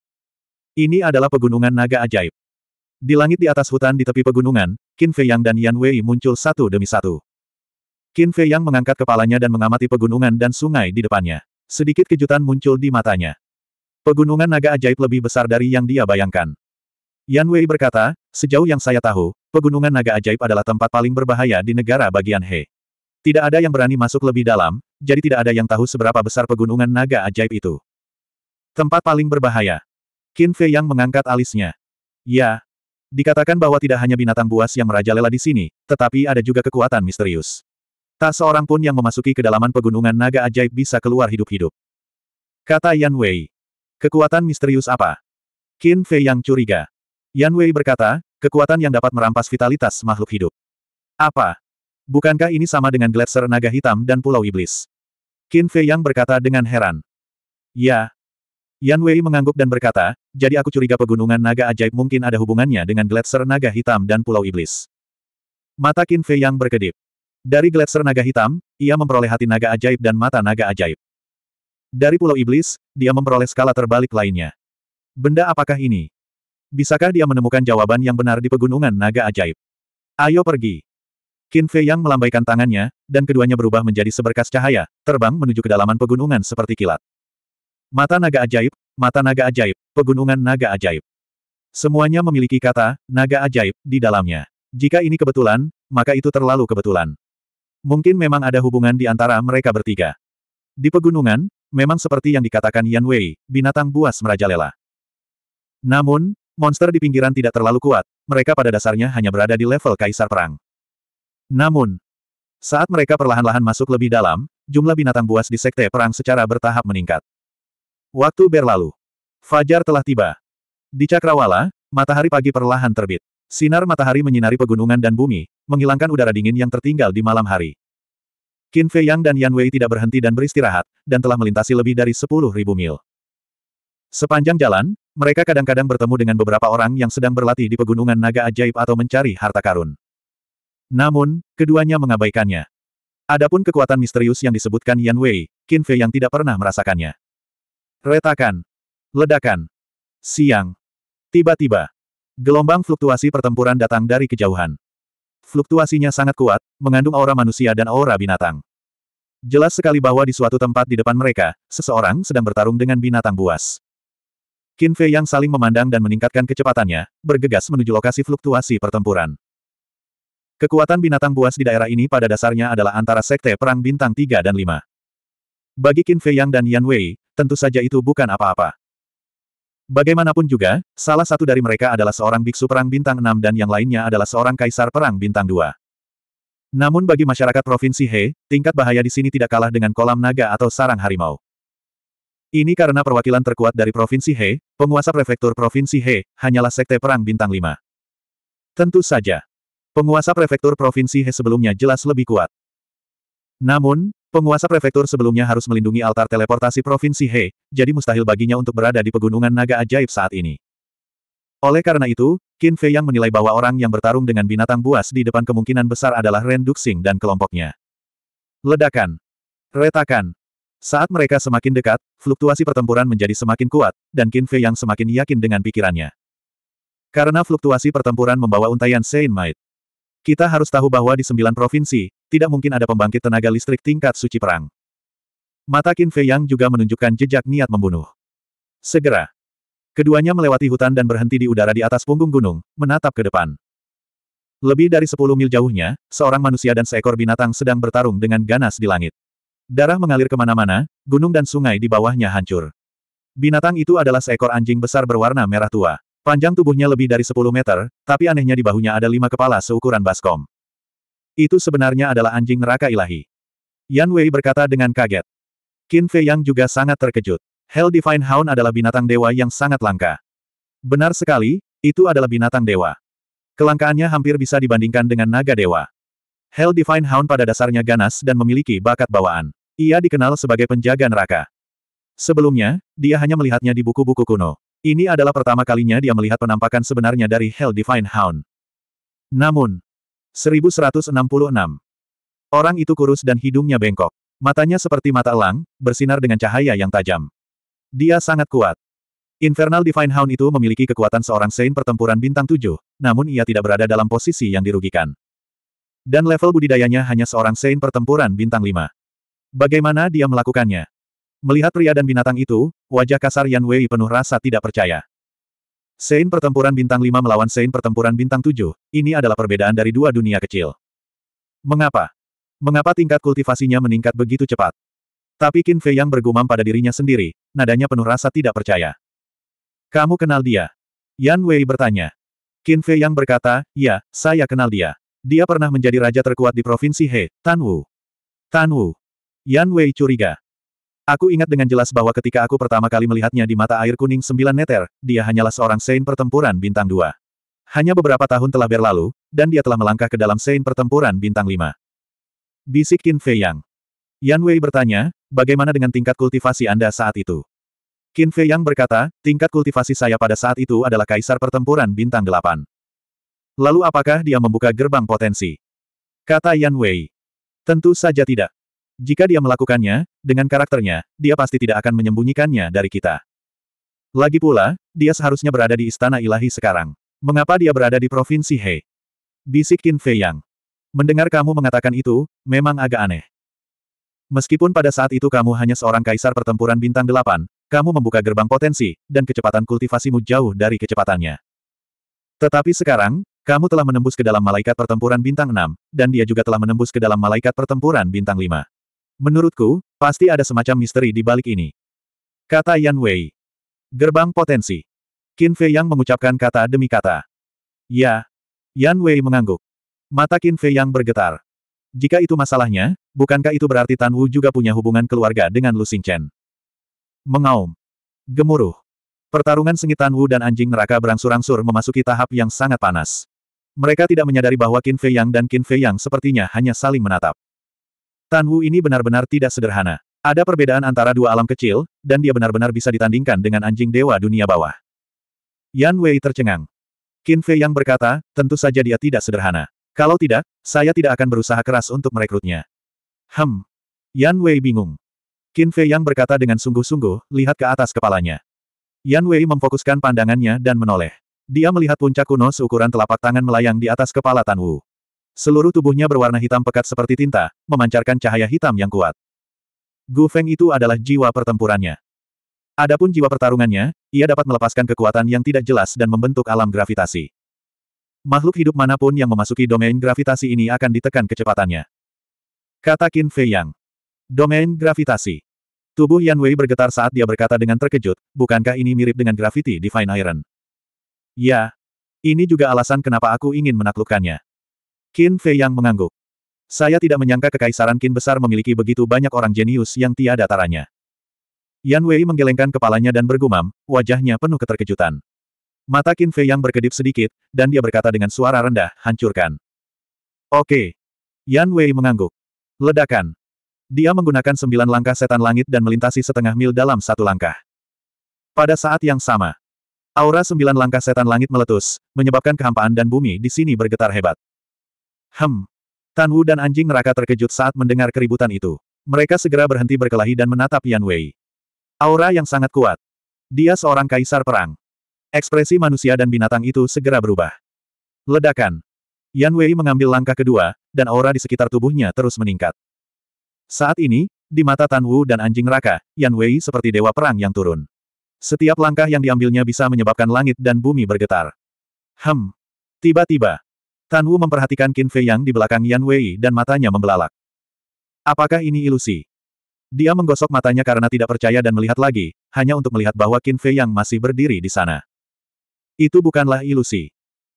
Ini adalah pegunungan naga ajaib. Di langit di atas hutan di tepi pegunungan, Qin Fei Yang dan Yan Wei muncul satu demi satu. Qin Fei Yang mengangkat kepalanya dan mengamati pegunungan dan sungai di depannya. Sedikit kejutan muncul di matanya. Pegunungan naga ajaib lebih besar dari yang dia bayangkan. Yan Wei berkata, sejauh yang saya tahu, pegunungan naga ajaib adalah tempat paling berbahaya di negara bagian He. Tidak ada yang berani masuk lebih dalam, jadi tidak ada yang tahu seberapa besar pegunungan naga ajaib itu. Tempat paling berbahaya. Qin Fei Yang mengangkat alisnya. Ya. Dikatakan bahwa tidak hanya binatang buas yang merajalela di sini, tetapi ada juga kekuatan misterius. Tak seorang pun yang memasuki kedalaman pegunungan naga ajaib bisa keluar hidup-hidup. Kata Yan Wei. Kekuatan misterius apa? Qin Fei yang curiga. Yan Wei berkata, kekuatan yang dapat merampas vitalitas makhluk hidup. Apa? Bukankah ini sama dengan gletser naga hitam dan pulau iblis? Qin Fei yang berkata dengan heran. Ya, Yan Wei mengangguk dan berkata, jadi aku curiga pegunungan naga ajaib mungkin ada hubungannya dengan gletser naga hitam dan pulau iblis. Mata Qin Fei yang berkedip. Dari gletser naga hitam, ia memperoleh hati naga ajaib dan mata naga ajaib. Dari pulau iblis, dia memperoleh skala terbalik lainnya. Benda apakah ini? Bisakah dia menemukan jawaban yang benar di pegunungan naga ajaib? Ayo pergi. Qin Fei Yang melambaikan tangannya, dan keduanya berubah menjadi seberkas cahaya, terbang menuju kedalaman pegunungan seperti kilat. Mata naga ajaib, mata naga ajaib, pegunungan naga ajaib. Semuanya memiliki kata, naga ajaib, di dalamnya. Jika ini kebetulan, maka itu terlalu kebetulan. Mungkin memang ada hubungan di antara mereka bertiga. Di pegunungan, memang seperti yang dikatakan Yan Wei, binatang buas merajalela. Namun, monster di pinggiran tidak terlalu kuat, mereka pada dasarnya hanya berada di level kaisar perang. Namun, saat mereka perlahan-lahan masuk lebih dalam, jumlah binatang buas di sekte perang secara bertahap meningkat. Waktu berlalu. Fajar telah tiba. Di Cakrawala, matahari pagi perlahan terbit. Sinar matahari menyinari pegunungan dan bumi, menghilangkan udara dingin yang tertinggal di malam hari. Qin Fei Yang dan Yan Wei tidak berhenti dan beristirahat, dan telah melintasi lebih dari 10.000 mil. Sepanjang jalan, mereka kadang-kadang bertemu dengan beberapa orang yang sedang berlatih di pegunungan naga ajaib atau mencari harta karun. Namun, keduanya mengabaikannya. Adapun kekuatan misterius yang disebutkan Yan Wei, Qin Fei yang tidak pernah merasakannya. Retakan. Ledakan. Siang. Tiba-tiba. Gelombang fluktuasi pertempuran datang dari kejauhan. Fluktuasinya sangat kuat, mengandung aura manusia dan aura binatang. Jelas sekali bahwa di suatu tempat di depan mereka, seseorang sedang bertarung dengan binatang buas. Qin Fei yang saling memandang dan meningkatkan kecepatannya, bergegas menuju lokasi fluktuasi pertempuran. Kekuatan binatang buas di daerah ini pada dasarnya adalah antara sekte perang bintang 3 dan 5. Bagi Qin Fei Yang dan Yan Wei, tentu saja itu bukan apa-apa. Bagaimanapun juga, salah satu dari mereka adalah seorang biksu perang bintang 6 dan yang lainnya adalah seorang kaisar perang bintang 2. Namun bagi masyarakat Provinsi He, tingkat bahaya di sini tidak kalah dengan kolam naga atau sarang harimau. Ini karena perwakilan terkuat dari Provinsi He, penguasa prefektur Provinsi He, hanyalah sekte perang bintang 5. Tentu saja. Penguasa prefektur Provinsi He sebelumnya jelas lebih kuat. Namun, Penguasa prefektur sebelumnya harus melindungi altar teleportasi Provinsi He, jadi mustahil baginya untuk berada di Pegunungan Naga Ajaib saat ini. Oleh karena itu, Qin Fei yang menilai bahwa orang yang bertarung dengan binatang buas di depan kemungkinan besar adalah Ren Duxing dan kelompoknya. Ledakan. Retakan. Saat mereka semakin dekat, fluktuasi pertempuran menjadi semakin kuat, dan Qin Fei yang semakin yakin dengan pikirannya. Karena fluktuasi pertempuran membawa untayan Saint Maid, Kita harus tahu bahwa di sembilan provinsi, tidak mungkin ada pembangkit tenaga listrik tingkat suci perang. Mata Qin Fei Yang juga menunjukkan jejak niat membunuh. Segera. Keduanya melewati hutan dan berhenti di udara di atas punggung gunung, menatap ke depan. Lebih dari 10 mil jauhnya, seorang manusia dan seekor binatang sedang bertarung dengan ganas di langit. Darah mengalir kemana-mana, gunung dan sungai di bawahnya hancur. Binatang itu adalah seekor anjing besar berwarna merah tua. Panjang tubuhnya lebih dari 10 meter, tapi anehnya di bahunya ada lima kepala seukuran baskom. Itu sebenarnya adalah anjing neraka ilahi. Yan Wei berkata dengan kaget. Qin Fei Yang juga sangat terkejut. Hell Divine Hound adalah binatang dewa yang sangat langka. Benar sekali, itu adalah binatang dewa. Kelangkaannya hampir bisa dibandingkan dengan naga dewa. Hell Divine Hound pada dasarnya ganas dan memiliki bakat bawaan. Ia dikenal sebagai penjaga neraka. Sebelumnya, dia hanya melihatnya di buku-buku kuno. Ini adalah pertama kalinya dia melihat penampakan sebenarnya dari Hell Divine Hound. Namun, 1166. Orang itu kurus dan hidungnya bengkok. Matanya seperti mata elang, bersinar dengan cahaya yang tajam. Dia sangat kuat. Infernal Divine Hound itu memiliki kekuatan seorang Saint pertempuran bintang 7, namun ia tidak berada dalam posisi yang dirugikan. Dan level budidayanya hanya seorang Saint pertempuran bintang 5. Bagaimana dia melakukannya? Melihat pria dan binatang itu, wajah kasar Yan Wei penuh rasa tidak percaya. Sein pertempuran bintang 5 melawan Sein pertempuran bintang 7, ini adalah perbedaan dari dua dunia kecil. Mengapa? Mengapa tingkat kultivasinya meningkat begitu cepat? Tapi Qin Fei yang bergumam pada dirinya sendiri, nadanya penuh rasa tidak percaya. Kamu kenal dia? Yan Wei bertanya. Qin Fei yang berkata, ya, saya kenal dia. Dia pernah menjadi raja terkuat di Provinsi He, Tan Wu. Tan Wu. Yan Wei curiga. Aku ingat dengan jelas bahwa ketika aku pertama kali melihatnya di mata air kuning sembilan meter, dia hanyalah seorang sein pertempuran bintang dua. Hanya beberapa tahun telah berlalu, dan dia telah melangkah ke dalam sein pertempuran bintang lima. Bisik Qin Fei Yang. Yan Wei bertanya, bagaimana dengan tingkat kultivasi Anda saat itu? Qin Fei Yang berkata, tingkat kultivasi saya pada saat itu adalah kaisar pertempuran bintang delapan. Lalu apakah dia membuka gerbang potensi? Kata Yan Wei. Tentu saja tidak. Jika dia melakukannya, dengan karakternya, dia pasti tidak akan menyembunyikannya dari kita. Lagi pula, dia seharusnya berada di Istana Ilahi sekarang. Mengapa dia berada di Provinsi Hei? Bisik Qin Fei Yang. Mendengar kamu mengatakan itu, memang agak aneh. Meskipun pada saat itu kamu hanya seorang kaisar pertempuran bintang delapan, kamu membuka gerbang potensi, dan kecepatan kultivasimu jauh dari kecepatannya. Tetapi sekarang, kamu telah menembus ke dalam malaikat pertempuran bintang enam, dan dia juga telah menembus ke dalam malaikat pertempuran bintang lima. Menurutku, Pasti ada semacam misteri di balik ini. Kata Yan Wei. Gerbang potensi. Qin Fei Yang mengucapkan kata demi kata. Ya. Yan Wei mengangguk. Mata Qin Fei Yang bergetar. Jika itu masalahnya, bukankah itu berarti Tan Wu juga punya hubungan keluarga dengan Lu Xingchen? Mengaum. Gemuruh. Pertarungan sengit Tan Wu dan anjing neraka berangsur-angsur memasuki tahap yang sangat panas. Mereka tidak menyadari bahwa Qin Fei Yang dan Qin Fei Yang sepertinya hanya saling menatap. Tan Wu ini benar-benar tidak sederhana. Ada perbedaan antara dua alam kecil, dan dia benar-benar bisa ditandingkan dengan anjing dewa dunia bawah. Yan Wei tercengang. Qin Fei yang berkata, tentu saja dia tidak sederhana. Kalau tidak, saya tidak akan berusaha keras untuk merekrutnya. Hem. Yan Wei bingung. Qin Fei yang berkata dengan sungguh-sungguh, lihat ke atas kepalanya. Yan Wei memfokuskan pandangannya dan menoleh. Dia melihat puncak kuno seukuran telapak tangan melayang di atas kepala Tan Wu. Seluruh tubuhnya berwarna hitam pekat seperti tinta, memancarkan cahaya hitam yang kuat. Gu Feng itu adalah jiwa pertempurannya. Adapun jiwa pertarungannya, ia dapat melepaskan kekuatan yang tidak jelas dan membentuk alam gravitasi. Makhluk hidup manapun yang memasuki domain gravitasi ini akan ditekan kecepatannya. Kata Qin Fei Yang. Domain gravitasi. Tubuh Yan Wei bergetar saat dia berkata dengan terkejut, bukankah ini mirip dengan gravity Divine Iron? Ya. Ini juga alasan kenapa aku ingin menaklukkannya. Qin Fei yang mengangguk. Saya tidak menyangka kekaisaran Qin besar memiliki begitu banyak orang jenius yang tiada taranya. Yan Wei menggelengkan kepalanya dan bergumam, wajahnya penuh keterkejutan. Mata Qin Fei yang berkedip sedikit, dan dia berkata dengan suara rendah, hancurkan. Oke. Yan Wei mengangguk. Ledakan. Dia menggunakan sembilan langkah setan langit dan melintasi setengah mil dalam satu langkah. Pada saat yang sama, aura sembilan langkah setan langit meletus, menyebabkan kehampaan dan bumi di sini bergetar hebat. Hem. Tan Wu dan anjing neraka terkejut saat mendengar keributan itu. Mereka segera berhenti berkelahi dan menatap Yan Wei. Aura yang sangat kuat. Dia seorang kaisar perang. Ekspresi manusia dan binatang itu segera berubah. Ledakan. Yan Wei mengambil langkah kedua, dan aura di sekitar tubuhnya terus meningkat. Saat ini, di mata Tan Wu dan anjing neraka, Yan Wei seperti dewa perang yang turun. Setiap langkah yang diambilnya bisa menyebabkan langit dan bumi bergetar. Hem. Tiba-tiba, Tan Wu memperhatikan Qin Fei yang di belakang Yan Wei dan matanya membelalak. Apakah ini ilusi? Dia menggosok matanya karena tidak percaya dan melihat lagi, hanya untuk melihat bahwa Qin Fei yang masih berdiri di sana. Itu bukanlah ilusi.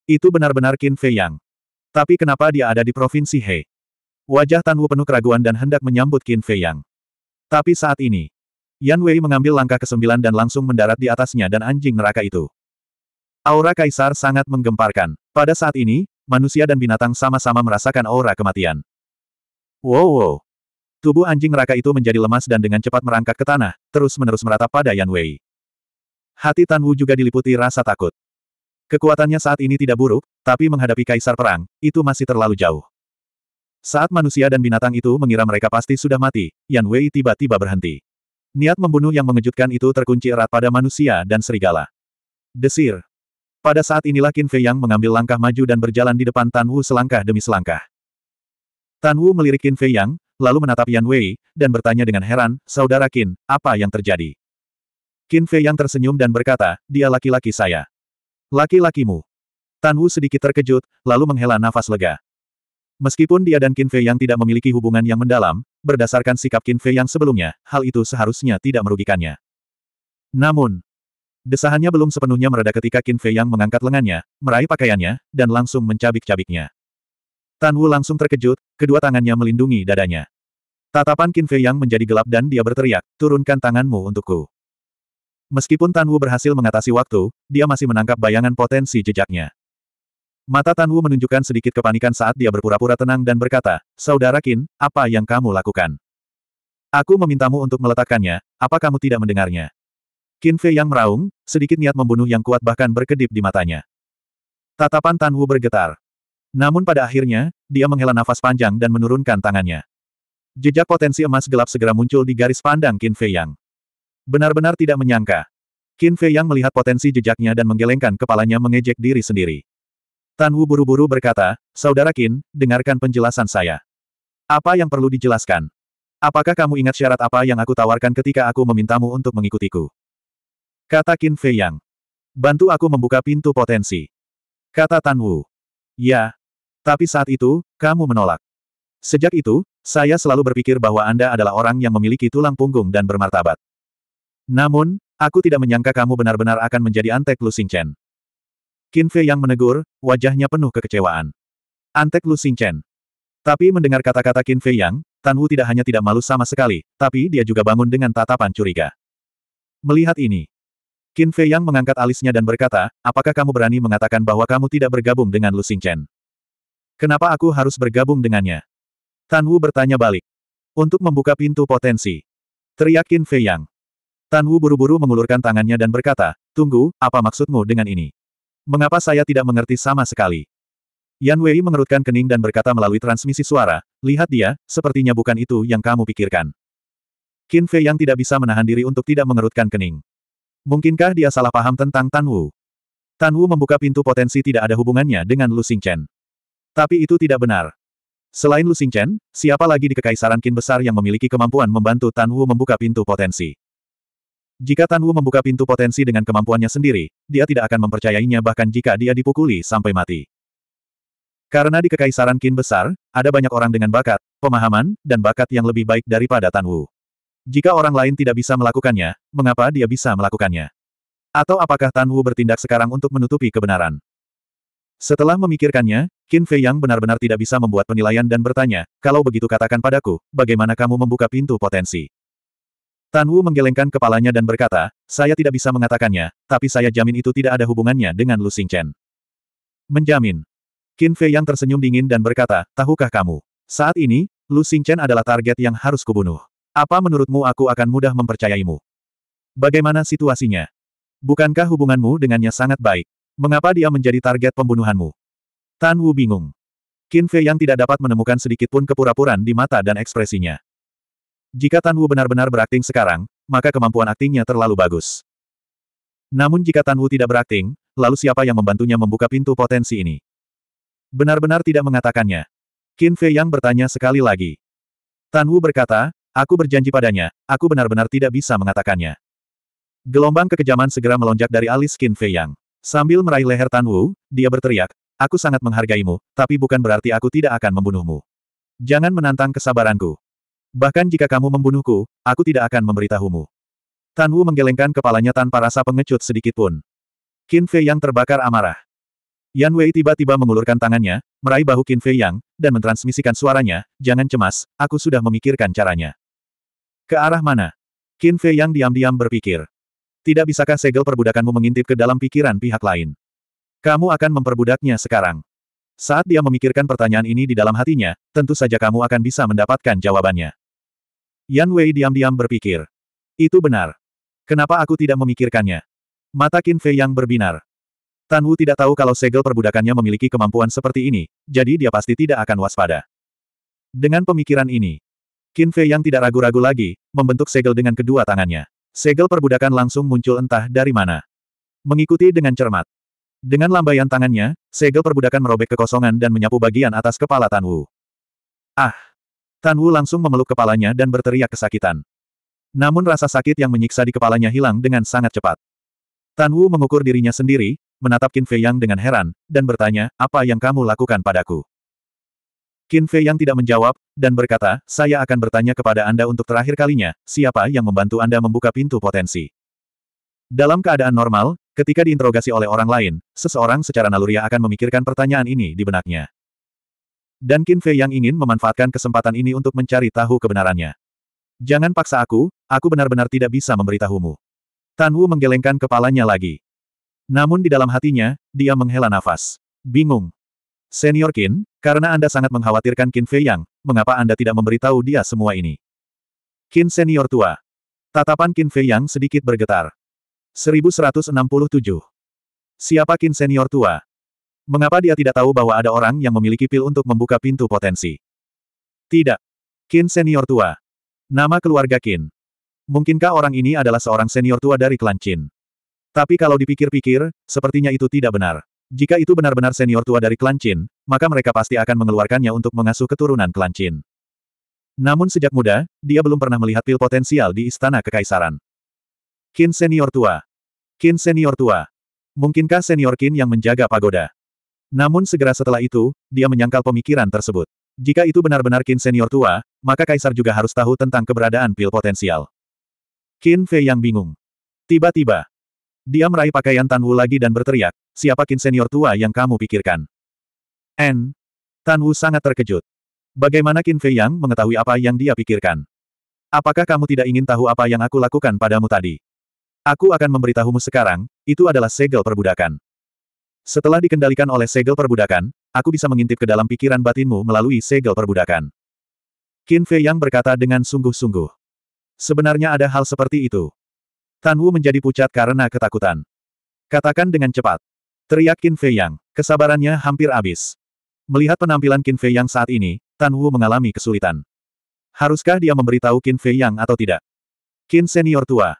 Itu benar-benar Qin Fei yang. Tapi kenapa dia ada di Provinsi Hei? Wajah Tan Wu penuh keraguan dan hendak menyambut Qin Fei yang. Tapi saat ini, Yan Wei mengambil langkah ke kesembilan dan langsung mendarat di atasnya dan anjing neraka itu. Aura kaisar sangat menggemparkan. Pada saat ini, manusia dan binatang sama-sama merasakan aura kematian. Wow wow. Tubuh anjing neraka itu menjadi lemas dan dengan cepat merangkak ke tanah, terus-menerus meratap pada Yan Wei. Hati Tan Wu juga diliputi rasa takut. Kekuatannya saat ini tidak buruk, tapi menghadapi kaisar perang, itu masih terlalu jauh. Saat manusia dan binatang itu mengira mereka pasti sudah mati, Yan Wei tiba-tiba berhenti. Niat membunuh yang mengejutkan itu terkunci erat pada manusia dan serigala. Desir, pada saat inilah Qin Fei Yang mengambil langkah maju dan berjalan di depan Tan Wu selangkah demi selangkah. Tan Wu melirik Qin Fei Yang, lalu menatap Yan Wei, dan bertanya dengan heran, Saudara Qin, apa yang terjadi? Qin Fei Yang tersenyum dan berkata, dia laki-laki saya. Laki-lakimu. Tan Wu sedikit terkejut, lalu menghela nafas lega. Meskipun dia dan Qin Fei Yang tidak memiliki hubungan yang mendalam, berdasarkan sikap Qin Fei Yang sebelumnya, hal itu seharusnya tidak merugikannya. Namun, Desahannya belum sepenuhnya mereda ketika Qin Fei Yang mengangkat lengannya, meraih pakaiannya, dan langsung mencabik-cabiknya. Tan Wu langsung terkejut, kedua tangannya melindungi dadanya. Tatapan Qin Fei Yang menjadi gelap dan dia berteriak, turunkan tanganmu untukku. Meskipun Tan Wu berhasil mengatasi waktu, dia masih menangkap bayangan potensi jejaknya. Mata Tan Wu menunjukkan sedikit kepanikan saat dia berpura-pura tenang dan berkata, Saudara Qin, apa yang kamu lakukan? Aku memintamu untuk meletakkannya, apa kamu tidak mendengarnya? Qin Fei yang meraung, sedikit niat membunuh yang kuat bahkan berkedip di matanya. Tatapan Tan Wu bergetar. Namun pada akhirnya, dia menghela nafas panjang dan menurunkan tangannya. Jejak potensi emas gelap segera muncul di garis pandang Qin Fei Yang. Benar-benar tidak menyangka. Qin Fei Yang melihat potensi jejaknya dan menggelengkan kepalanya mengejek diri sendiri. Tan Wu buru-buru berkata, Saudara Qin, dengarkan penjelasan saya. Apa yang perlu dijelaskan? Apakah kamu ingat syarat apa yang aku tawarkan ketika aku memintamu untuk mengikutiku? Kata Qin Fei Yang. Bantu aku membuka pintu potensi. Kata Tan Wu. Ya. Tapi saat itu, kamu menolak. Sejak itu, saya selalu berpikir bahwa Anda adalah orang yang memiliki tulang punggung dan bermartabat. Namun, aku tidak menyangka kamu benar-benar akan menjadi Antek Lu Xingchen. Qin Fei Yang menegur, wajahnya penuh kekecewaan. Antek Lu Xingchen. Tapi mendengar kata-kata Qin Fei Yang, Tan Wu tidak hanya tidak malu sama sekali, tapi dia juga bangun dengan tatapan curiga. Melihat ini, Qin Fei Yang mengangkat alisnya dan berkata, apakah kamu berani mengatakan bahwa kamu tidak bergabung dengan Lu Xingchen? Kenapa aku harus bergabung dengannya? Tan Wu bertanya balik. Untuk membuka pintu potensi. Teriak Qin Fei Yang. Tan Wu buru-buru mengulurkan tangannya dan berkata, tunggu, apa maksudmu dengan ini? Mengapa saya tidak mengerti sama sekali? Yan Wei mengerutkan kening dan berkata melalui transmisi suara, lihat dia, sepertinya bukan itu yang kamu pikirkan. Qin Fei Yang tidak bisa menahan diri untuk tidak mengerutkan kening. Mungkinkah dia salah paham tentang Tan Wu? Tan Wu membuka pintu potensi tidak ada hubungannya dengan Lu Xingchen. Tapi itu tidak benar. Selain Lu Xingchen, siapa lagi di Kekaisaran Qin besar yang memiliki kemampuan membantu Tan Wu membuka pintu potensi? Jika Tan Wu membuka pintu potensi dengan kemampuannya sendiri, dia tidak akan mempercayainya bahkan jika dia dipukuli sampai mati. Karena di Kekaisaran Qin besar, ada banyak orang dengan bakat, pemahaman, dan bakat yang lebih baik daripada Tan Wu. Jika orang lain tidak bisa melakukannya, mengapa dia bisa melakukannya? Atau apakah Tan Wu bertindak sekarang untuk menutupi kebenaran? Setelah memikirkannya, Qin Fei Yang benar-benar tidak bisa membuat penilaian dan bertanya, kalau begitu katakan padaku, bagaimana kamu membuka pintu potensi? Tan Wu menggelengkan kepalanya dan berkata, saya tidak bisa mengatakannya, tapi saya jamin itu tidak ada hubungannya dengan Lu Xingchen. Menjamin. Qin Fei Yang tersenyum dingin dan berkata, tahukah kamu? Saat ini, Lu Xingchen adalah target yang harus kubunuh. Apa menurutmu aku akan mudah mempercayaimu? Bagaimana situasinya? Bukankah hubunganmu dengannya sangat baik? Mengapa dia menjadi target pembunuhanmu? Tan Wu bingung. Qin Fei yang tidak dapat menemukan sedikit pun kepura-puraan di mata dan ekspresinya. Jika Tan Wu benar-benar berakting sekarang, maka kemampuan aktingnya terlalu bagus. Namun jika Tan Wu tidak berakting, lalu siapa yang membantunya membuka pintu potensi ini? Benar-benar tidak mengatakannya. Qin Fei yang bertanya sekali lagi. Tan Wu berkata, Aku berjanji padanya, aku benar-benar tidak bisa mengatakannya. Gelombang kekejaman segera melonjak dari alis Qin Fei Yang. Sambil meraih leher Tan Wu, dia berteriak, Aku sangat menghargaimu, tapi bukan berarti aku tidak akan membunuhmu. Jangan menantang kesabaranku. Bahkan jika kamu membunuhku, aku tidak akan memberitahumu. Tan Wu menggelengkan kepalanya tanpa rasa pengecut sedikit pun. Qin Fei Yang terbakar amarah. Yan Wei tiba-tiba mengulurkan tangannya, meraih bahu Qin Fei Yang, dan mentransmisikan suaranya, jangan cemas, aku sudah memikirkan caranya. Ke arah mana? Qin Fei yang diam-diam berpikir. Tidak bisakah segel perbudakanmu mengintip ke dalam pikiran pihak lain? Kamu akan memperbudaknya sekarang. Saat dia memikirkan pertanyaan ini di dalam hatinya, tentu saja kamu akan bisa mendapatkan jawabannya. Yan Wei diam-diam berpikir. Itu benar. Kenapa aku tidak memikirkannya? Mata Qin Fei yang berbinar. Tan Wu tidak tahu kalau segel perbudakannya memiliki kemampuan seperti ini, jadi dia pasti tidak akan waspada. Dengan pemikiran ini, Qin Fei yang tidak ragu-ragu lagi, membentuk segel dengan kedua tangannya. Segel perbudakan langsung muncul entah dari mana. Mengikuti dengan cermat. Dengan lambaian tangannya, segel perbudakan merobek kekosongan dan menyapu bagian atas kepala Tan Wu. Ah! Tan Wu langsung memeluk kepalanya dan berteriak kesakitan. Namun rasa sakit yang menyiksa di kepalanya hilang dengan sangat cepat. Tan Wu mengukur dirinya sendiri, menatap Qin Fei Yang dengan heran, dan bertanya, apa yang kamu lakukan padaku? Qin Fei yang tidak menjawab, dan berkata, saya akan bertanya kepada Anda untuk terakhir kalinya, siapa yang membantu Anda membuka pintu potensi? Dalam keadaan normal, ketika diinterogasi oleh orang lain, seseorang secara naluriah akan memikirkan pertanyaan ini di benaknya. Dan Qin Fei yang ingin memanfaatkan kesempatan ini untuk mencari tahu kebenarannya. Jangan paksa aku, aku benar-benar tidak bisa memberitahumu. Tan Wu menggelengkan kepalanya lagi. Namun di dalam hatinya, dia menghela nafas. Bingung. Senior Qin, karena Anda sangat mengkhawatirkan Qin Fei Yang, mengapa Anda tidak memberitahu dia semua ini? Qin Senior Tua. Tatapan Qin Fei Yang sedikit bergetar. 1167. Siapa Qin Senior Tua? Mengapa dia tidak tahu bahwa ada orang yang memiliki pil untuk membuka pintu potensi? Tidak. Qin Senior Tua. Nama keluarga Qin. Mungkinkah orang ini adalah seorang senior tua dari klan Qin? Tapi kalau dipikir-pikir, sepertinya itu tidak benar. Jika itu benar-benar senior tua dari klan maka mereka pasti akan mengeluarkannya untuk mengasuh keturunan klan Namun sejak muda, dia belum pernah melihat pil potensial di istana kekaisaran. Kin senior tua. kin senior tua. Mungkinkah senior kin yang menjaga pagoda? Namun segera setelah itu, dia menyangkal pemikiran tersebut. Jika itu benar-benar kin senior tua, maka kaisar juga harus tahu tentang keberadaan pil potensial. Kin Fei yang bingung. Tiba-tiba, dia meraih pakaian Wu lagi dan berteriak, Siapa kin senior tua yang kamu pikirkan? N. Tan Wu sangat terkejut. Bagaimana Qin Fei Yang mengetahui apa yang dia pikirkan? Apakah kamu tidak ingin tahu apa yang aku lakukan padamu tadi? Aku akan memberitahumu sekarang, itu adalah segel perbudakan. Setelah dikendalikan oleh segel perbudakan, aku bisa mengintip ke dalam pikiran batinmu melalui segel perbudakan. Qin Fei Yang berkata dengan sungguh-sungguh. Sebenarnya ada hal seperti itu. Tan Wu menjadi pucat karena ketakutan. Katakan dengan cepat. Teriak Qin Fei Yang. Kesabarannya hampir habis. Melihat penampilan Qin Fei Yang saat ini, Tan Wu mengalami kesulitan. Haruskah dia memberitahu Qin Fei Yang atau tidak? Qin senior tua.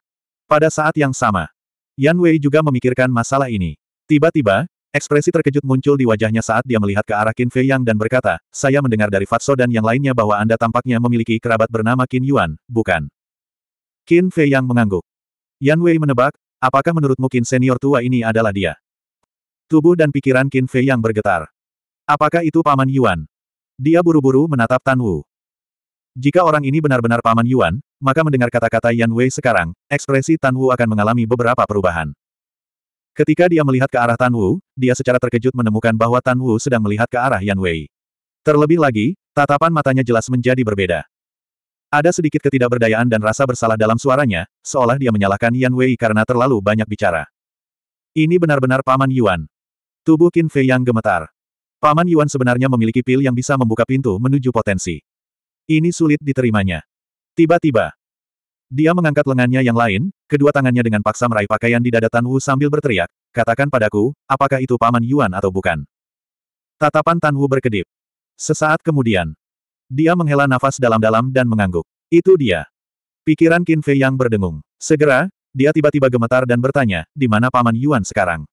Pada saat yang sama, Yan Wei juga memikirkan masalah ini. Tiba-tiba, ekspresi terkejut muncul di wajahnya saat dia melihat ke arah Qin Fei Yang dan berkata, saya mendengar dari Fatso dan yang lainnya bahwa Anda tampaknya memiliki kerabat bernama Qin Yuan, bukan? Qin Fei Yang mengangguk. Yan Wei menebak, apakah menurutmu Qin senior tua ini adalah dia? Tubuh dan pikiran Qin Fei yang bergetar. Apakah itu Paman Yuan? Dia buru-buru menatap Tan Wu. Jika orang ini benar-benar Paman Yuan, maka mendengar kata-kata Yan Wei sekarang, ekspresi Tan Wu akan mengalami beberapa perubahan. Ketika dia melihat ke arah Tan Wu, dia secara terkejut menemukan bahwa Tan Wu sedang melihat ke arah Yan Wei. Terlebih lagi, tatapan matanya jelas menjadi berbeda. Ada sedikit ketidakberdayaan dan rasa bersalah dalam suaranya, seolah dia menyalahkan Yan Wei karena terlalu banyak bicara. Ini benar-benar Paman Yuan. Tubuh Qin Fei yang gemetar. Paman Yuan sebenarnya memiliki pil yang bisa membuka pintu menuju potensi. Ini sulit diterimanya. Tiba-tiba, dia mengangkat lengannya yang lain, kedua tangannya dengan paksa meraih pakaian di dada Tan Wu sambil berteriak, katakan padaku, apakah itu Paman Yuan atau bukan? Tatapan Tan Wu berkedip. Sesaat kemudian, dia menghela nafas dalam-dalam dan mengangguk. Itu dia. Pikiran Qin Fei yang berdengung. Segera, dia tiba-tiba gemetar dan bertanya, di mana Paman Yuan sekarang?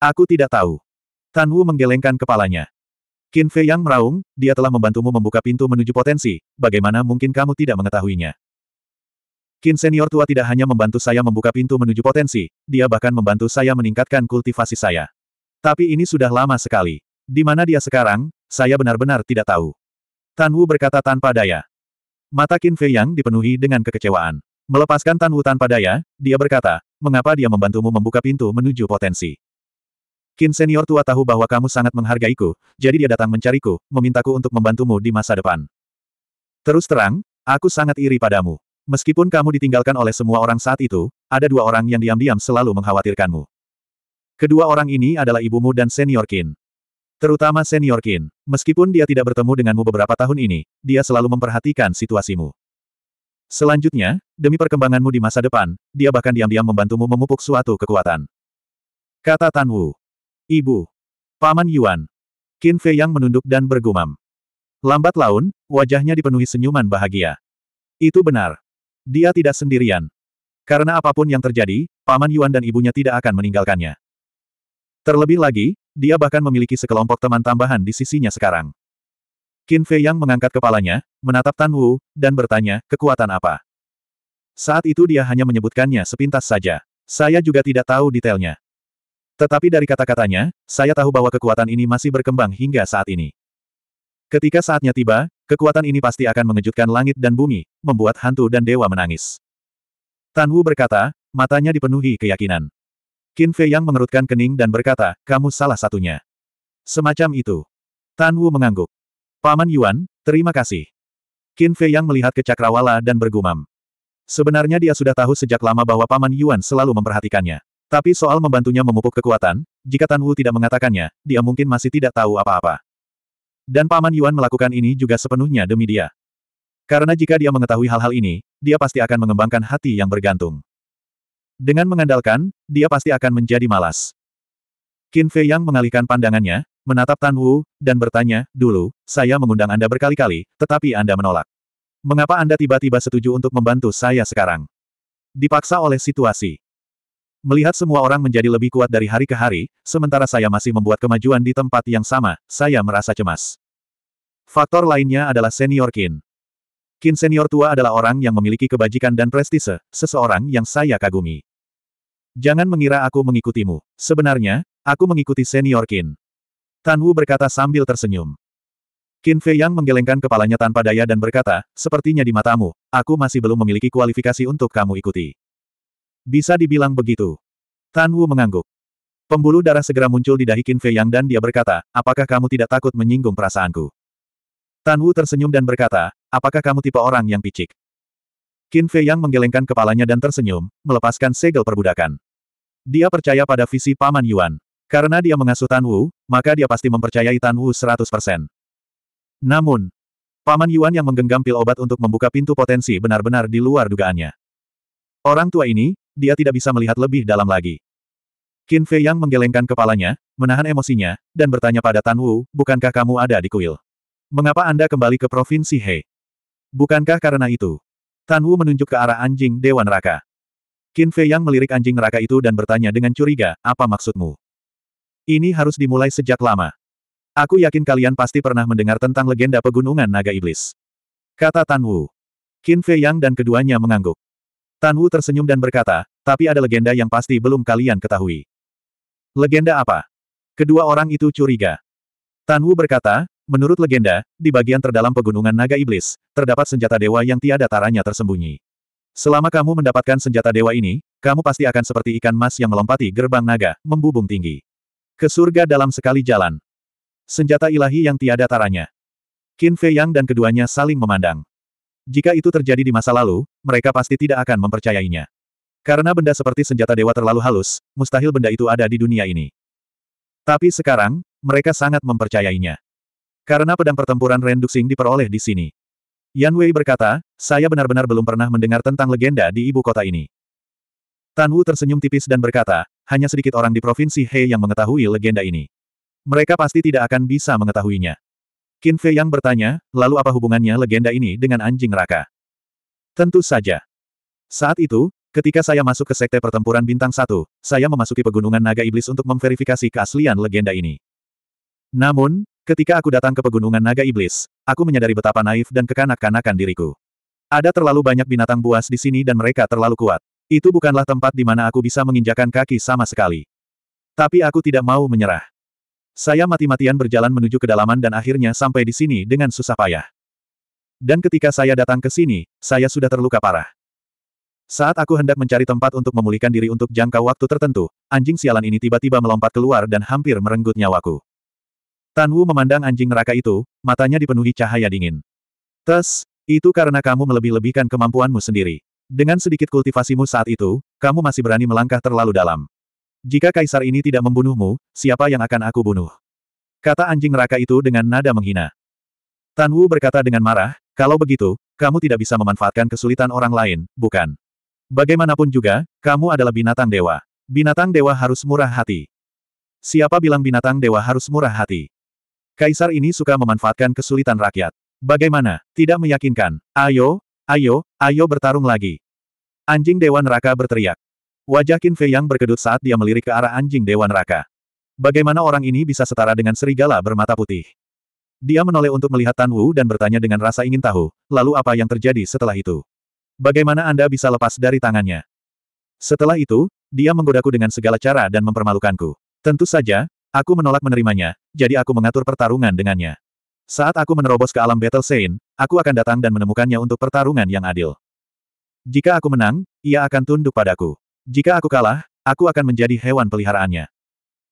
Aku tidak tahu. Tan Wu menggelengkan kepalanya. Qin Fei yang meraung, dia telah membantumu membuka pintu menuju potensi, bagaimana mungkin kamu tidak mengetahuinya? Qin senior tua tidak hanya membantu saya membuka pintu menuju potensi, dia bahkan membantu saya meningkatkan kultivasi saya. Tapi ini sudah lama sekali. Di mana dia sekarang, saya benar-benar tidak tahu. Tan Wu berkata tanpa daya. Mata Qin Fei yang dipenuhi dengan kekecewaan. Melepaskan Tan Wu tanpa daya, dia berkata, mengapa dia membantumu membuka pintu menuju potensi? Kin senior tua tahu bahwa kamu sangat menghargaiku, jadi dia datang mencariku, memintaku untuk membantumu di masa depan. Terus terang, aku sangat iri padamu. Meskipun kamu ditinggalkan oleh semua orang saat itu, ada dua orang yang diam-diam selalu mengkhawatirkanmu. Kedua orang ini adalah ibumu dan senior Kin. Terutama senior Kin, Meskipun dia tidak bertemu denganmu beberapa tahun ini, dia selalu memperhatikan situasimu. Selanjutnya, demi perkembanganmu di masa depan, dia bahkan diam-diam membantumu memupuk suatu kekuatan. Kata Tan Wu. Ibu. Paman Yuan. Qin Fei Yang menunduk dan bergumam. Lambat laun, wajahnya dipenuhi senyuman bahagia. Itu benar. Dia tidak sendirian. Karena apapun yang terjadi, Paman Yuan dan ibunya tidak akan meninggalkannya. Terlebih lagi, dia bahkan memiliki sekelompok teman tambahan di sisinya sekarang. Qin Fei Yang mengangkat kepalanya, menatap Tan Wu, dan bertanya, kekuatan apa? Saat itu dia hanya menyebutkannya sepintas saja. Saya juga tidak tahu detailnya. Tetapi dari kata-katanya, saya tahu bahwa kekuatan ini masih berkembang hingga saat ini. Ketika saatnya tiba, kekuatan ini pasti akan mengejutkan langit dan bumi, membuat hantu dan dewa menangis. Tan Wu berkata, matanya dipenuhi keyakinan. Qin Fei Yang mengerutkan kening dan berkata, kamu salah satunya. Semacam itu. Tan Wu mengangguk. Paman Yuan, terima kasih. Qin Fei Yang melihat ke cakrawala dan bergumam. Sebenarnya dia sudah tahu sejak lama bahwa Paman Yuan selalu memperhatikannya. Tapi soal membantunya memupuk kekuatan, jika Tan Wu tidak mengatakannya, dia mungkin masih tidak tahu apa-apa. Dan Paman Yuan melakukan ini juga sepenuhnya demi dia. Karena jika dia mengetahui hal-hal ini, dia pasti akan mengembangkan hati yang bergantung. Dengan mengandalkan, dia pasti akan menjadi malas. Qin Fei Yang mengalihkan pandangannya, menatap Tan Wu, dan bertanya, dulu, saya mengundang Anda berkali-kali, tetapi Anda menolak. Mengapa Anda tiba-tiba setuju untuk membantu saya sekarang? Dipaksa oleh situasi. Melihat semua orang menjadi lebih kuat dari hari ke hari, sementara saya masih membuat kemajuan di tempat yang sama, saya merasa cemas. Faktor lainnya adalah senior Kin. Kin senior tua adalah orang yang memiliki kebajikan dan prestise, seseorang yang saya kagumi. Jangan mengira aku mengikutimu. Sebenarnya, aku mengikuti senior Kin. Tan Wu berkata sambil tersenyum. Qin Fei Yang menggelengkan kepalanya tanpa daya dan berkata, sepertinya di matamu, aku masih belum memiliki kualifikasi untuk kamu ikuti. Bisa dibilang begitu. Tan Wu mengangguk. Pembuluh darah segera muncul di dahi Qin Fei Yang dan dia berkata, apakah kamu tidak takut menyinggung perasaanku? Tan Wu tersenyum dan berkata, apakah kamu tipe orang yang picik? Qin Fei Yang menggelengkan kepalanya dan tersenyum, melepaskan segel perbudakan. Dia percaya pada visi Paman Yuan. Karena dia mengasuh Tan Wu, maka dia pasti mempercayai Tan Wu 100%. Namun, Paman Yuan yang menggenggam pil obat untuk membuka pintu potensi benar-benar di luar dugaannya. Orang tua ini, dia tidak bisa melihat lebih dalam lagi. Qin Fei Yang menggelengkan kepalanya, menahan emosinya, dan bertanya pada Tan Wu, bukankah kamu ada di kuil? Mengapa Anda kembali ke Provinsi He? Bukankah karena itu? Tan Wu menunjuk ke arah anjing Dewa Neraka. Qin Fei Yang melirik anjing neraka itu dan bertanya dengan curiga, apa maksudmu? Ini harus dimulai sejak lama. Aku yakin kalian pasti pernah mendengar tentang legenda pegunungan naga iblis. Kata Tan Wu. Qin Fei Yang dan keduanya mengangguk. Tan Wu tersenyum dan berkata, tapi ada legenda yang pasti belum kalian ketahui. Legenda apa? Kedua orang itu curiga. Tan Wu berkata, menurut legenda, di bagian terdalam pegunungan naga iblis, terdapat senjata dewa yang tiada taranya tersembunyi. Selama kamu mendapatkan senjata dewa ini, kamu pasti akan seperti ikan mas yang melompati gerbang naga, membubung tinggi. Ke surga dalam sekali jalan. Senjata ilahi yang tiada taranya. Qin Fei Yang dan keduanya saling memandang. Jika itu terjadi di masa lalu, mereka pasti tidak akan mempercayainya. Karena benda seperti senjata dewa terlalu halus, mustahil benda itu ada di dunia ini. Tapi sekarang, mereka sangat mempercayainya. Karena pedang pertempuran Renduxing diperoleh di sini. Yan Wei berkata, saya benar-benar belum pernah mendengar tentang legenda di ibu kota ini. Tan Wu tersenyum tipis dan berkata, hanya sedikit orang di provinsi He yang mengetahui legenda ini. Mereka pasti tidak akan bisa mengetahuinya. Qin Fei yang bertanya, lalu apa hubungannya legenda ini dengan anjing raka? Tentu saja. Saat itu, Ketika saya masuk ke Sekte Pertempuran Bintang 1, saya memasuki Pegunungan Naga Iblis untuk memverifikasi keaslian legenda ini. Namun, ketika aku datang ke Pegunungan Naga Iblis, aku menyadari betapa naif dan kekanak-kanakan diriku. Ada terlalu banyak binatang buas di sini dan mereka terlalu kuat. Itu bukanlah tempat di mana aku bisa menginjakan kaki sama sekali. Tapi aku tidak mau menyerah. Saya mati-matian berjalan menuju kedalaman dan akhirnya sampai di sini dengan susah payah. Dan ketika saya datang ke sini, saya sudah terluka parah. Saat aku hendak mencari tempat untuk memulihkan diri untuk jangka waktu tertentu, anjing sialan ini tiba-tiba melompat keluar dan hampir merenggut nyawaku. Tan Wu memandang anjing neraka itu, matanya dipenuhi cahaya dingin. Tes, itu karena kamu melebih-lebihkan kemampuanmu sendiri. Dengan sedikit kultivasimu saat itu, kamu masih berani melangkah terlalu dalam. Jika kaisar ini tidak membunuhmu, siapa yang akan aku bunuh? Kata anjing neraka itu dengan nada menghina. Tan Wu berkata dengan marah, kalau begitu, kamu tidak bisa memanfaatkan kesulitan orang lain, bukan? Bagaimanapun juga, kamu adalah binatang dewa. Binatang dewa harus murah hati. Siapa bilang binatang dewa harus murah hati? Kaisar ini suka memanfaatkan kesulitan rakyat. Bagaimana? Tidak meyakinkan. Ayo, ayo, ayo bertarung lagi. Anjing Dewa Neraka berteriak. Wajah Qin Fei yang berkedut saat dia melirik ke arah anjing Dewa Neraka. Bagaimana orang ini bisa setara dengan serigala bermata putih? Dia menoleh untuk melihat Tan Wu dan bertanya dengan rasa ingin tahu, lalu apa yang terjadi setelah itu? Bagaimana Anda bisa lepas dari tangannya? Setelah itu, dia menggodaku dengan segala cara dan mempermalukanku. Tentu saja, aku menolak menerimanya, jadi aku mengatur pertarungan dengannya. Saat aku menerobos ke alam Battle Saint, aku akan datang dan menemukannya untuk pertarungan yang adil. Jika aku menang, ia akan tunduk padaku. Jika aku kalah, aku akan menjadi hewan peliharaannya.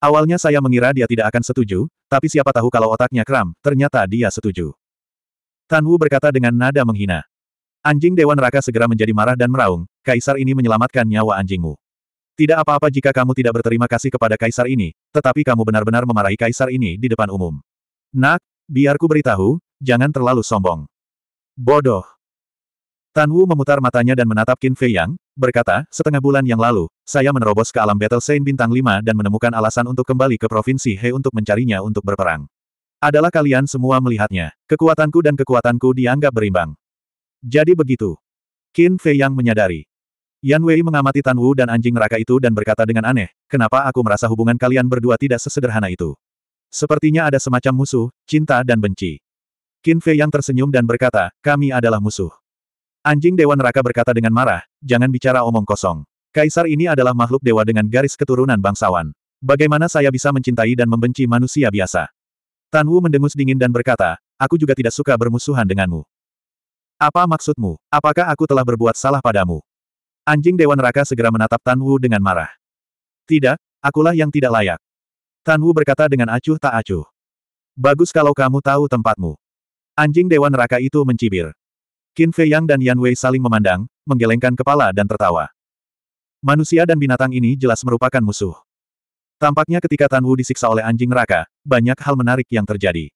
Awalnya saya mengira dia tidak akan setuju, tapi siapa tahu kalau otaknya kram, ternyata dia setuju. Tan Wu berkata dengan nada menghina. Anjing Dewa Neraka segera menjadi marah dan meraung, kaisar ini menyelamatkan nyawa anjingmu. Tidak apa-apa jika kamu tidak berterima kasih kepada kaisar ini, tetapi kamu benar-benar memarahi kaisar ini di depan umum. Nak, biarku beritahu, jangan terlalu sombong. Bodoh. Tan Wu memutar matanya dan menatap Qin Fei Yang, berkata, setengah bulan yang lalu, saya menerobos ke alam Battle Saint Bintang 5 dan menemukan alasan untuk kembali ke Provinsi He untuk mencarinya untuk berperang. Adalah kalian semua melihatnya. Kekuatanku dan kekuatanku dianggap berimbang. Jadi begitu. Qin Fei yang menyadari. Yan Wei mengamati Tan Wu dan anjing neraka itu dan berkata dengan aneh, kenapa aku merasa hubungan kalian berdua tidak sesederhana itu? Sepertinya ada semacam musuh, cinta dan benci. Qin Fei yang tersenyum dan berkata, kami adalah musuh. Anjing Dewa Neraka berkata dengan marah, jangan bicara omong kosong. Kaisar ini adalah makhluk dewa dengan garis keturunan bangsawan. Bagaimana saya bisa mencintai dan membenci manusia biasa? Tan Wu mendengus dingin dan berkata, aku juga tidak suka bermusuhan denganmu. Apa maksudmu? Apakah aku telah berbuat salah padamu? Anjing Dewa Neraka segera menatap Tan Wu dengan marah. Tidak, akulah yang tidak layak. Tan Wu berkata dengan acuh tak acuh. Bagus kalau kamu tahu tempatmu. Anjing Dewa Neraka itu mencibir. Qin Fei Yang dan Yan Wei saling memandang, menggelengkan kepala dan tertawa. Manusia dan binatang ini jelas merupakan musuh. Tampaknya ketika Tan Wu disiksa oleh anjing neraka, banyak hal menarik yang terjadi.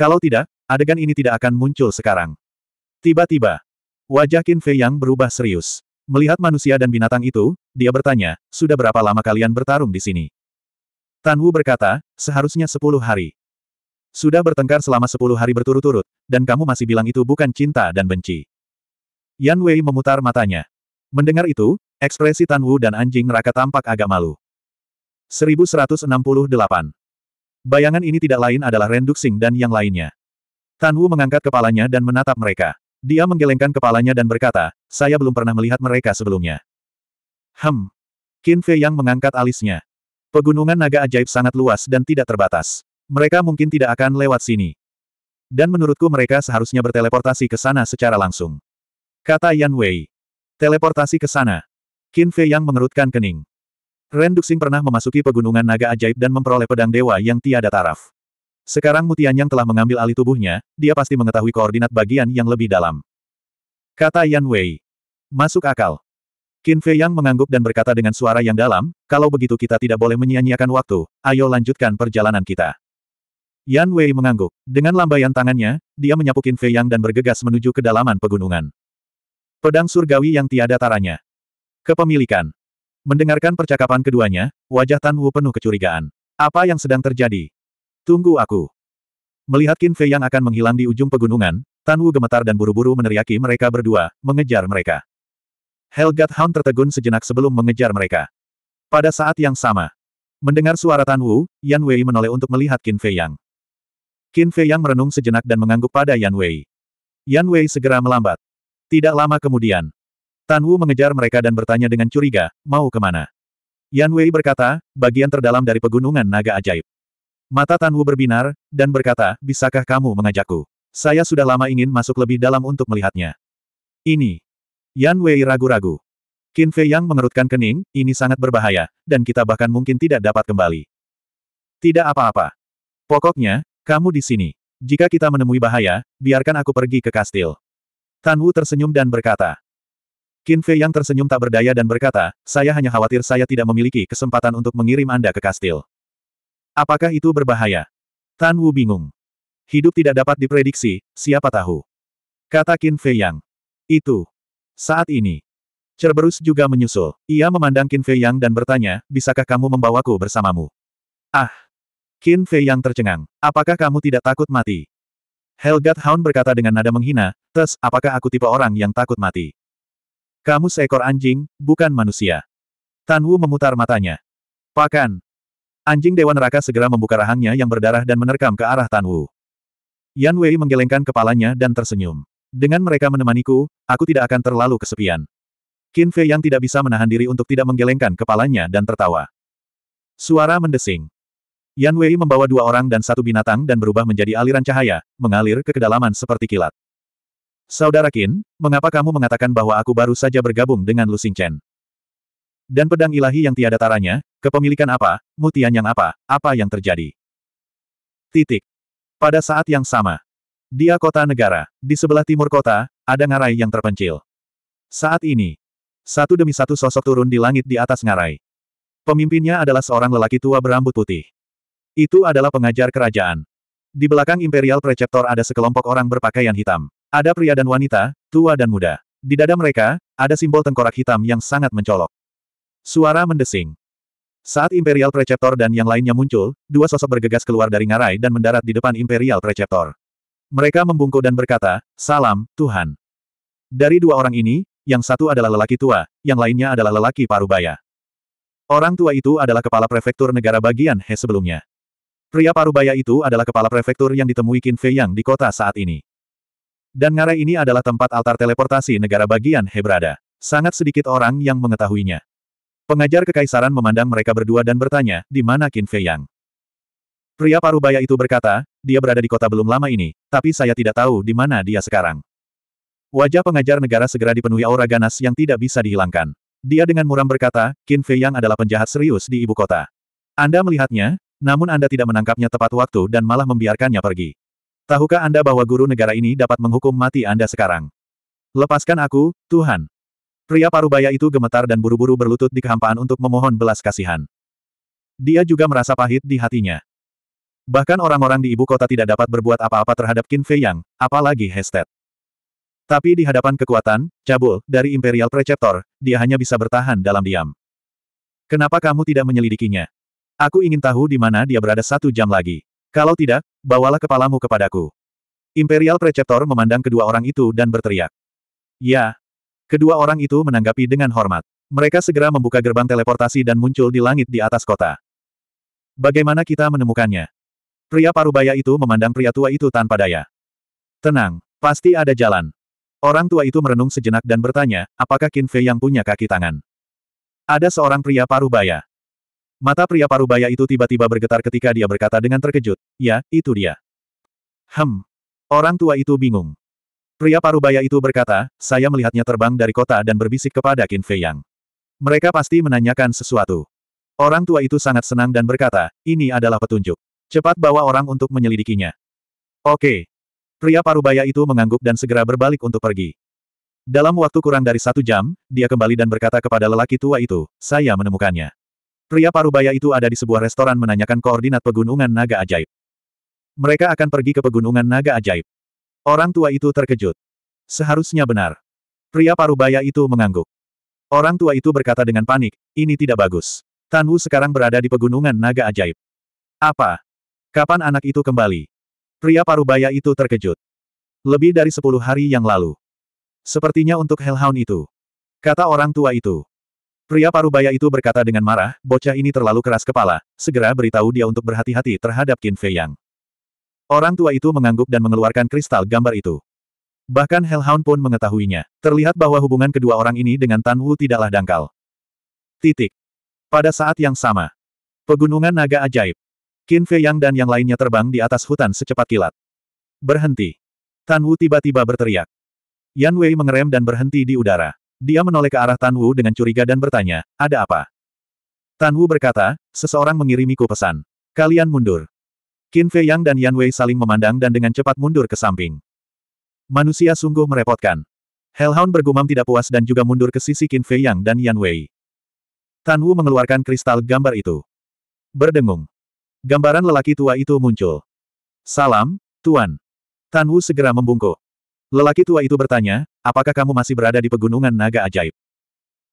Kalau tidak, adegan ini tidak akan muncul sekarang. Tiba-tiba, wajah Qin Fei yang berubah serius. Melihat manusia dan binatang itu, dia bertanya, sudah berapa lama kalian bertarung di sini? Tan Wu berkata, seharusnya sepuluh hari. Sudah bertengkar selama sepuluh hari berturut-turut, dan kamu masih bilang itu bukan cinta dan benci. Yan Wei memutar matanya. Mendengar itu, ekspresi Tan Wu dan anjing neraka tampak agak malu. 1168. Bayangan ini tidak lain adalah Ren Duxing dan yang lainnya. Tan Wu mengangkat kepalanya dan menatap mereka. Dia menggelengkan kepalanya dan berkata, saya belum pernah melihat mereka sebelumnya. Hem. Qin Fei yang mengangkat alisnya. Pegunungan naga ajaib sangat luas dan tidak terbatas. Mereka mungkin tidak akan lewat sini. Dan menurutku mereka seharusnya berteleportasi ke sana secara langsung. Kata Yan Wei. Teleportasi ke sana. Qin Fei yang mengerutkan kening. Ren Duxing pernah memasuki pegunungan naga ajaib dan memperoleh pedang dewa yang tiada taraf. Sekarang Mutianyang telah mengambil alih tubuhnya, dia pasti mengetahui koordinat bagian yang lebih dalam. Kata Yan Wei. Masuk akal. Qin Fei Yang mengangguk dan berkata dengan suara yang dalam, kalau begitu kita tidak boleh menyia-nyiakan waktu, ayo lanjutkan perjalanan kita. Yan Wei mengangguk. Dengan lambaian tangannya, dia menyapu Qin Fei Yang dan bergegas menuju kedalaman pegunungan. Pedang surgawi yang tiada taranya. Kepemilikan. Mendengarkan percakapan keduanya, wajah Tan Wu penuh kecurigaan. Apa yang sedang terjadi? Tunggu aku. Melihat Qin Fei yang akan menghilang di ujung pegunungan, Tan Wu gemetar dan buru-buru meneriaki mereka berdua, mengejar mereka. Helgat Hound tertegun sejenak sebelum mengejar mereka. Pada saat yang sama, mendengar suara Tan Wu, Yan Wei menoleh untuk melihat Qin Fei Yang. Qin Fei Yang merenung sejenak dan mengangguk pada Yan Wei. Yan Wei segera melambat. Tidak lama kemudian, Tan Wu mengejar mereka dan bertanya dengan curiga, mau kemana? Yan Wei berkata, bagian terdalam dari pegunungan naga ajaib. Mata Tan Wu berbinar, dan berkata, bisakah kamu mengajakku? Saya sudah lama ingin masuk lebih dalam untuk melihatnya. Ini. Yan Wei ragu-ragu. Qin Fei Yang mengerutkan kening, ini sangat berbahaya, dan kita bahkan mungkin tidak dapat kembali. Tidak apa-apa. Pokoknya, kamu di sini. Jika kita menemui bahaya, biarkan aku pergi ke kastil. Tan Wu tersenyum dan berkata. Qin Fei Yang tersenyum tak berdaya dan berkata, saya hanya khawatir saya tidak memiliki kesempatan untuk mengirim Anda ke kastil. Apakah itu berbahaya? Tan Wu bingung. Hidup tidak dapat diprediksi, siapa tahu. Kata Qin Fei Yang. Itu. Saat ini. Cerberus juga menyusul. Ia memandang Qin Fei Yang dan bertanya, bisakah kamu membawaku bersamamu? Ah. Qin Fei Yang tercengang. Apakah kamu tidak takut mati? Helgat Hound berkata dengan nada menghina, Tes, apakah aku tipe orang yang takut mati? Kamu seekor anjing, bukan manusia. Tan Wu memutar matanya. Pakan. Anjing Dewa Neraka segera membuka rahangnya yang berdarah dan menerkam ke arah Tan Wu. Yan Wei menggelengkan kepalanya dan tersenyum. Dengan mereka menemaniku, aku tidak akan terlalu kesepian. Qin Fei yang tidak bisa menahan diri untuk tidak menggelengkan kepalanya dan tertawa. Suara mendesing. Yan Wei membawa dua orang dan satu binatang dan berubah menjadi aliran cahaya, mengalir ke kedalaman seperti kilat. Saudara Qin, mengapa kamu mengatakan bahwa aku baru saja bergabung dengan Lu Chen? Dan pedang ilahi yang tiada taranya, kepemilikan apa, mutian yang apa, apa yang terjadi. Titik. Pada saat yang sama. Dia kota negara. Di sebelah timur kota, ada ngarai yang terpencil. Saat ini. Satu demi satu sosok turun di langit di atas ngarai. Pemimpinnya adalah seorang lelaki tua berambut putih. Itu adalah pengajar kerajaan. Di belakang Imperial Preceptor ada sekelompok orang berpakaian hitam. Ada pria dan wanita, tua dan muda. Di dada mereka, ada simbol tengkorak hitam yang sangat mencolok. Suara mendesing. Saat Imperial Preceptor dan yang lainnya muncul, dua sosok bergegas keluar dari ngarai dan mendarat di depan Imperial Preceptor. Mereka membungkuk dan berkata, Salam, Tuhan. Dari dua orang ini, yang satu adalah lelaki tua, yang lainnya adalah lelaki parubaya. Orang tua itu adalah kepala prefektur negara bagian He sebelumnya. Pria parubaya itu adalah kepala prefektur yang ditemui Qin Fei Yang di kota saat ini. Dan ngarai ini adalah tempat altar teleportasi negara bagian He berada. Sangat sedikit orang yang mengetahuinya. Pengajar kekaisaran memandang mereka berdua dan bertanya, di mana Qin Fei Yang? Pria parubaya itu berkata, dia berada di kota belum lama ini, tapi saya tidak tahu di mana dia sekarang. Wajah pengajar negara segera dipenuhi aura ganas yang tidak bisa dihilangkan. Dia dengan muram berkata, Qin Fei Yang adalah penjahat serius di ibu kota. Anda melihatnya, namun Anda tidak menangkapnya tepat waktu dan malah membiarkannya pergi. Tahukah Anda bahwa guru negara ini dapat menghukum mati Anda sekarang? Lepaskan aku, Tuhan. Pria parubaya itu gemetar dan buru-buru berlutut di kehampaan untuk memohon belas kasihan. Dia juga merasa pahit di hatinya. Bahkan orang-orang di ibu kota tidak dapat berbuat apa-apa terhadap Qin Fei Yang, apalagi Hestet. Tapi di hadapan kekuatan, cabul, dari Imperial Preceptor, dia hanya bisa bertahan dalam diam. Kenapa kamu tidak menyelidikinya? Aku ingin tahu di mana dia berada satu jam lagi. Kalau tidak, bawalah kepalamu kepadaku. Imperial Preceptor memandang kedua orang itu dan berteriak. Ya, Kedua orang itu menanggapi dengan hormat. Mereka segera membuka gerbang teleportasi dan muncul di langit di atas kota. Bagaimana kita menemukannya? Pria parubaya itu memandang pria tua itu tanpa daya. Tenang, pasti ada jalan. Orang tua itu merenung sejenak dan bertanya, apakah Qin Fei yang punya kaki tangan? Ada seorang pria parubaya. Mata pria parubaya itu tiba-tiba bergetar ketika dia berkata dengan terkejut, ya, itu dia. Hem. Orang tua itu bingung. Pria parubaya itu berkata, saya melihatnya terbang dari kota dan berbisik kepada Qin Fei Yang. Mereka pasti menanyakan sesuatu. Orang tua itu sangat senang dan berkata, ini adalah petunjuk. Cepat bawa orang untuk menyelidikinya. Oke. Pria parubaya itu mengangguk dan segera berbalik untuk pergi. Dalam waktu kurang dari satu jam, dia kembali dan berkata kepada lelaki tua itu, saya menemukannya. Pria parubaya itu ada di sebuah restoran menanyakan koordinat pegunungan naga ajaib. Mereka akan pergi ke pegunungan naga ajaib. Orang tua itu terkejut. Seharusnya benar. Pria parubaya itu mengangguk. Orang tua itu berkata dengan panik, ini tidak bagus. Wu sekarang berada di pegunungan naga ajaib. Apa? Kapan anak itu kembali? Pria parubaya itu terkejut. Lebih dari sepuluh hari yang lalu. Sepertinya untuk Hellhound itu. Kata orang tua itu. Pria parubaya itu berkata dengan marah, bocah ini terlalu keras kepala, segera beritahu dia untuk berhati-hati terhadap Qin Fei Yang. Orang tua itu mengangguk dan mengeluarkan kristal gambar itu. Bahkan Hellhound pun mengetahuinya. Terlihat bahwa hubungan kedua orang ini dengan Tan Wu tidaklah dangkal. Titik. Pada saat yang sama. Pegunungan naga ajaib. Qin Fei Yang dan yang lainnya terbang di atas hutan secepat kilat. Berhenti. Tan Wu tiba-tiba berteriak. Yan Wei mengerem dan berhenti di udara. Dia menoleh ke arah Tan Wu dengan curiga dan bertanya, ada apa? Tan Wu berkata, seseorang mengirimiku pesan. Kalian mundur. Qin Fei Yang dan Yan Wei saling memandang dan dengan cepat mundur ke samping. Manusia sungguh merepotkan. Hellhound bergumam tidak puas dan juga mundur ke sisi Qin Fei Yang dan Yan Wei. Tan Wu mengeluarkan kristal gambar itu. Berdengung. Gambaran lelaki tua itu muncul. Salam, Tuan. Tan Wu segera membungkuk. Lelaki tua itu bertanya, apakah kamu masih berada di pegunungan naga ajaib?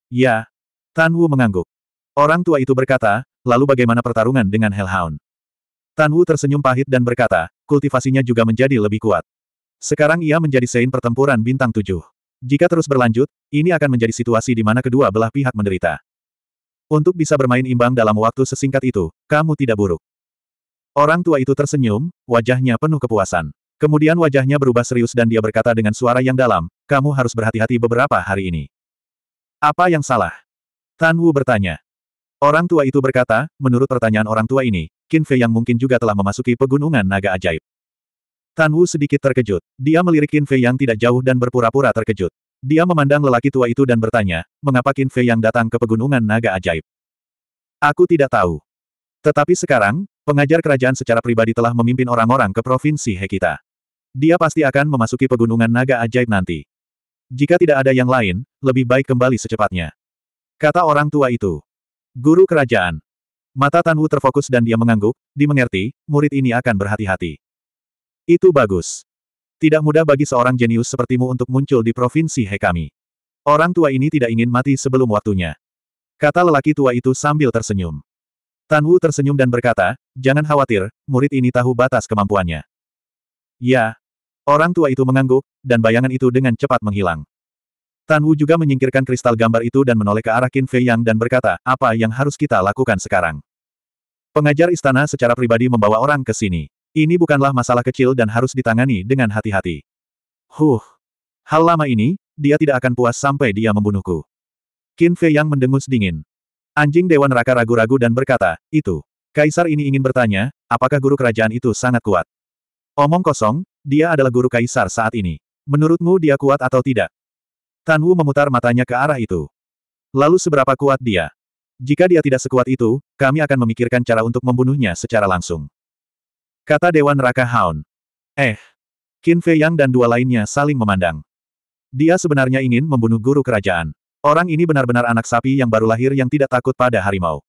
Ya. Tan Wu mengangguk. Orang tua itu berkata, lalu bagaimana pertarungan dengan Hellhound? Tan Wu tersenyum pahit dan berkata, kultivasinya juga menjadi lebih kuat. Sekarang ia menjadi sein pertempuran bintang tujuh. Jika terus berlanjut, ini akan menjadi situasi di mana kedua belah pihak menderita. Untuk bisa bermain imbang dalam waktu sesingkat itu, kamu tidak buruk. Orang tua itu tersenyum, wajahnya penuh kepuasan. Kemudian wajahnya berubah serius dan dia berkata dengan suara yang dalam, kamu harus berhati-hati beberapa hari ini. Apa yang salah? Tan Wu bertanya. Orang tua itu berkata, menurut pertanyaan orang tua ini, Qin Fei yang mungkin juga telah memasuki pegunungan naga ajaib. Tan Wu sedikit terkejut. Dia melirik Qin Fei yang tidak jauh dan berpura-pura terkejut. Dia memandang lelaki tua itu dan bertanya, mengapa Qin Fei yang datang ke pegunungan naga ajaib? Aku tidak tahu. Tetapi sekarang, pengajar kerajaan secara pribadi telah memimpin orang-orang ke Provinsi Hekita. Dia pasti akan memasuki pegunungan naga ajaib nanti. Jika tidak ada yang lain, lebih baik kembali secepatnya. Kata orang tua itu. Guru kerajaan, Mata Tan Wu terfokus dan dia mengangguk, dimengerti, murid ini akan berhati-hati. Itu bagus. Tidak mudah bagi seorang jenius sepertimu untuk muncul di provinsi Hekami. Orang tua ini tidak ingin mati sebelum waktunya. Kata lelaki tua itu sambil tersenyum. Tan Wu tersenyum dan berkata, jangan khawatir, murid ini tahu batas kemampuannya. Ya. Orang tua itu mengangguk, dan bayangan itu dengan cepat menghilang. Tan Wu juga menyingkirkan kristal gambar itu dan menoleh ke arah Qin Fei Yang dan berkata, apa yang harus kita lakukan sekarang? Pengajar istana secara pribadi membawa orang ke sini. Ini bukanlah masalah kecil dan harus ditangani dengan hati-hati. Huh. Hal lama ini, dia tidak akan puas sampai dia membunuhku. Qin Fei Yang mendengus dingin. Anjing Dewan Raka ragu-ragu dan berkata, itu. Kaisar ini ingin bertanya, apakah guru kerajaan itu sangat kuat? Omong kosong, dia adalah guru kaisar saat ini. Menurutmu dia kuat atau tidak? Tan Wu memutar matanya ke arah itu. Lalu seberapa kuat dia? Jika dia tidak sekuat itu, kami akan memikirkan cara untuk membunuhnya secara langsung. Kata Dewan Raka Haun. Eh. Qin Fei Yang dan dua lainnya saling memandang. Dia sebenarnya ingin membunuh guru kerajaan. Orang ini benar-benar anak sapi yang baru lahir yang tidak takut pada harimau.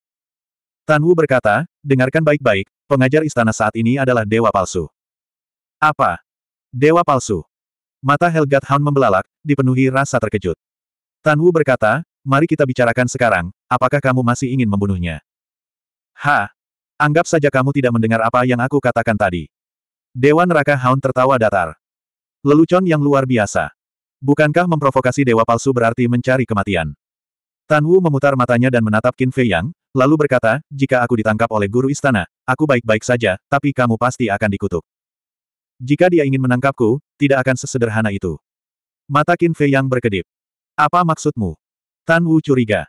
Tan Wu berkata, dengarkan baik-baik, pengajar istana saat ini adalah dewa palsu. Apa? Dewa palsu. Mata Helgat Hound membelalak, dipenuhi rasa terkejut. Tan Wu berkata, mari kita bicarakan sekarang, apakah kamu masih ingin membunuhnya? Ha! Anggap saja kamu tidak mendengar apa yang aku katakan tadi. Dewa Neraka Hound tertawa datar. Lelucon yang luar biasa. Bukankah memprovokasi dewa palsu berarti mencari kematian? Tan Wu memutar matanya dan menatap Qin Fei Yang, lalu berkata, jika aku ditangkap oleh guru istana, aku baik-baik saja, tapi kamu pasti akan dikutuk. Jika dia ingin menangkapku, tidak akan sesederhana itu. Mata Qin Fei yang berkedip. Apa maksudmu? Tan Wu curiga.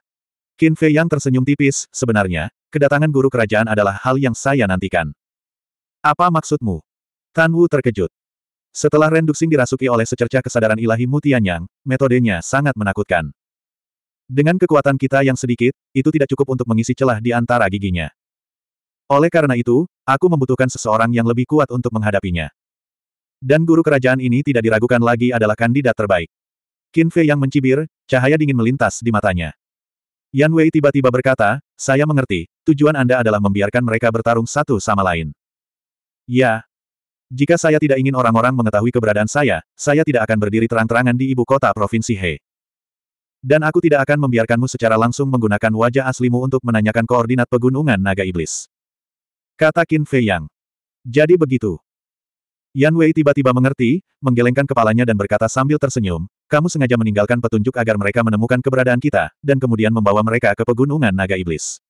Qin Fei yang tersenyum tipis, sebenarnya, kedatangan guru kerajaan adalah hal yang saya nantikan. Apa maksudmu? Tan Wu terkejut. Setelah Renduxing dirasuki oleh secercah kesadaran ilahi Mutianyang, metodenya sangat menakutkan. Dengan kekuatan kita yang sedikit, itu tidak cukup untuk mengisi celah di antara giginya. Oleh karena itu, aku membutuhkan seseorang yang lebih kuat untuk menghadapinya. Dan guru kerajaan ini tidak diragukan lagi adalah kandidat terbaik. Qin Fei yang mencibir, cahaya dingin melintas di matanya. Yan Wei tiba-tiba berkata, saya mengerti, tujuan Anda adalah membiarkan mereka bertarung satu sama lain. Ya. Jika saya tidak ingin orang-orang mengetahui keberadaan saya, saya tidak akan berdiri terang-terangan di ibu kota Provinsi He. Dan aku tidak akan membiarkanmu secara langsung menggunakan wajah aslimu untuk menanyakan koordinat pegunungan naga iblis. Kata Qin Fei Yang. Jadi begitu. Yan Wei tiba-tiba mengerti, menggelengkan kepalanya dan berkata sambil tersenyum, kamu sengaja meninggalkan petunjuk agar mereka menemukan keberadaan kita, dan kemudian membawa mereka ke pegunungan naga iblis.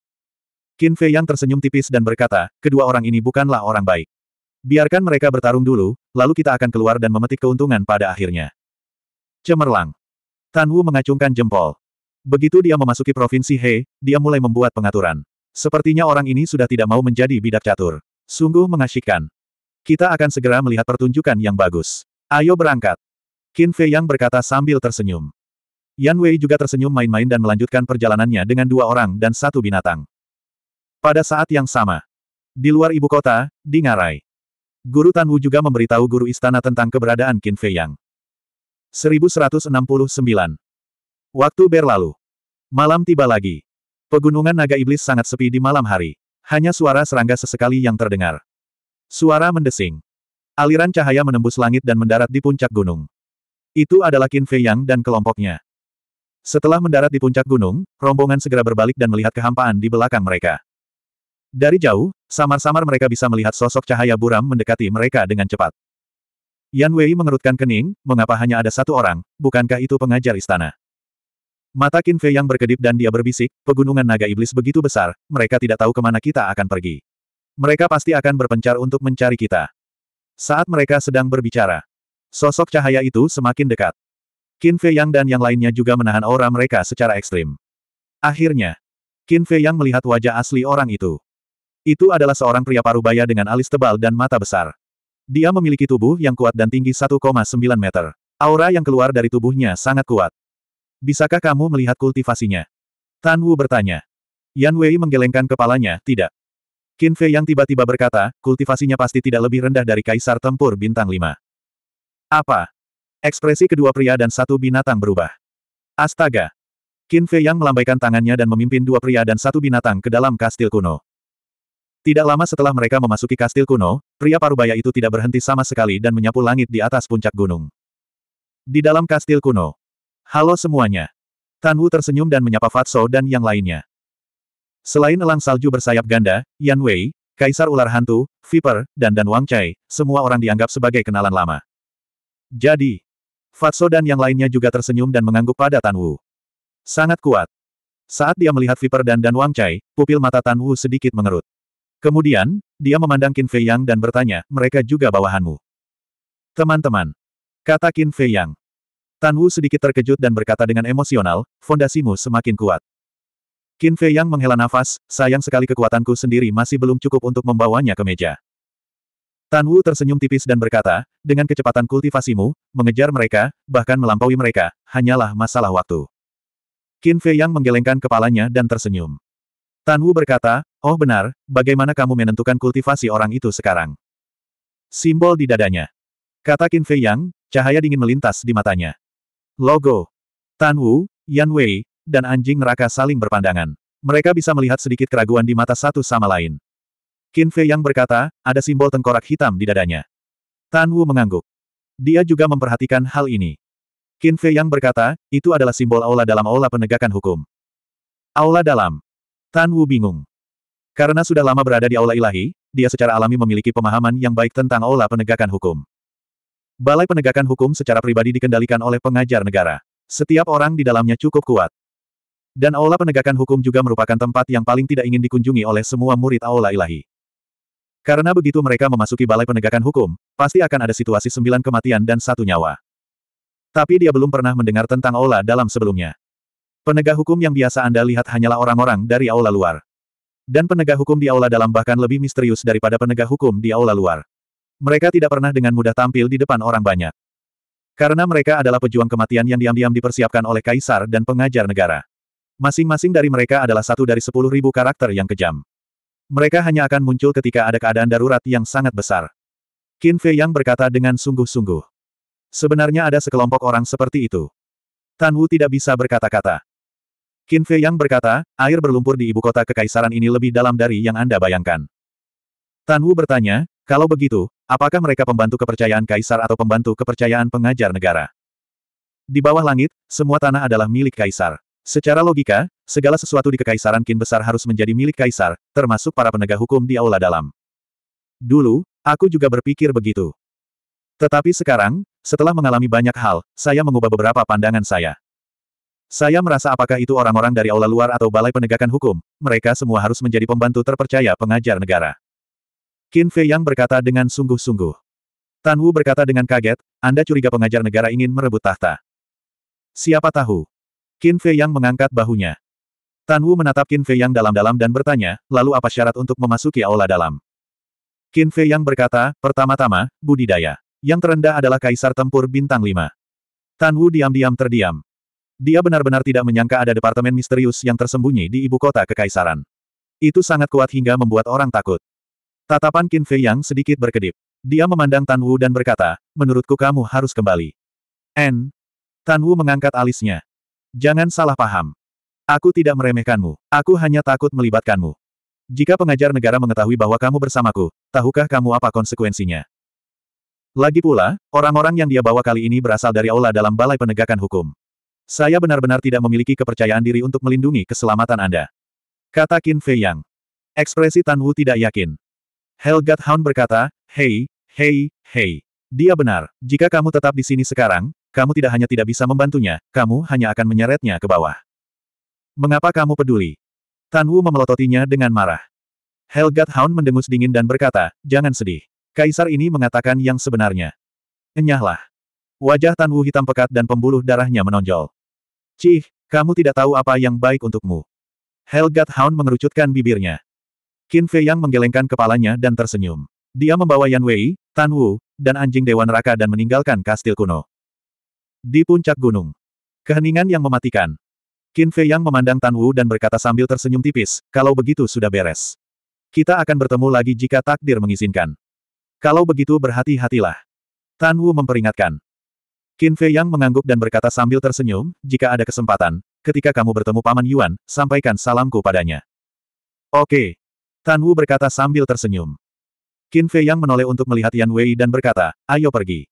Qin Fei yang tersenyum tipis dan berkata, kedua orang ini bukanlah orang baik. Biarkan mereka bertarung dulu, lalu kita akan keluar dan memetik keuntungan pada akhirnya. Cemerlang. Tan Wu mengacungkan jempol. Begitu dia memasuki provinsi He, dia mulai membuat pengaturan. Sepertinya orang ini sudah tidak mau menjadi bidak catur. Sungguh mengasyikkan. Kita akan segera melihat pertunjukan yang bagus. Ayo berangkat. Qin Fei Yang berkata sambil tersenyum. Yan Wei juga tersenyum main-main dan melanjutkan perjalanannya dengan dua orang dan satu binatang. Pada saat yang sama, di luar ibu kota, di Ngarai, Guru Tan Wu juga memberitahu guru istana tentang keberadaan Qin Fei Yang. 1169. Waktu berlalu. Malam tiba lagi. Pegunungan naga iblis sangat sepi di malam hari. Hanya suara serangga sesekali yang terdengar. Suara mendesing. Aliran cahaya menembus langit dan mendarat di puncak gunung. Itu adalah Qin Fei Yang dan kelompoknya. Setelah mendarat di puncak gunung, rombongan segera berbalik dan melihat kehampaan di belakang mereka. Dari jauh, samar-samar mereka bisa melihat sosok cahaya buram mendekati mereka dengan cepat. Yan Wei mengerutkan kening, mengapa hanya ada satu orang, bukankah itu pengajar istana? Mata Qin Fei yang berkedip dan dia berbisik, pegunungan naga iblis begitu besar, mereka tidak tahu kemana kita akan pergi. Mereka pasti akan berpencar untuk mencari kita. Saat mereka sedang berbicara, sosok cahaya itu semakin dekat. Qin Fei Yang dan yang lainnya juga menahan aura mereka secara ekstrim. Akhirnya, Qin Fei Yang melihat wajah asli orang itu. Itu adalah seorang pria parubaya dengan alis tebal dan mata besar. Dia memiliki tubuh yang kuat dan tinggi 1,9 meter. Aura yang keluar dari tubuhnya sangat kuat. Bisakah kamu melihat kultivasinya? Tan Wu bertanya. Yan Wei menggelengkan kepalanya, tidak. Qin Fei yang tiba-tiba berkata, kultivasinya pasti tidak lebih rendah dari kaisar tempur bintang 5. Apa? Ekspresi kedua pria dan satu binatang berubah. Astaga! Qin Fei yang melambaikan tangannya dan memimpin dua pria dan satu binatang ke dalam kastil kuno. Tidak lama setelah mereka memasuki kastil kuno, pria parubaya itu tidak berhenti sama sekali dan menyapu langit di atas puncak gunung. Di dalam kastil kuno. Halo semuanya. Tan Wu tersenyum dan menyapa Fatso dan yang lainnya. Selain elang salju bersayap ganda, Yan Wei, Kaisar Ular Hantu, Viper, dan Dan Wang Chai, semua orang dianggap sebagai kenalan lama. Jadi, Fatso dan yang lainnya juga tersenyum dan mengangguk pada Tan Wu. Sangat kuat. Saat dia melihat Viper dan Dan Wang Chai, pupil mata Tan Wu sedikit mengerut. Kemudian, dia memandang Qin Fei Yang dan bertanya, mereka juga bawahanmu. Teman-teman. Kata Qin Fei Yang. Tan Wu sedikit terkejut dan berkata dengan emosional, fondasimu semakin kuat. Qin Fei Yang menghela nafas, sayang sekali kekuatanku sendiri masih belum cukup untuk membawanya ke meja. Tan Wu tersenyum tipis dan berkata, dengan kecepatan kultivasimu, mengejar mereka, bahkan melampaui mereka, hanyalah masalah waktu. Qin Fei Yang menggelengkan kepalanya dan tersenyum. Tan Wu berkata, oh benar, bagaimana kamu menentukan kultivasi orang itu sekarang? Simbol di dadanya. Kata Qin Fei Yang, cahaya dingin melintas di matanya. Logo. Tan Wu, Yan Wei, dan anjing neraka saling berpandangan. Mereka bisa melihat sedikit keraguan di mata satu sama lain. Qin Fei yang berkata, ada simbol tengkorak hitam di dadanya. Tan Wu mengangguk. Dia juga memperhatikan hal ini. Qin Fei yang berkata, itu adalah simbol aula dalam aula penegakan hukum. Aula dalam. Tan Wu bingung. Karena sudah lama berada di aula ilahi, dia secara alami memiliki pemahaman yang baik tentang aula penegakan hukum. Balai penegakan hukum secara pribadi dikendalikan oleh pengajar negara. Setiap orang di dalamnya cukup kuat. Dan aula penegakan hukum juga merupakan tempat yang paling tidak ingin dikunjungi oleh semua murid aula ilahi. Karena begitu mereka memasuki balai penegakan hukum, pasti akan ada situasi sembilan kematian dan satu nyawa. Tapi dia belum pernah mendengar tentang aula dalam sebelumnya. Penegak hukum yang biasa Anda lihat hanyalah orang-orang dari aula luar. Dan penegak hukum di aula dalam bahkan lebih misterius daripada penegak hukum di aula luar. Mereka tidak pernah dengan mudah tampil di depan orang banyak. Karena mereka adalah pejuang kematian yang diam-diam dipersiapkan oleh kaisar dan pengajar negara. Masing-masing dari mereka adalah satu dari sepuluh ribu karakter yang kejam. Mereka hanya akan muncul ketika ada keadaan darurat yang sangat besar. Qin Fei Yang berkata dengan sungguh-sungguh. Sebenarnya ada sekelompok orang seperti itu. Tan Wu tidak bisa berkata-kata. Qin Fei Yang berkata, air berlumpur di ibu kota kekaisaran ini lebih dalam dari yang Anda bayangkan. Tan Wu bertanya, kalau begitu, apakah mereka pembantu kepercayaan kaisar atau pembantu kepercayaan pengajar negara? Di bawah langit, semua tanah adalah milik kaisar. Secara logika, segala sesuatu di Kekaisaran Kin Besar harus menjadi milik Kaisar, termasuk para penegak hukum di Aula Dalam. Dulu, aku juga berpikir begitu. Tetapi sekarang, setelah mengalami banyak hal, saya mengubah beberapa pandangan saya. Saya merasa apakah itu orang-orang dari Aula Luar atau Balai Penegakan Hukum, mereka semua harus menjadi pembantu terpercaya pengajar negara. Qin Fei Yang berkata dengan sungguh-sungguh. Tan Wu berkata dengan kaget, Anda curiga pengajar negara ingin merebut tahta. Siapa tahu, Qin Fei Yang mengangkat bahunya. Tan Wu menatap Qin Fei Yang dalam-dalam dan bertanya, lalu apa syarat untuk memasuki aula dalam? Qin Fei Yang berkata, pertama-tama, budidaya. Yang terendah adalah Kaisar Tempur Bintang 5. Tan Wu diam-diam terdiam. Dia benar-benar tidak menyangka ada departemen misterius yang tersembunyi di ibu kota kekaisaran. Itu sangat kuat hingga membuat orang takut. Tatapan Qin Fei Yang sedikit berkedip. Dia memandang Tan Wu dan berkata, menurutku kamu harus kembali. N. Tan Wu mengangkat alisnya. Jangan salah paham. Aku tidak meremehkanmu. Aku hanya takut melibatkanmu. Jika pengajar negara mengetahui bahwa kamu bersamaku, tahukah kamu apa konsekuensinya? Lagi pula, orang-orang yang dia bawa kali ini berasal dari aula dalam balai penegakan hukum. Saya benar-benar tidak memiliki kepercayaan diri untuk melindungi keselamatan Anda. Kata Qin Fei Yang. Ekspresi Tan Wu tidak yakin. Helgat Hound berkata, Hei, hei, hei. Dia benar. Jika kamu tetap di sini sekarang, kamu tidak hanya tidak bisa membantunya, kamu hanya akan menyeretnya ke bawah. Mengapa kamu peduli? Tan Wu memelototinya dengan marah. Helgat Hound mendengus dingin dan berkata, jangan sedih. Kaisar ini mengatakan yang sebenarnya. Enyahlah. Wajah Tan Wu hitam pekat dan pembuluh darahnya menonjol. Cih, kamu tidak tahu apa yang baik untukmu. Helgat Hound mengerucutkan bibirnya. Qin Fei Yang menggelengkan kepalanya dan tersenyum. Dia membawa Yan Wei, Tan Wu, dan anjing Dewan Raka dan meninggalkan kastil kuno. Di puncak gunung. Keheningan yang mematikan. Qin Fei Yang memandang Tan Wu dan berkata sambil tersenyum tipis, kalau begitu sudah beres. Kita akan bertemu lagi jika takdir mengizinkan. Kalau begitu berhati-hatilah. Tan Wu memperingatkan. Qin Fei Yang mengangguk dan berkata sambil tersenyum, jika ada kesempatan, ketika kamu bertemu Paman Yuan, sampaikan salamku padanya. Oke. Tan Wu berkata sambil tersenyum. Qin Fei Yang menoleh untuk melihat Yan Wei dan berkata, ayo pergi.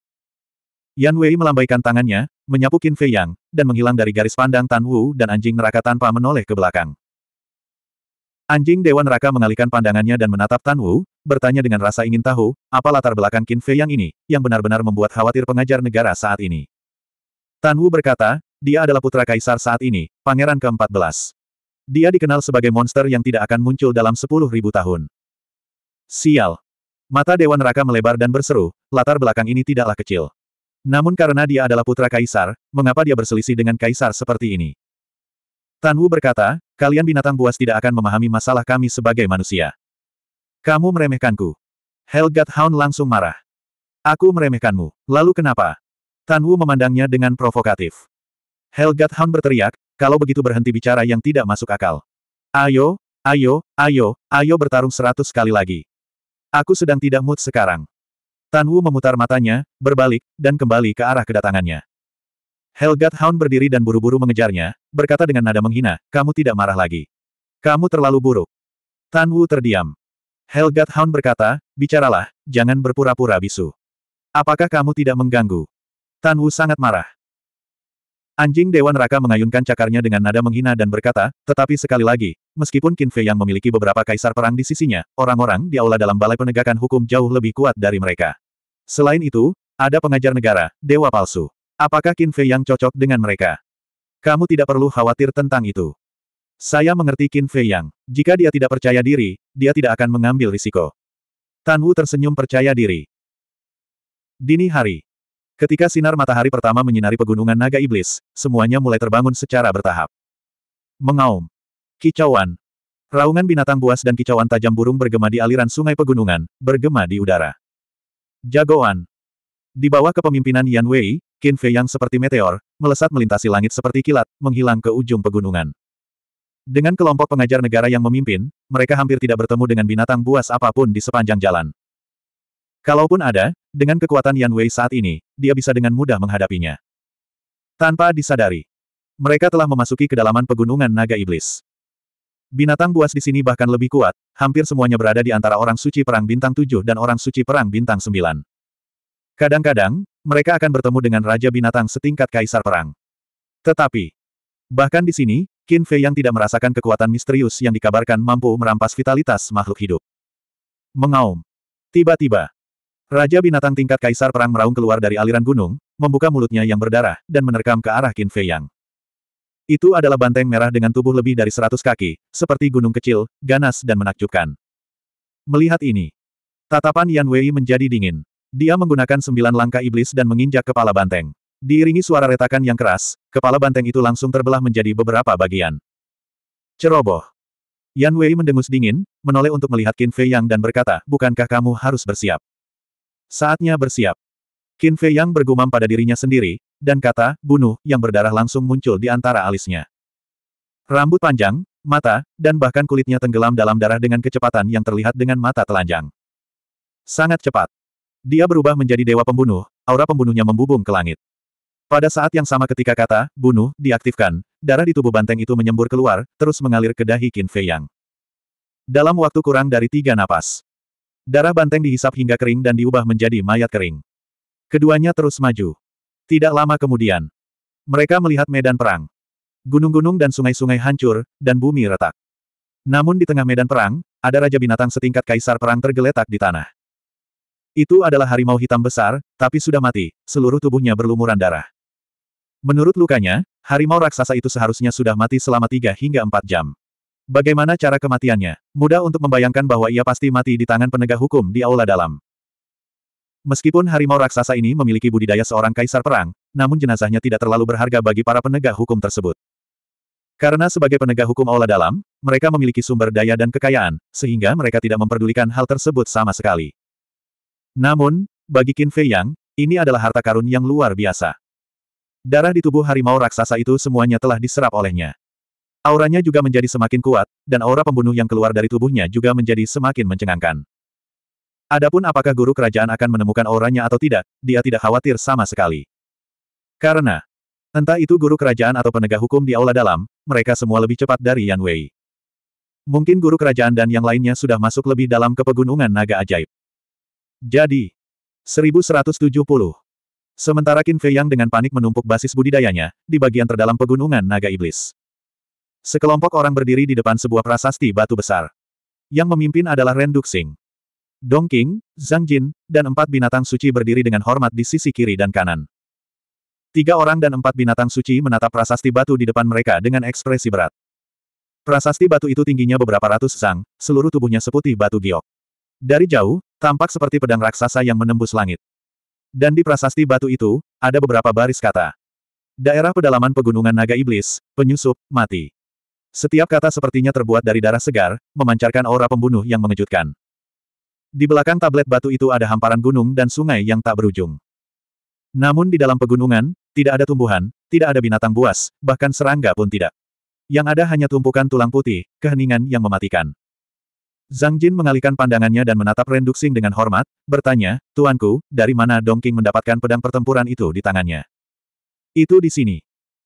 Yan Wei melambaikan tangannya, menyapu Qin Fei Yang, dan menghilang dari garis pandang Tan Wu dan anjing neraka tanpa menoleh ke belakang. Anjing Dewa Neraka mengalihkan pandangannya dan menatap Tan Wu, bertanya dengan rasa ingin tahu, apa latar belakang Qin Fei Yang ini, yang benar-benar membuat khawatir pengajar negara saat ini. Tan Wu berkata, dia adalah putra kaisar saat ini, pangeran ke-14. Dia dikenal sebagai monster yang tidak akan muncul dalam sepuluh ribu tahun. Sial. Mata Dewa Neraka melebar dan berseru, latar belakang ini tidaklah kecil. Namun karena dia adalah putra kaisar, mengapa dia berselisih dengan kaisar seperti ini? Tan Wu berkata, kalian binatang buas tidak akan memahami masalah kami sebagai manusia. Kamu meremehkanku. Helgat Hound langsung marah. Aku meremehkanmu, lalu kenapa? Tan Wu memandangnya dengan provokatif. Helgat Hound berteriak, kalau begitu berhenti bicara yang tidak masuk akal. Ayo, ayo, ayo, ayo bertarung seratus kali lagi. Aku sedang tidak mood sekarang. Tan Wu memutar matanya, berbalik, dan kembali ke arah kedatangannya. Helgat Hound berdiri dan buru-buru mengejarnya, berkata dengan nada menghina, kamu tidak marah lagi. Kamu terlalu buruk. Tan Wu terdiam. Helgat Hound berkata, bicaralah, jangan berpura-pura bisu. Apakah kamu tidak mengganggu? Tan Wu sangat marah. Anjing Dewan Raka mengayunkan cakarnya dengan nada menghina dan berkata, tetapi sekali lagi, meskipun Qin Fei yang memiliki beberapa kaisar perang di sisinya, orang-orang di aula dalam balai penegakan hukum jauh lebih kuat dari mereka. Selain itu, ada pengajar negara, dewa palsu. Apakah Qin Fei yang cocok dengan mereka? Kamu tidak perlu khawatir tentang itu. Saya mengerti Qin Fei Yang. Jika dia tidak percaya diri, dia tidak akan mengambil risiko. Tan Wu tersenyum percaya diri. Dini hari. Ketika sinar matahari pertama menyinari pegunungan naga iblis, semuanya mulai terbangun secara bertahap. Mengaum. Kicauan. Raungan binatang buas dan kicauan tajam burung bergema di aliran sungai pegunungan, bergema di udara. Jagoan. Di bawah kepemimpinan Yan Wei, Qin Fei yang seperti meteor, melesat melintasi langit seperti kilat, menghilang ke ujung pegunungan. Dengan kelompok pengajar negara yang memimpin, mereka hampir tidak bertemu dengan binatang buas apapun di sepanjang jalan. Kalaupun ada, dengan kekuatan Yan Wei saat ini, dia bisa dengan mudah menghadapinya. Tanpa disadari, mereka telah memasuki kedalaman pegunungan naga iblis. Binatang buas di sini bahkan lebih kuat, hampir semuanya berada di antara orang suci perang bintang 7 dan orang suci perang bintang 9. Kadang-kadang, mereka akan bertemu dengan Raja Binatang setingkat Kaisar Perang. Tetapi, bahkan di sini, Qin Fei yang tidak merasakan kekuatan misterius yang dikabarkan mampu merampas vitalitas makhluk hidup. Mengaum. Tiba-tiba, Raja Binatang tingkat Kaisar Perang meraung keluar dari aliran gunung, membuka mulutnya yang berdarah, dan menerkam ke arah Qin Fei Yang. Itu adalah banteng merah dengan tubuh lebih dari seratus kaki, seperti gunung kecil, ganas dan menakjubkan. Melihat ini, tatapan Yan Wei menjadi dingin. Dia menggunakan sembilan langkah iblis dan menginjak kepala banteng. Diiringi suara retakan yang keras, kepala banteng itu langsung terbelah menjadi beberapa bagian. Ceroboh. Yan Wei mendengus dingin, menoleh untuk melihat Qin Fei Yang dan berkata, bukankah kamu harus bersiap? Saatnya bersiap. Qin Fei Yang bergumam pada dirinya sendiri, dan kata, bunuh, yang berdarah langsung muncul di antara alisnya. Rambut panjang, mata, dan bahkan kulitnya tenggelam dalam darah dengan kecepatan yang terlihat dengan mata telanjang. Sangat cepat. Dia berubah menjadi dewa pembunuh, aura pembunuhnya membubung ke langit. Pada saat yang sama ketika kata, bunuh, diaktifkan, darah di tubuh banteng itu menyembur keluar, terus mengalir ke dahi Qin Fei Yang. Dalam waktu kurang dari tiga napas, darah banteng dihisap hingga kering dan diubah menjadi mayat kering. Keduanya terus maju. Tidak lama kemudian, mereka melihat medan perang. Gunung-gunung dan sungai-sungai hancur, dan bumi retak. Namun di tengah medan perang, ada raja binatang setingkat kaisar perang tergeletak di tanah. Itu adalah harimau hitam besar, tapi sudah mati, seluruh tubuhnya berlumuran darah. Menurut lukanya, harimau raksasa itu seharusnya sudah mati selama 3 hingga 4 jam. Bagaimana cara kematiannya? Mudah untuk membayangkan bahwa ia pasti mati di tangan penegak hukum di aula dalam. Meskipun harimau raksasa ini memiliki budidaya seorang kaisar perang, namun jenazahnya tidak terlalu berharga bagi para penegak hukum tersebut. Karena sebagai penegak hukum aula dalam, mereka memiliki sumber daya dan kekayaan, sehingga mereka tidak memperdulikan hal tersebut sama sekali. Namun, bagi Qin Fei Yang, ini adalah harta karun yang luar biasa. Darah di tubuh harimau raksasa itu semuanya telah diserap olehnya. Auranya juga menjadi semakin kuat, dan aura pembunuh yang keluar dari tubuhnya juga menjadi semakin mencengangkan. Adapun apakah guru kerajaan akan menemukan auranya atau tidak, dia tidak khawatir sama sekali. Karena, entah itu guru kerajaan atau penegak hukum di aula dalam, mereka semua lebih cepat dari Yan Wei. Mungkin guru kerajaan dan yang lainnya sudah masuk lebih dalam ke pegunungan naga ajaib. Jadi, 1170. Sementara Qin Fei Yang dengan panik menumpuk basis budidayanya, di bagian terdalam pegunungan naga iblis. Sekelompok orang berdiri di depan sebuah prasasti batu besar. Yang memimpin adalah Ren Duxing. Dong Qing, Zhang Jin, dan empat binatang suci berdiri dengan hormat di sisi kiri dan kanan. Tiga orang dan empat binatang suci menatap prasasti batu di depan mereka dengan ekspresi berat. Prasasti batu itu tingginya beberapa ratus sang, seluruh tubuhnya seputih batu giok. Dari jauh, tampak seperti pedang raksasa yang menembus langit. Dan di prasasti batu itu, ada beberapa baris kata. Daerah pedalaman pegunungan naga iblis, penyusup, mati. Setiap kata sepertinya terbuat dari darah segar, memancarkan aura pembunuh yang mengejutkan. Di belakang tablet batu itu ada hamparan gunung dan sungai yang tak berujung. Namun di dalam pegunungan, tidak ada tumbuhan, tidak ada binatang buas, bahkan serangga pun tidak. Yang ada hanya tumpukan tulang putih, keheningan yang mematikan. Zhang Jin mengalihkan pandangannya dan menatap Renduxing dengan hormat, bertanya, Tuanku, dari mana Dong Dongking mendapatkan pedang pertempuran itu di tangannya? Itu di sini.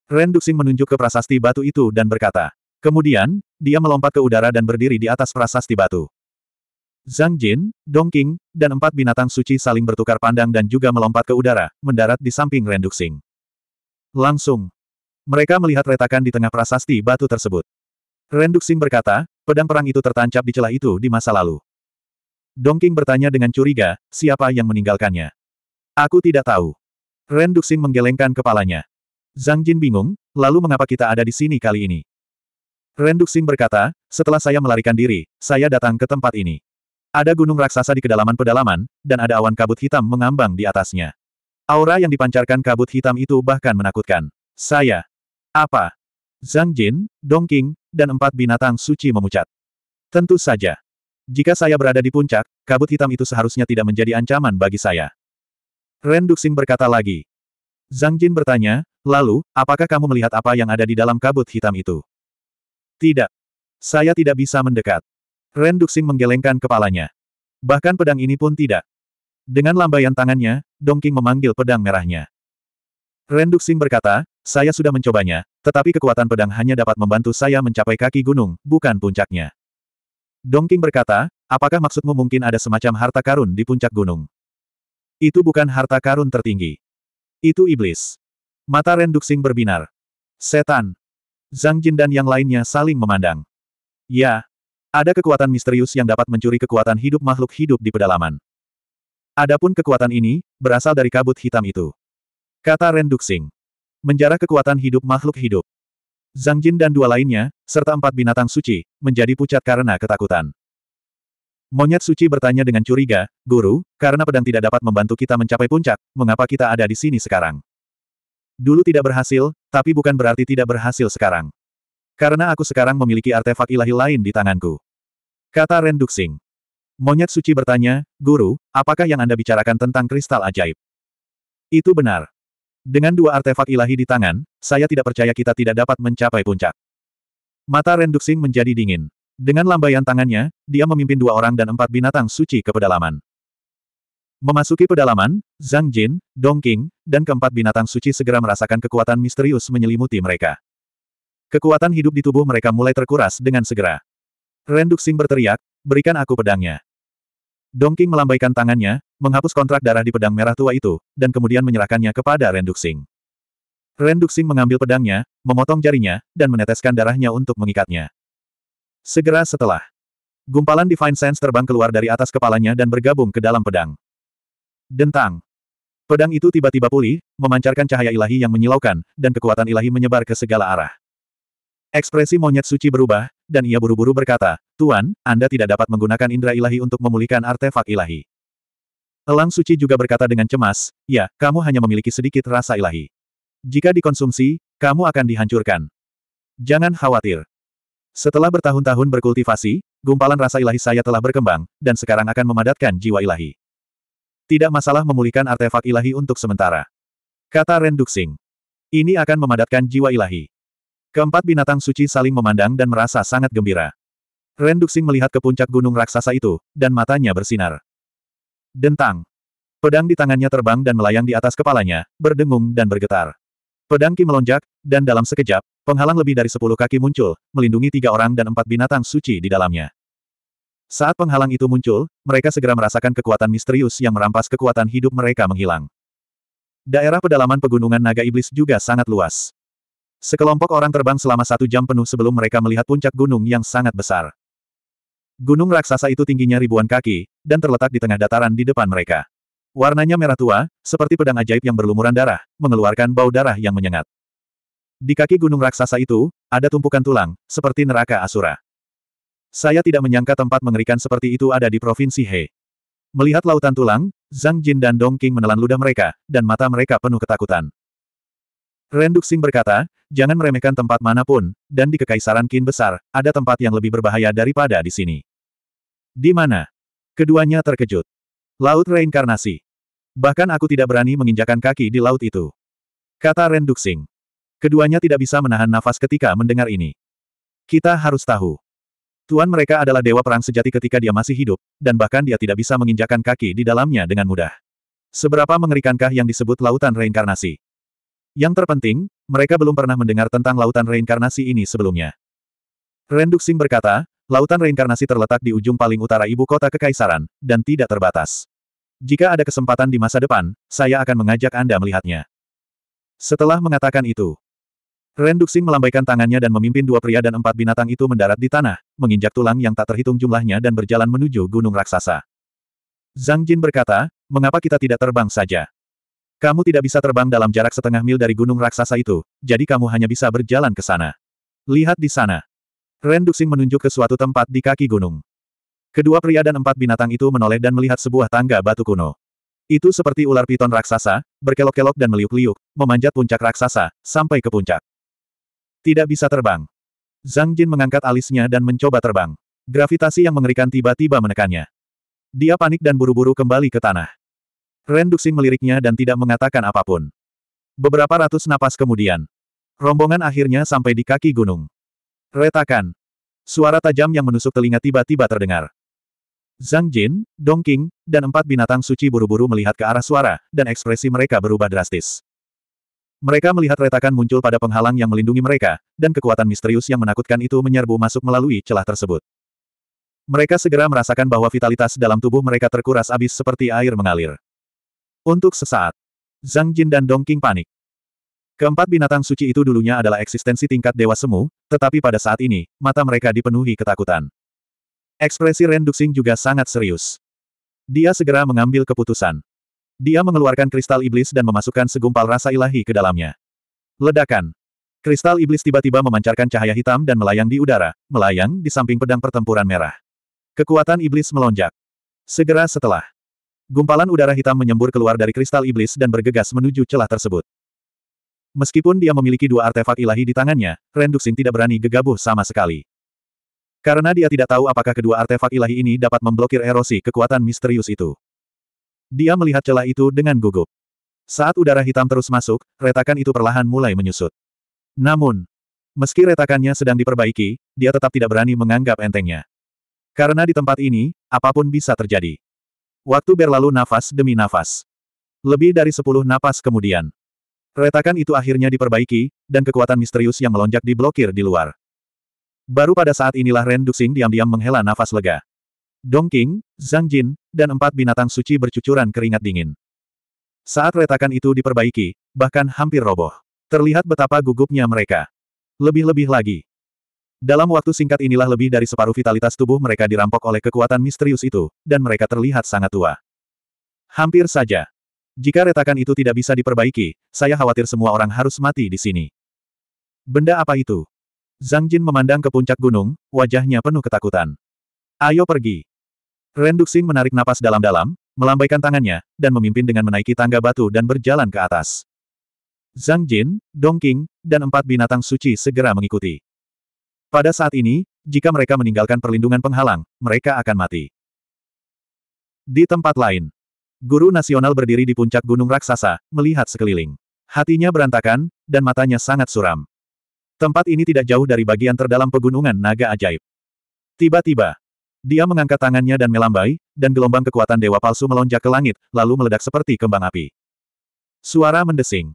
Renduxing menunjuk ke prasasti batu itu dan berkata. Kemudian, dia melompat ke udara dan berdiri di atas prasasti batu. Zhang Jin, Dong Qing, dan empat binatang suci saling bertukar pandang dan juga melompat ke udara, mendarat di samping Renduxing. Langsung. Mereka melihat retakan di tengah prasasti batu tersebut. Renduxing berkata, pedang perang itu tertancap di celah itu di masa lalu. Dong Qing bertanya dengan curiga, siapa yang meninggalkannya? Aku tidak tahu. Renduxing menggelengkan kepalanya. Zhang Jin bingung, lalu mengapa kita ada di sini kali ini? Renduxing berkata, setelah saya melarikan diri, saya datang ke tempat ini. Ada gunung raksasa di kedalaman pedalaman, dan ada awan kabut hitam mengambang di atasnya. Aura yang dipancarkan kabut hitam itu bahkan menakutkan. Saya. Apa? Zhang Jin, Dong Qing, dan empat binatang suci memucat. Tentu saja. Jika saya berada di puncak, kabut hitam itu seharusnya tidak menjadi ancaman bagi saya. Ren Duxing berkata lagi. Zhang Jin bertanya, lalu, apakah kamu melihat apa yang ada di dalam kabut hitam itu? Tidak. Saya tidak bisa mendekat. Ren Duxing menggelengkan kepalanya. Bahkan pedang ini pun tidak. Dengan lambaian tangannya, Dongking memanggil pedang merahnya. Ren Duxing berkata, saya sudah mencobanya, tetapi kekuatan pedang hanya dapat membantu saya mencapai kaki gunung, bukan puncaknya. Dongking berkata, apakah maksudmu mungkin ada semacam harta karun di puncak gunung? Itu bukan harta karun tertinggi. Itu iblis. Mata Ren Duxing berbinar. Setan. Zhang Jin dan yang lainnya saling memandang. Ya, ada kekuatan misterius yang dapat mencuri kekuatan hidup makhluk hidup di pedalaman. Adapun kekuatan ini, berasal dari kabut hitam itu. Kata Ren Duxing. Menjarah kekuatan hidup makhluk hidup. Zhang Jin dan dua lainnya, serta empat binatang suci, menjadi pucat karena ketakutan. Monyet suci bertanya dengan curiga, Guru, karena pedang tidak dapat membantu kita mencapai puncak, mengapa kita ada di sini sekarang? Dulu tidak berhasil, tapi bukan berarti tidak berhasil sekarang. Karena aku sekarang memiliki artefak ilahi lain di tanganku. Kata Ren Duxing. Monyet suci bertanya, Guru, apakah yang Anda bicarakan tentang kristal ajaib? Itu benar. Dengan dua artefak ilahi di tangan, saya tidak percaya kita tidak dapat mencapai puncak. Mata Ren Duxing menjadi dingin. Dengan lambaian tangannya, dia memimpin dua orang dan empat binatang suci ke pedalaman. Memasuki pedalaman, Zhang Jin, Dong Qing, dan keempat binatang suci segera merasakan kekuatan misterius menyelimuti mereka. Kekuatan hidup di tubuh mereka mulai terkuras dengan segera. Renduxing berteriak, berikan aku pedangnya. Dongking melambaikan tangannya, menghapus kontrak darah di pedang merah tua itu, dan kemudian menyerahkannya kepada Renduxing. Renduxing mengambil pedangnya, memotong jarinya, dan meneteskan darahnya untuk mengikatnya. Segera setelah, gumpalan Divine Sense terbang keluar dari atas kepalanya dan bergabung ke dalam pedang. Dentang. Pedang itu tiba-tiba pulih, memancarkan cahaya ilahi yang menyilaukan, dan kekuatan ilahi menyebar ke segala arah. Ekspresi monyet suci berubah, dan ia buru-buru berkata, Tuan, Anda tidak dapat menggunakan indera ilahi untuk memulihkan artefak ilahi. Elang suci juga berkata dengan cemas, ya, kamu hanya memiliki sedikit rasa ilahi. Jika dikonsumsi, kamu akan dihancurkan. Jangan khawatir. Setelah bertahun-tahun berkultivasi, gumpalan rasa ilahi saya telah berkembang, dan sekarang akan memadatkan jiwa ilahi. Tidak masalah memulihkan artefak ilahi untuk sementara. Kata Renduxing. Ini akan memadatkan jiwa ilahi. Keempat binatang suci saling memandang dan merasa sangat gembira. Ren Duxing melihat ke puncak gunung raksasa itu, dan matanya bersinar. Dentang. Pedang di tangannya terbang dan melayang di atas kepalanya, berdengung dan bergetar. Pedang Ki melonjak, dan dalam sekejap, penghalang lebih dari sepuluh kaki muncul, melindungi tiga orang dan empat binatang suci di dalamnya. Saat penghalang itu muncul, mereka segera merasakan kekuatan misterius yang merampas kekuatan hidup mereka menghilang. Daerah pedalaman pegunungan naga iblis juga sangat luas. Sekelompok orang terbang selama satu jam penuh sebelum mereka melihat puncak gunung yang sangat besar. Gunung raksasa itu tingginya ribuan kaki, dan terletak di tengah dataran di depan mereka. Warnanya merah tua, seperti pedang ajaib yang berlumuran darah, mengeluarkan bau darah yang menyengat. Di kaki gunung raksasa itu, ada tumpukan tulang, seperti neraka Asura. Saya tidak menyangka tempat mengerikan seperti itu ada di Provinsi He. Melihat lautan tulang, Zhang Jin dan Dong King menelan ludah mereka, dan mata mereka penuh ketakutan. Renduxing berkata, jangan meremehkan tempat manapun, dan di Kekaisaran Qin Besar, ada tempat yang lebih berbahaya daripada di sini. Di mana? Keduanya terkejut. Laut reinkarnasi. Bahkan aku tidak berani menginjakan kaki di laut itu. Kata Renduxing. Keduanya tidak bisa menahan nafas ketika mendengar ini. Kita harus tahu. Tuan mereka adalah dewa perang sejati ketika dia masih hidup, dan bahkan dia tidak bisa menginjakan kaki di dalamnya dengan mudah. Seberapa mengerikankah yang disebut lautan reinkarnasi? Yang terpenting, mereka belum pernah mendengar tentang lautan reinkarnasi ini sebelumnya. Renduxing berkata, lautan reinkarnasi terletak di ujung paling utara ibu kota kekaisaran, dan tidak terbatas. Jika ada kesempatan di masa depan, saya akan mengajak Anda melihatnya. Setelah mengatakan itu, Renduxing melambaikan tangannya dan memimpin dua pria dan empat binatang itu mendarat di tanah, menginjak tulang yang tak terhitung jumlahnya dan berjalan menuju gunung raksasa. Zhang Jin berkata, mengapa kita tidak terbang saja? Kamu tidak bisa terbang dalam jarak setengah mil dari gunung raksasa itu, jadi kamu hanya bisa berjalan ke sana. Lihat di sana. Ren Duxing menunjuk ke suatu tempat di kaki gunung. Kedua pria dan empat binatang itu menoleh dan melihat sebuah tangga batu kuno. Itu seperti ular piton raksasa, berkelok-kelok dan meliuk-liuk, memanjat puncak raksasa, sampai ke puncak. Tidak bisa terbang. Zhang Jin mengangkat alisnya dan mencoba terbang. Gravitasi yang mengerikan tiba-tiba menekannya. Dia panik dan buru-buru kembali ke tanah. Ren Duxing meliriknya dan tidak mengatakan apapun. Beberapa ratus napas kemudian, rombongan akhirnya sampai di kaki gunung. Retakan. Suara tajam yang menusuk telinga tiba-tiba terdengar. Zhang Jin, Dong Qing, dan empat binatang suci buru-buru melihat ke arah suara, dan ekspresi mereka berubah drastis. Mereka melihat retakan muncul pada penghalang yang melindungi mereka, dan kekuatan misterius yang menakutkan itu menyerbu masuk melalui celah tersebut. Mereka segera merasakan bahwa vitalitas dalam tubuh mereka terkuras habis seperti air mengalir. Untuk sesaat, Zhang Jin dan Dong Qing panik. Keempat binatang suci itu dulunya adalah eksistensi tingkat dewa semu, tetapi pada saat ini, mata mereka dipenuhi ketakutan. Ekspresi Ren Duxing juga sangat serius. Dia segera mengambil keputusan. Dia mengeluarkan kristal iblis dan memasukkan segumpal rasa ilahi ke dalamnya. Ledakan. Kristal iblis tiba-tiba memancarkan cahaya hitam dan melayang di udara, melayang di samping pedang pertempuran merah. Kekuatan iblis melonjak. Segera setelah, Gumpalan udara hitam menyembur keluar dari kristal iblis dan bergegas menuju celah tersebut. Meskipun dia memiliki dua artefak ilahi di tangannya, Renduxing tidak berani gegabah sama sekali. Karena dia tidak tahu apakah kedua artefak ilahi ini dapat memblokir erosi kekuatan misterius itu. Dia melihat celah itu dengan gugup. Saat udara hitam terus masuk, retakan itu perlahan mulai menyusut. Namun, meski retakannya sedang diperbaiki, dia tetap tidak berani menganggap entengnya. Karena di tempat ini, apapun bisa terjadi. Waktu berlalu nafas demi nafas. Lebih dari sepuluh napas kemudian. Retakan itu akhirnya diperbaiki, dan kekuatan misterius yang melonjak diblokir di luar. Baru pada saat inilah Ren Duxing diam-diam menghela nafas lega. Dongking, Zhang Jin, dan empat binatang suci bercucuran keringat dingin. Saat retakan itu diperbaiki, bahkan hampir roboh. Terlihat betapa gugupnya mereka. Lebih-lebih lagi, dalam waktu singkat inilah lebih dari separuh vitalitas tubuh mereka dirampok oleh kekuatan misterius itu, dan mereka terlihat sangat tua. Hampir saja. Jika retakan itu tidak bisa diperbaiki, saya khawatir semua orang harus mati di sini. Benda apa itu? Zhang Jin memandang ke puncak gunung, wajahnya penuh ketakutan. Ayo pergi. Ren Duxing menarik napas dalam-dalam, melambaikan tangannya, dan memimpin dengan menaiki tangga batu dan berjalan ke atas. Zhang Jin, Dong Qing, dan empat binatang suci segera mengikuti. Pada saat ini, jika mereka meninggalkan perlindungan penghalang, mereka akan mati. Di tempat lain, guru nasional berdiri di puncak gunung raksasa, melihat sekeliling. Hatinya berantakan, dan matanya sangat suram. Tempat ini tidak jauh dari bagian terdalam pegunungan naga ajaib. Tiba-tiba, dia mengangkat tangannya dan melambai, dan gelombang kekuatan dewa palsu melonjak ke langit, lalu meledak seperti kembang api. Suara mendesing.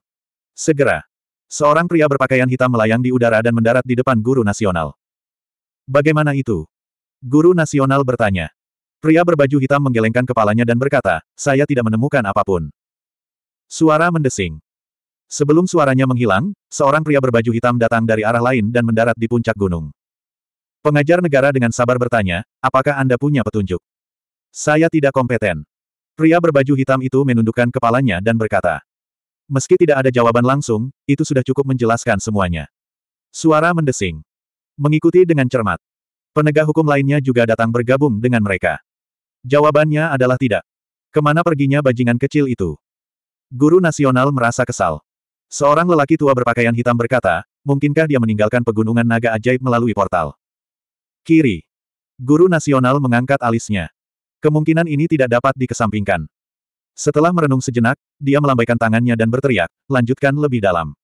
Segera, Seorang pria berpakaian hitam melayang di udara dan mendarat di depan guru nasional. Bagaimana itu? Guru nasional bertanya. Pria berbaju hitam menggelengkan kepalanya dan berkata, saya tidak menemukan apapun. Suara mendesing. Sebelum suaranya menghilang, seorang pria berbaju hitam datang dari arah lain dan mendarat di puncak gunung. Pengajar negara dengan sabar bertanya, apakah Anda punya petunjuk? Saya tidak kompeten. Pria berbaju hitam itu menundukkan kepalanya dan berkata, Meski tidak ada jawaban langsung, itu sudah cukup menjelaskan semuanya. Suara mendesing. Mengikuti dengan cermat. Penegak hukum lainnya juga datang bergabung dengan mereka. Jawabannya adalah tidak. Kemana perginya bajingan kecil itu? Guru nasional merasa kesal. Seorang lelaki tua berpakaian hitam berkata, mungkinkah dia meninggalkan pegunungan naga ajaib melalui portal? Kiri. Guru nasional mengangkat alisnya. Kemungkinan ini tidak dapat dikesampingkan. Setelah merenung sejenak, dia melambaikan tangannya dan berteriak, lanjutkan lebih dalam.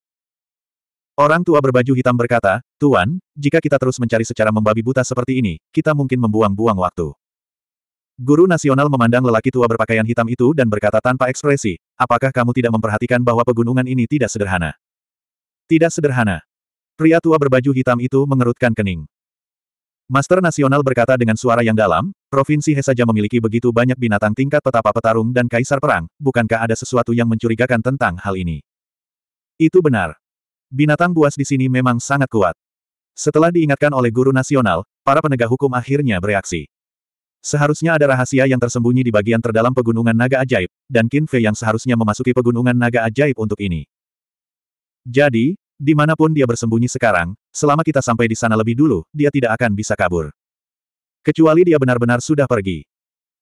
Orang tua berbaju hitam berkata, Tuan, jika kita terus mencari secara membabi buta seperti ini, kita mungkin membuang-buang waktu. Guru nasional memandang lelaki tua berpakaian hitam itu dan berkata tanpa ekspresi, apakah kamu tidak memperhatikan bahwa pegunungan ini tidak sederhana? Tidak sederhana. Pria tua berbaju hitam itu mengerutkan kening. Master Nasional berkata dengan suara yang dalam, Provinsi He saja memiliki begitu banyak binatang tingkat petapa petarung dan kaisar perang, bukankah ada sesuatu yang mencurigakan tentang hal ini? Itu benar. Binatang buas di sini memang sangat kuat. Setelah diingatkan oleh guru nasional, para penegak hukum akhirnya bereaksi. Seharusnya ada rahasia yang tersembunyi di bagian terdalam pegunungan naga ajaib, dan Qin Fei yang seharusnya memasuki pegunungan naga ajaib untuk ini. Jadi, Dimanapun dia bersembunyi sekarang, selama kita sampai di sana lebih dulu, dia tidak akan bisa kabur. Kecuali dia benar-benar sudah pergi.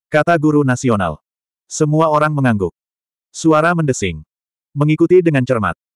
Kata guru nasional. Semua orang mengangguk. Suara mendesing. Mengikuti dengan cermat.